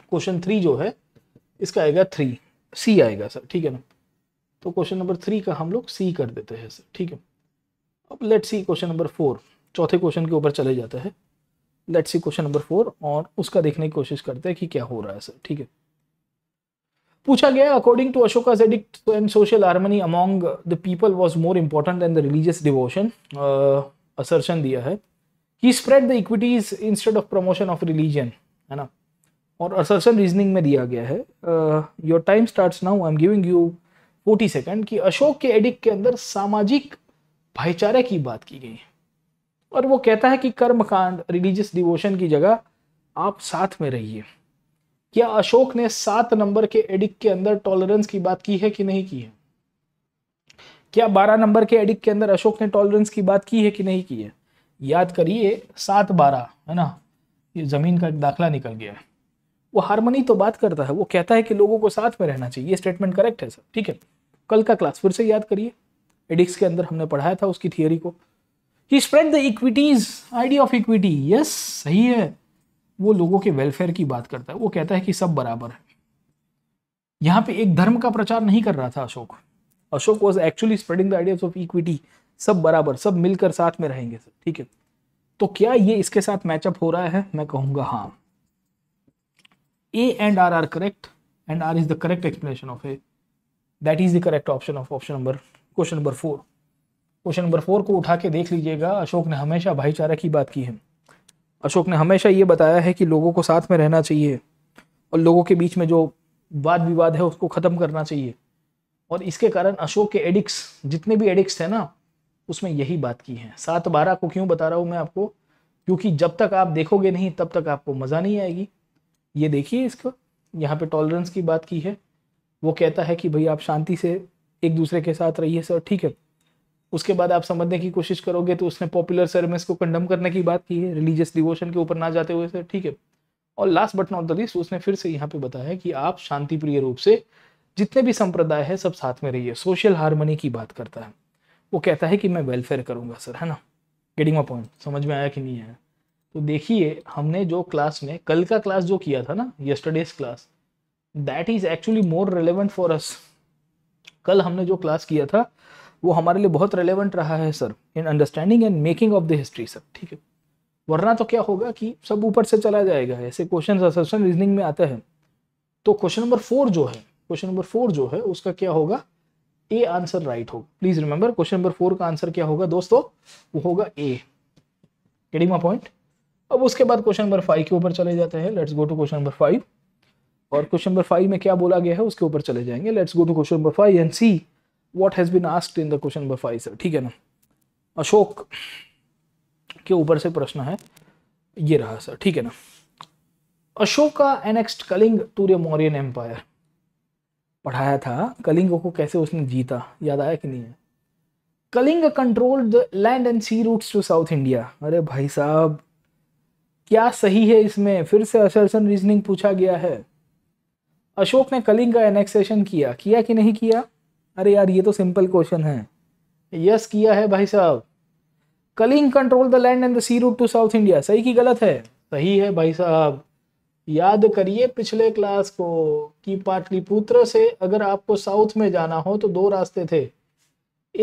क्वेश्चन थ्री जो है इसका आएगा थ्री सी आएगा सर ठीक है ना तो क्वेश्चन नंबर थ्री का हम लोग सी कर देते हैं सर ठीक है अब let see question number four चौथे क्वेश्चन के ऊपर चले जाते हैं let see question number four और उसका देखने की कोशिश करते हैं कि क्या हो रहा है सर ठीक है पूछा गया according to Ashoka edict and social harmony among the people was more important than the religious devotion assertion दिया है he spread the equities instead of promotion of religion है ना और असर्सन रीजनिंग में दिया गया है your time start now I am giving you forty second कि अशोक के एडिक के अंदर सामाजिक भाईचारे की बात की गई है और वो कहता है कि कर्मकांड रिलीजियस डिवोशन की जगह आप साथ में रहिए क्या अशोक ने सात नंबर के एडिक के अंदर टॉलरेंस की बात की है कि नहीं की है क्या बारह नंबर के एडिक के अंदर अशोक ने टॉलरेंस की बात की है कि नहीं की है याद करिए सात बारह है ना ये ज़मीन का एक दाखला निकल गया है वो हारमोनी तो बात करता है वो कहता है कि लोगों को साथ में रहना चाहिए ये स्टेटमेंट करेक्ट है सर ठीक है कल का क्लास फिर से याद करिए एडिक्स के अंदर हमने पढ़ाया था उसकी थियोरी को he spread the equities idea of equity yes सही है वो लोगों के वेलफेयर की बात करता है वो कहता है कि सब बराबर है यहाँ पे एक धर्म का प्रचार नहीं कर रहा था Ashok Ashok was actually spreading the ideas of equity सब बराबर सब मिलकर साथ में रहेंगे ठीक है तो क्या ये इसके साथ मैचअप हो रहा है मैं कहूंगा हाँ A and R are correct and R is the correct explanation of A that is the correct option of option number question number four question number four को उठा के देख लीजिएगा अशोक ने हमेशा भाईचारा की बात की है अशोक ने हमेशा ये बताया है कि लोगों को साथ में रहना चाहिए और लोगों के बीच में जो वाद विवाद है उसको ख़त्म करना चाहिए और इसके कारण अशोक के एडिक्स जितने भी एडिक्स थे ना उसमें यही बात की है सात बारह को क्यों बता रहा हूं मैं आपको क्योंकि जब तक आप देखोगे नहीं तब तक आपको मज़ा नहीं आएगी ये देखिए इसको यहाँ पे टॉलरेंस की बात की है वो कहता है कि भाई आप शांति से एक दूसरे के साथ रहिए सर ठीक है उसके बाद आप समझने की कोशिश करोगे तो उसने पॉपुलर सर्विस को कंडम करने की बात की है रिलीजियस डिवोशन के ऊपर ना जाते हुए सर ठीक है और last but not the least उसने फिर से यहाँ पे बताया कि आप शांतिप्रिय रूप से जितने भी संप्रदाय है सब साथ में रहिए सोशल हारमोनी की बात करता है वो कहता है कि मैं वेलफेयर करूँगा सर है ना गेटिंग माई पॉइंट समझ में आया कि नहीं आया तो देखिए हमने जो क्लास में कल का क्लास जो किया था ना yesterday's class that is actually more relevant for us कल हमने जो क्लास किया था वो हमारे लिए बहुत रेलिवेंट रहा है sir in understanding and making of the history sir ठीक है वरना तो क्या होगा कि सब ऊपर से चला जाएगा ऐसे क्वेश्चन रीजनिंग में आता है तो क्वेश्चन नंबर फोर जो है क्वेश्चन नंबर फोर जो है उसका क्या होगा ए आंसर राइट होगा please remember question number four का आंसर क्या होगा दोस्तों वो होगा ए एडिमा पॉइंट अब उसके बाद क्वेश्चन नंबर फाइव के ऊपर चले जाते हैं let's go to question number five और क्वेश्चन नंबर फाइव में क्या बोला गया है उसके ऊपर चले जाएंगे let's go to question number five and see what has been asked in the question number five sir ठीक है ना अशोक के ऊपर से प्रश्न है ये रहा सर ठीक है ना Ashoka annexed Kalinga to the Mauryan empire पढ़ाया था कलिंग को कैसे उसने जीता याद आया कि नहीं है Kalinga control the land and sea routes to south India अरे भाई साहब क्या सही है इसमें फिर से असरसन रीजनिंग पूछा गया है अशोक ने कलिंग का एनेक्सेशन किया किया कि नहीं किया अरे यार ये तो सिंपल क्वेश्चन है यस किया है भाई साहब Kalinga control the land and the sea route to south India सही की गलत है सही है भाई साहब याद करिए पिछले क्लास को कि पाटलिपुत्र से अगर आपको साउथ में जाना हो तो दो रास्ते थे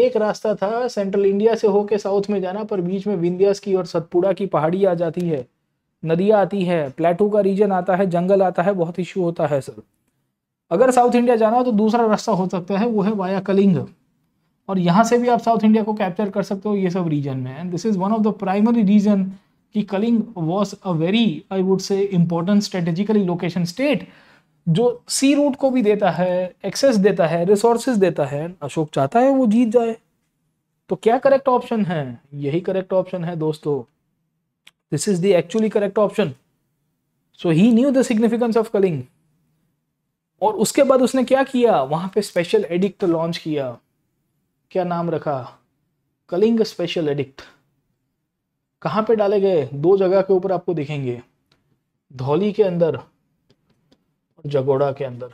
एक रास्ता था सेंट्रल इंडिया से होके साउथ में जाना पर बीच में विंध्यास की और सतपुड़ा की पहाड़ी आ जाती है नदियाँ आती है प्लेटू का रीजन आता है जंगल आता है बहुत इश्यू होता है सर अगर साउथ इंडिया जाना हो तो दूसरा रास्ता हो सकता है वो है वाया कलिंग और यहाँ से भी आप साउथ इंडिया को कैप्चर कर सकते हो ये सब रीजन में and this is one of the primary reason कि Kalinga was a very I would say important strategically location state जो सी रूट को भी देता है एक्सेस देता है रिसोर्सेज देता है अशोक चाहता है वो जीत जाए तो क्या करेक्ट ऑप्शन है यही करेक्ट ऑप्शन है दोस्तों this is the actually correct option so he knew the significance of Kalinga और उसके बाद उसने क्या किया वहां पे स्पेशल एडिक्ट लॉन्च किया क्या नाम रखा कलिंग स्पेशल एडिक्ट कहाँ पे डाले गए दो जगह के ऊपर आपको दिखेंगे धौली के अंदर और जगोड़ा के अंदर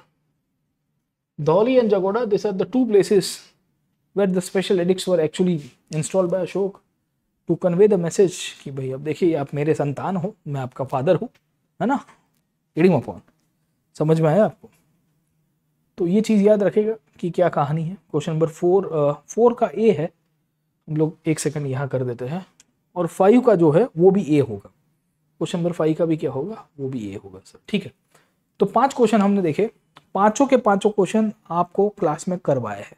Dhauli and Jaugada this are the two places where the special edicts were actually install by Ashok to convey the message कि भाई अब देखिए आप मेरे संतान हो मैं आपका फादर हूँ है ना रीडिंग अपॉन समझ में आया आपको तो ये चीज़ याद रखेगा कि क्या कहानी है क्वेश्चन नंबर फोर फोर का ए है हम लोग एक सेकंड यहाँ कर देते हैं और फाइव का जो है वो भी ए होगा क्वेश्चन नंबर फाइव का भी क्या होगा वो भी ए होगा सर ठीक है तो पांच क्वेश्चन हमने देखे पांचों के पांचों क्वेश्चन आपको क्लास में करवाए हैं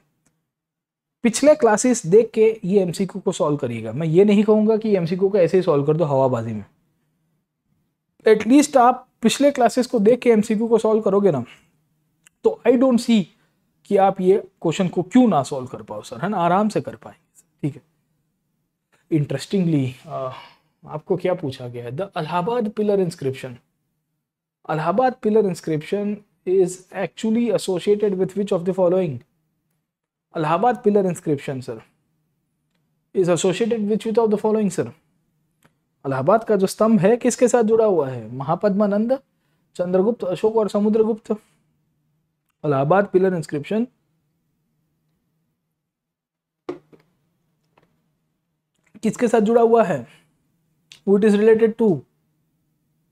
पिछले क्लासेस देख के ये एमसीक्यू को सॉल्व करिएगा मैं ये नहीं कहूंगा कि एमसीक्यू को ऐसे ही सॉल्व कर दो हवाबाजी में एटलीस्ट आप पिछले क्लासेस को देख के एमसीक्यू को सॉल्व करोगे ना तो आई डोंट सी कि आप ये क्वेश्चन को क्यों ना सॉल्व कर पाओ सर है ना आराम से कर पाएंगे ठीक है इंटरेस्टिंगली uh, आपको क्या पूछा गया है the Allahabad pillar inscription Allahabad pillar inscription is actually associated with which of the following Allahabad pillar inscription sir is associated with which of the following sir Allahabad का जो स्तंभ है किसके साथ जुड़ा हुआ है महापद्मानंद चंद्रगुप्त अशोक और समुद्रगुप्त अलाहाबाद पिलर इंस्क्रिप्शन किसके साथ जुड़ा हुआ है वो इट इज़ रिलेटेड टू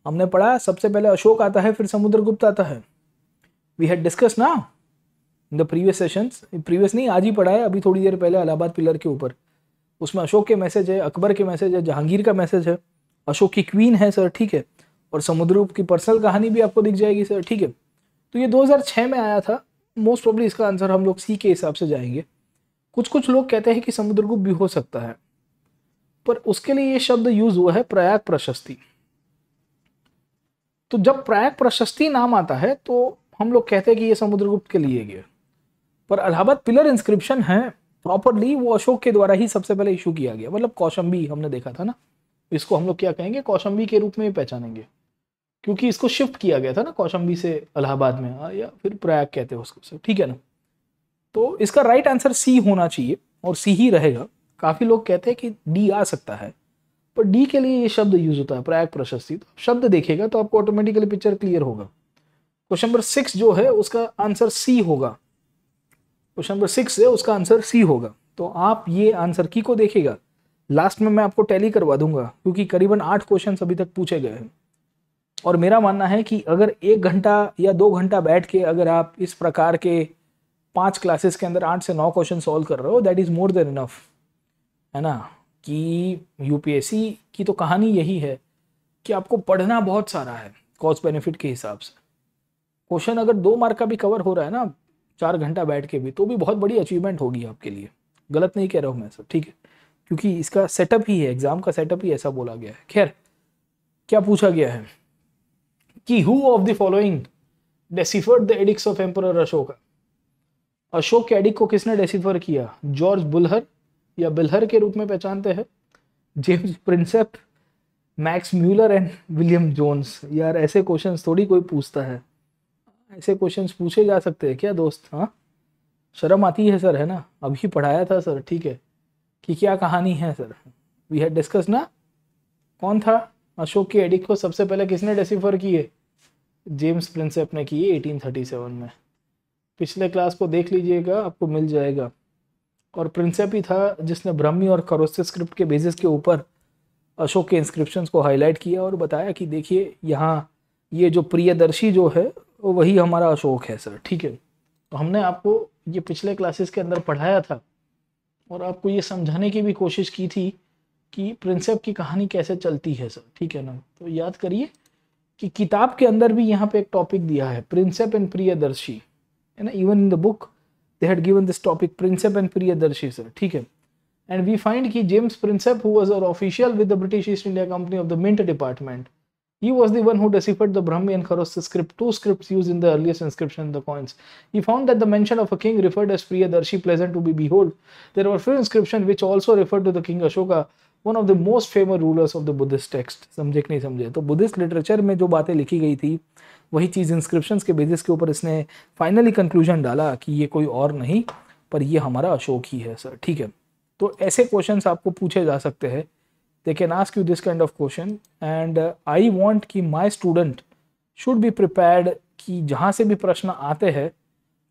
हमने पढ़ा सबसे पहले अशोक आता है फिर समुद्रगुप्त आता है वी हैड डिस्कस ना in the previous sessions previous नहीं आज ही पढ़ा है अभी थोड़ी देर पहले अलाहाबाद पिलर के ऊपर उसमें अशोक के मैसेज है अकबर के मैसेज है जहांगीर का मैसेज है अशोक की क्वीन है सर ठीक है और समुद्रगुप्त की पर्सनल कहानी भी आपको दिख जाएगी सर ठीक है तो ये 2006 में आया था मोस्ट प्रॉब्ली इसका आंसर हम लोग सी के हिसाब से जाएंगे कुछ कुछ लोग कहते हैं कि समुद्रगुप्त भी हो सकता है पर उसके लिए ये शब्द यूज हुआ है प्रयाग प्रशस्ति तो जब प्रयाग प्रशस्ति नाम आता है तो हम लोग कहते हैं कि ये समुद्रगुप्त के लिए गया पर अलाहाबाद पिलर इंस्क्रिप्शन है प्रॉपरली वो अशोक के द्वारा ही सबसे पहले इशू किया गया मतलब कौशम्बी हमने देखा था ना इसको हम लोग क्या कहेंगे कौशम्बी के रूप में ही पहचानेंगे क्योंकि इसको शिफ्ट किया गया था ना कौशम्बी से इलाहाबाद में या फिर प्रयाग कहते हैं उसको ठीक है ना तो इसका राइट आंसर सी होना चाहिए और सी ही रहेगा काफ़ी लोग कहते हैं कि डी आ सकता है पर डी के लिए ये शब्द यूज़ होता है प्रयाग प्रशस्ति तो शब्द देखेगा तो आपको ऑटोमेटिकली पिक्चर क्लियर होगा क्वेश्चन नंबर सिक्स जो है उसका आंसर सी होगा क्वेश्चन नंबर सिक्स है उसका आंसर सी होगा तो आप ये आंसर की को देखेगा लास्ट में मैं आपको टैली करवा दूंगा क्योंकि करीबन आठ क्वेश्चन अभी तक पूछे गए हैं और मेरा मानना है कि अगर एक घंटा या दो घंटा बैठ के अगर आप इस प्रकार के पांच क्लासेस के अंदर आठ से नौ क्वेश्चन सॉल्व कर रहे हो that is more than enough है ना कि यूपीएससी की तो कहानी यही है कि आपको पढ़ना बहुत सारा है कॉस्ट बेनिफिट के हिसाब से क्वेश्चन अगर दो मार्क का भी कवर हो रहा है ना चार घंटा बैठ के भी तो भी बहुत बड़ी अचीवमेंट होगी आपके लिए गलत नहीं कह रहा हूँ मैं सब ठीक है क्योंकि इसका सेटअप ही है एग्ज़ाम का सेटअप ही ऐसा बोला गया है खैर क्या पूछा गया है कि who of the following deciphered the edicts of emperor Ashok Ashok के एडिक को किसने डेसीफर किया जॉर्ज बुलहर या बिल्हर के रूप में पहचानते हैं James Prinsep Max Muller and William Jones यार ऐसे क्वेश्चन थोड़ी कोई पूछता है ऐसे क्वेश्चन पूछे जा सकते हैं क्या दोस्त हाँ शर्म आती है सर है ना अभी पढ़ाया था सर ठीक है कि क्या कहानी है सर वी हैड डिस्कस ना कौन था अशोक की एडिक को सबसे पहले किसने डिसीफर किए जेम्स प्रिंसेप ने की एटीन में पिछले क्लास को देख लीजिएगा आपको मिल जाएगा और प्रिंसेप ही था जिसने ब्रह्मी और करोसिस स्क्रिप्ट के बेसिस के ऊपर अशोक के इंस्क्रिप्शन को हाईलाइट किया और बताया कि देखिए यहाँ ये जो प्रियदर्शी जो है वही हमारा अशोक है सर ठीक है तो हमने आपको ये पिछले क्लासेस के अंदर पढ़ाया था और आपको ये समझाने की भी कोशिश की थी कि प्रिंसेप की कहानी कैसे चलती है सर ठीक है ना तो याद करिए कि किताब के अंदर भी यहाँ पे एक टॉपिक दिया है प्रिंसेप एंड प्रियदर्शी है ना even in the book they had given this topic Princep and Priyadarshi sir. Okay. And we find that James Princep who was an official with the British East India Company of the Mint Department, he was the one who deciphered the Brahmi and Kharosthi script, two scripts used in the earliest inscription in the coins. He found that the mention of a king referred as Priyadarshi, pleasant to be behold. There were few inscriptions which also referred to the king Ashoka, one of the most famous rulers of the Buddhist text. समझे कि नहीं समझे तो Buddhist literature में जो बातें लिखी गई थी वही चीज़ इंस्क्रिप्शन के बेसिस के ऊपर इसने फाइनली कंक्लूजन डाला कि ये कोई और नहीं पर ये हमारा अशोक ही है सर ठीक है तो ऐसे क्वेश्चन आपको पूछे जा सकते हैं they can ask you this kind of question and I want कि my student should be prepared कि जहाँ से भी प्रश्न आते हैं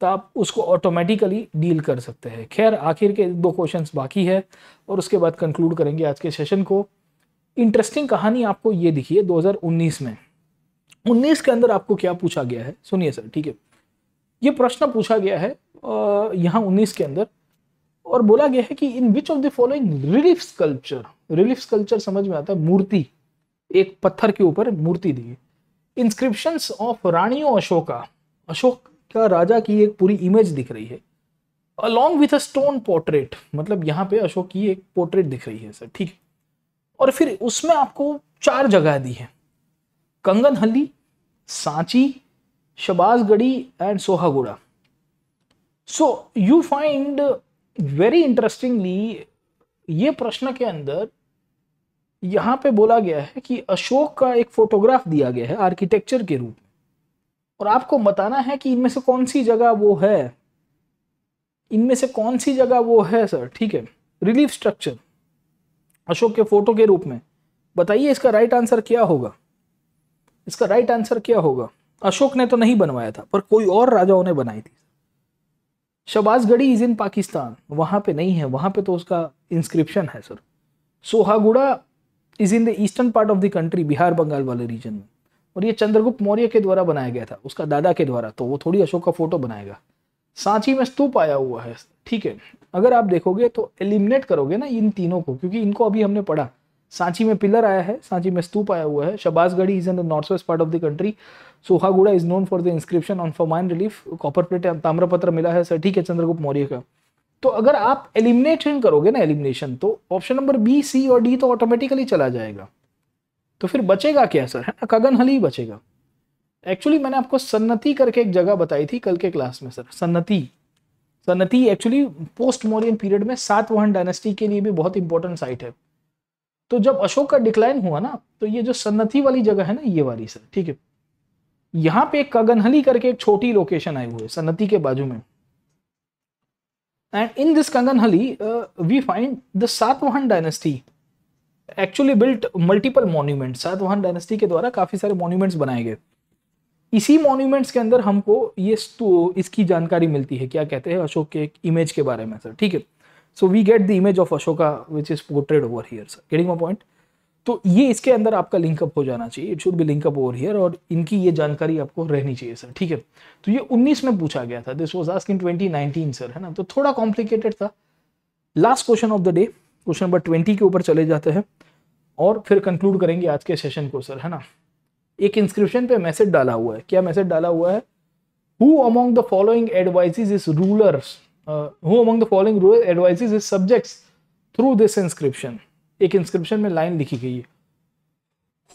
तो आप उसको ऑटोमेटिकली डील कर सकते हैं खैर आखिर के दो क्वेश्चंस बाकी है और उसके बाद कंक्लूड करेंगे आज के सेशन को इंटरेस्टिंग कहानी आपको ये दिखी है 2019 में उन्नीस के अंदर आपको क्या पूछा गया है सुनिए सर ठीक है ये प्रश्न पूछा गया है यहाँ उन्नीस के अंदर और बोला गया है कि in which of the following relief sculpture relief sculpture समझ में आता है मूर्ति एक पत्थर के ऊपर मूर्ति the inscription of Ranyo Ashoka Ashok का राजा की एक पूरी इमेज दिख रही है along with a stone portrait मतलब यहाँ पे अशोक की एक पोर्ट्रेट दिख रही है सर ठीक और फिर उसमें आपको चार जगह दी है Kanganhalli Sanchi Shahbazgarhi and Sohgaura so you find very interestingly ये प्रश्न के अंदर यहाँ पे बोला गया है कि अशोक का एक फोटोग्राफ दिया गया है आर्किटेक्चर के रूप में और आपको बताना है कि इनमें से कौन सी जगह वो है इनमें से कौन सी जगह वो है सर ठीक है रिलीफ स्ट्रक्चर अशोक के फोटो के रूप में बताइए इसका राइट आंसर क्या होगा इसका राइट आंसर क्या होगा अशोक ने तो नहीं बनवाया था पर कोई और राजाओं ने बनाई थी शबाजगढ़ी इज इन पाकिस्तान वहां पे नहीं है वहां पे तो उसका इंस्क्रिप्शन है sir Sohgaura is in the eastern part of the country Bihar Bengal वाले रीजन में और ये चंद्रगुप्त मौर्य के द्वारा बनाया गया था उसका दादा के द्वारा तो वो थोड़ी अशोक का फोटो बनाएगा सांची में स्तूप आया हुआ है ठीक है अगर आप देखोगे तो एलिमिनेट करोगे ना इन तीनों को क्योंकि इनको अभी हमने पढ़ा सांची में पिलर आया है सांची में स्तूप आया हुआ है Shahbazgarhi is in the north west part of the country Sohgaura is known for the inscription on famine relief copper plate ताम्रपत्र मिला है सर ठीक है चंद्रगुप्त मौर्य का तो अगर आप एलिमिनेशन करोगे ना एलिमिनेशन तो ऑप्शन नंबर बी सी और डी तो ऑटोमेटिकली चला जाएगा तो फिर बचेगा क्या सर है ना कगन हली ही बचेगा एक्चुअली मैंने आपको सन्नति करके एक जगह बताई थी कल के क्लास में sir Sannati Sannati actually post Mauryan period में सातवाहन डायनेस्टी के लिए भी बहुत इंपॉर्टेंट साइट है तो जब अशोक का डिक्लाइन हुआ ना तो ये जो सन्नति वाली जगह है ना ये वाली सर ठीक है यहाँ पे कगनहली करके एक छोटी लोकेशन आई हुई है सन्नति के बाजू में and in this Kanganhali, we find the Satavahana dynasty actually built multiple monument Satavahana dynasty के द्वारा काफी सारे मॉन्यूमेंट्स बनाए गए इसी मॉन्यूमेंट्स के अंदर हमको ये इसकी जानकारी मिलती है क्या कहते हैं अशोक के एक इमेज के बारे में सर ठीक है so we get the image of Ashoka which is portrayed over here sir getting my point तो ये इसके अंदर आपका लिंकअप हो जाना चाहिए it should be linkup over here और इनकी ये जानकारी आपको रहनी चाहिए सर ठीक है तो ये 19 में पूछा गया था this was ask in 2019 sir है ना तो थोड़ा कॉम्प्लिकेटेड था last question of the day question number twenty के ऊपर चले जाते हैं और फिर कंक्लूड करेंगे आज के सेशन को सर है ना एक इंस्क्रिप्शन पे मैसेज डाला हुआ है क्या मैसेज डाला हुआ है who among the following advises rulers uh, who among the following ruler advises his subjects through this inscription एक इंस्क्रिप्शन में लाइन लिखी गई है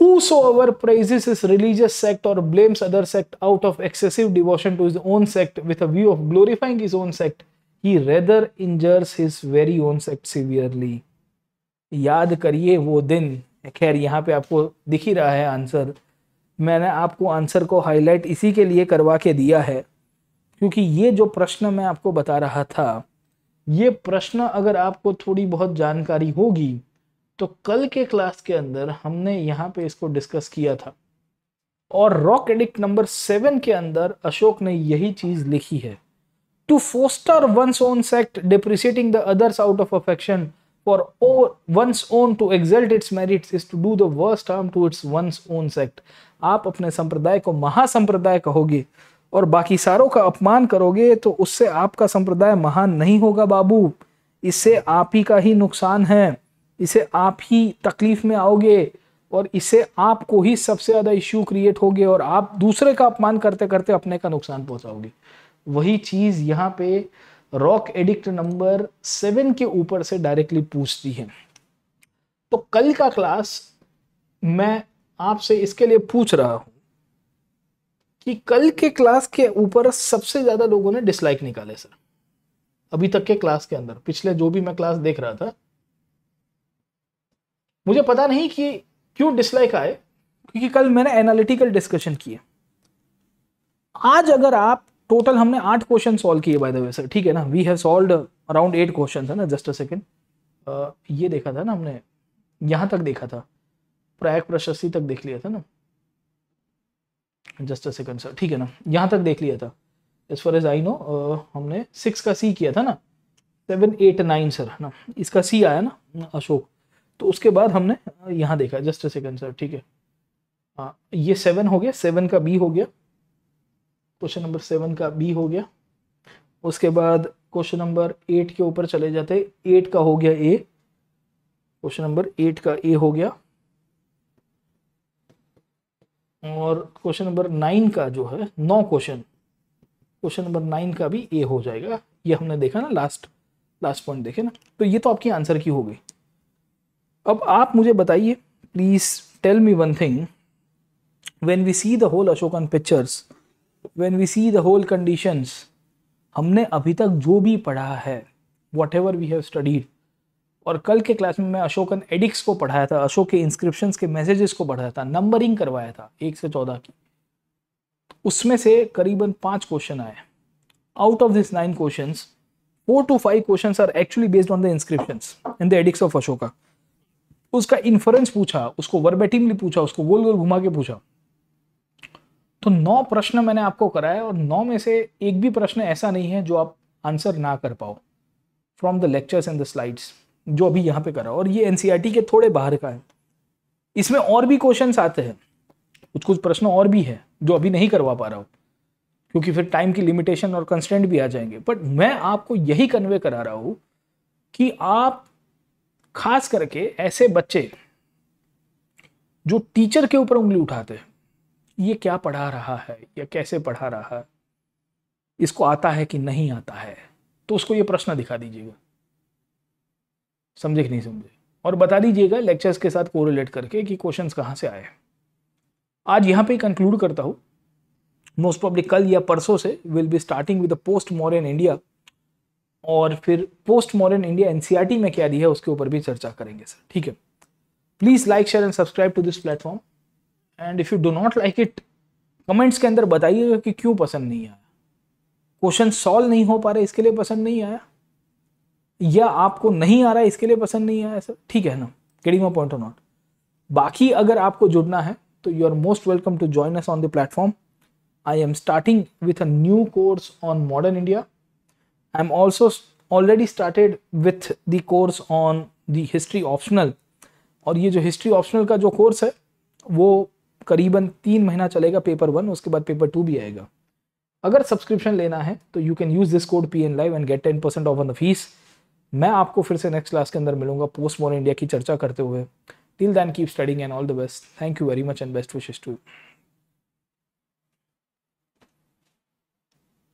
whosoever praises his religious sect और blames other sect out of excessive devotion to his own sect with a view of glorifying his own sect he rather injures his very own sect severely याद करिए वो दिन खैर यहाँ पे आपको दिख ही रहा है आंसर मैंने आपको आंसर को हाईलाइट इसी के लिए करवा के दिया है क्योंकि ये जो प्रश्न मैं आपको बता रहा था ये प्रश्न अगर आपको थोड़ी बहुत जानकारी होगी तो कल के क्लास के अंदर हमने यहाँ पे इसको डिस्कस किया था और रॉक एडिक्ट नंबर सेवन के अंदर अशोक ने यही चीज लिखी है to foster one's own sect depreciating the others out of affection for one's own to exalt its merits is to do the worst harm to its one's own sect आप अपने संप्रदाय को महासंप्रदाय कहोगे और बाकी सारों का अपमान करोगे तो उससे आपका संप्रदाय महान नहीं होगा बाबू इससे आप ही का ही नुकसान है इसे आप ही तकलीफ में आओगे और इससे आपको ही सबसे ज़्यादा इश्यू क्रिएट होगे और आप दूसरे का अपमान करते करते अपने का नुकसान पहुंचाओगे वही चीज़ यहाँ पे रॉक एडिक्ट नंबर सेवन के ऊपर से डायरेक्टली पूछती है तो कल का क्लास मैं आपसे इसके लिए पूछ रहा हूँ कि कल के क्लास के ऊपर सबसे ज़्यादा लोगों ने डिसलाइक निकाले सर अभी तक के क्लास के अंदर पिछले जो भी मैं क्लास देख रहा था मुझे पता नहीं कि क्यों डिसलाइक आए क्योंकि कल मैंने एनालिटिकल डिस्कशन किया आज अगर आप टोटल हमने आठ क्वेश्चन सॉल्व किए बाय द वे सर ठीक है ना we have solve around eight question है ना जस्ट अ सेकेंड ये देखा था ना हमने यहां तक देखा था प्रायक प्रशस्ति तक देख लिया था ना जस्ट अ सेकंड सर ठीक है ना यहाँ तक देख लिया था as far as I know हमने सिक्स का सी किया था ना सेवन एट नाइन सर है ना इसका सी आया ना अशोक तो उसके बाद हमने यहाँ देखा जस्ट अ सेकंड सर ठीक है हाँ ये सेवन हो गया सेवन का बी हो गया क्वेश्चन नंबर सेवन का बी हो गया उसके बाद क्वेश्चन नंबर एट के ऊपर चले जाते एट का हो गया ए क्वेश्चन नंबर एट का ए हो गया और क्वेश्चन नंबर नाइन का जो है नौ क्वेश्चन क्वेश्चन नंबर नाइन का भी ए हो जाएगा ये हमने देखा ना लास्ट लास्ट पॉइंट देखे ना तो ये तो आपकी आंसर की हो गई अब आप मुझे बताइए please tell me one thing when we see the whole Ashokan pictures when we see the whole conditions हमने अभी तक जो भी पढ़ा है whatever we have studied और कल के क्लास में मैं अशोकन एडिक्स को पढ़ाया था अशोक के इंस्क्रिप्शन के मैसेजेस को पढ़ाया था नंबरिंग करवाया था एक से चौदह की तो उसमें से करीबन पांच क्वेश्चन आए out of this nine question four to five question are actually based on the inscription in the edicts of Ashoka उसका इन्फरेंस पूछा उसको वर्बेटिवली पूछा उसको गोल गोल घुमा के पूछा तो नौ प्रश्न मैंने आपको कराया और नौ में से एक भी प्रश्न ऐसा नहीं है जो आप आंसर ना कर पाओ from the lectures and the slides जो अभी यहाँ पे करा और ये एनसीईआरटी e के थोड़े बाहर का है इसमें और भी क्वेश्चन आते हैं कुछ कुछ प्रश्न और भी है जो अभी नहीं करवा पा रहा हूँ क्योंकि फिर टाइम की लिमिटेशन और कंस्टेंट भी आ जाएंगे बट मैं आपको यही कन्वे करा रहा हूँ कि आप खास करके ऐसे बच्चे जो टीचर के ऊपर उंगली उठाते हैं ये क्या पढ़ा रहा है या कैसे पढ़ा रहा है इसको आता है कि नहीं आता है तो उसको ये प्रश्न दिखा दीजिएगा समझे कि नहीं समझे और बता दीजिएगा लेक्चर्स के साथ कोरिलेट करके कि क्वेश्चंस कहाँ से आए हैं आज यहाँ पे कंक्लूड करता हूँ मोस्ट प्रॉब्ली कल या परसों से will be starting with post modern India और फिर पोस्ट मॉडर्न इंडिया एनसीईआरटी में क्या दी है उसके ऊपर भी चर्चा करेंगे सर ठीक है please like share and subscribe to this platform and if you do not like it comments के अंदर बताइएगा कि क्यों पसंद नहीं आया क्वेश्चन सॉल्व नहीं हो पा रहे इसके लिए पसंद नहीं आया या आपको नहीं आ रहा है इसके लिए पसंद नहीं आया सर ठीक है ना getting my point of not बाकी अगर आपको जुड़ना है तो you are most welcome to join us on the platform I am starting with a new course on modern India I am also already started with the course on the history optional और ये जो history optional का जो course है वो करीबन तीन महीना चलेगा पेपर वन उसके बाद पेपर टू भी आएगा अगर सब्सक्रिप्शन लेना है तो you can use this code P N live and get ten percent off on the fees मैं आपको फिर से नेक्स्ट क्लास के अंदर मिलूंगा पोस्ट मॉडर्न इंडिया की चर्चा करते हुए till then keep studying and all the best thank you very much and best wishes to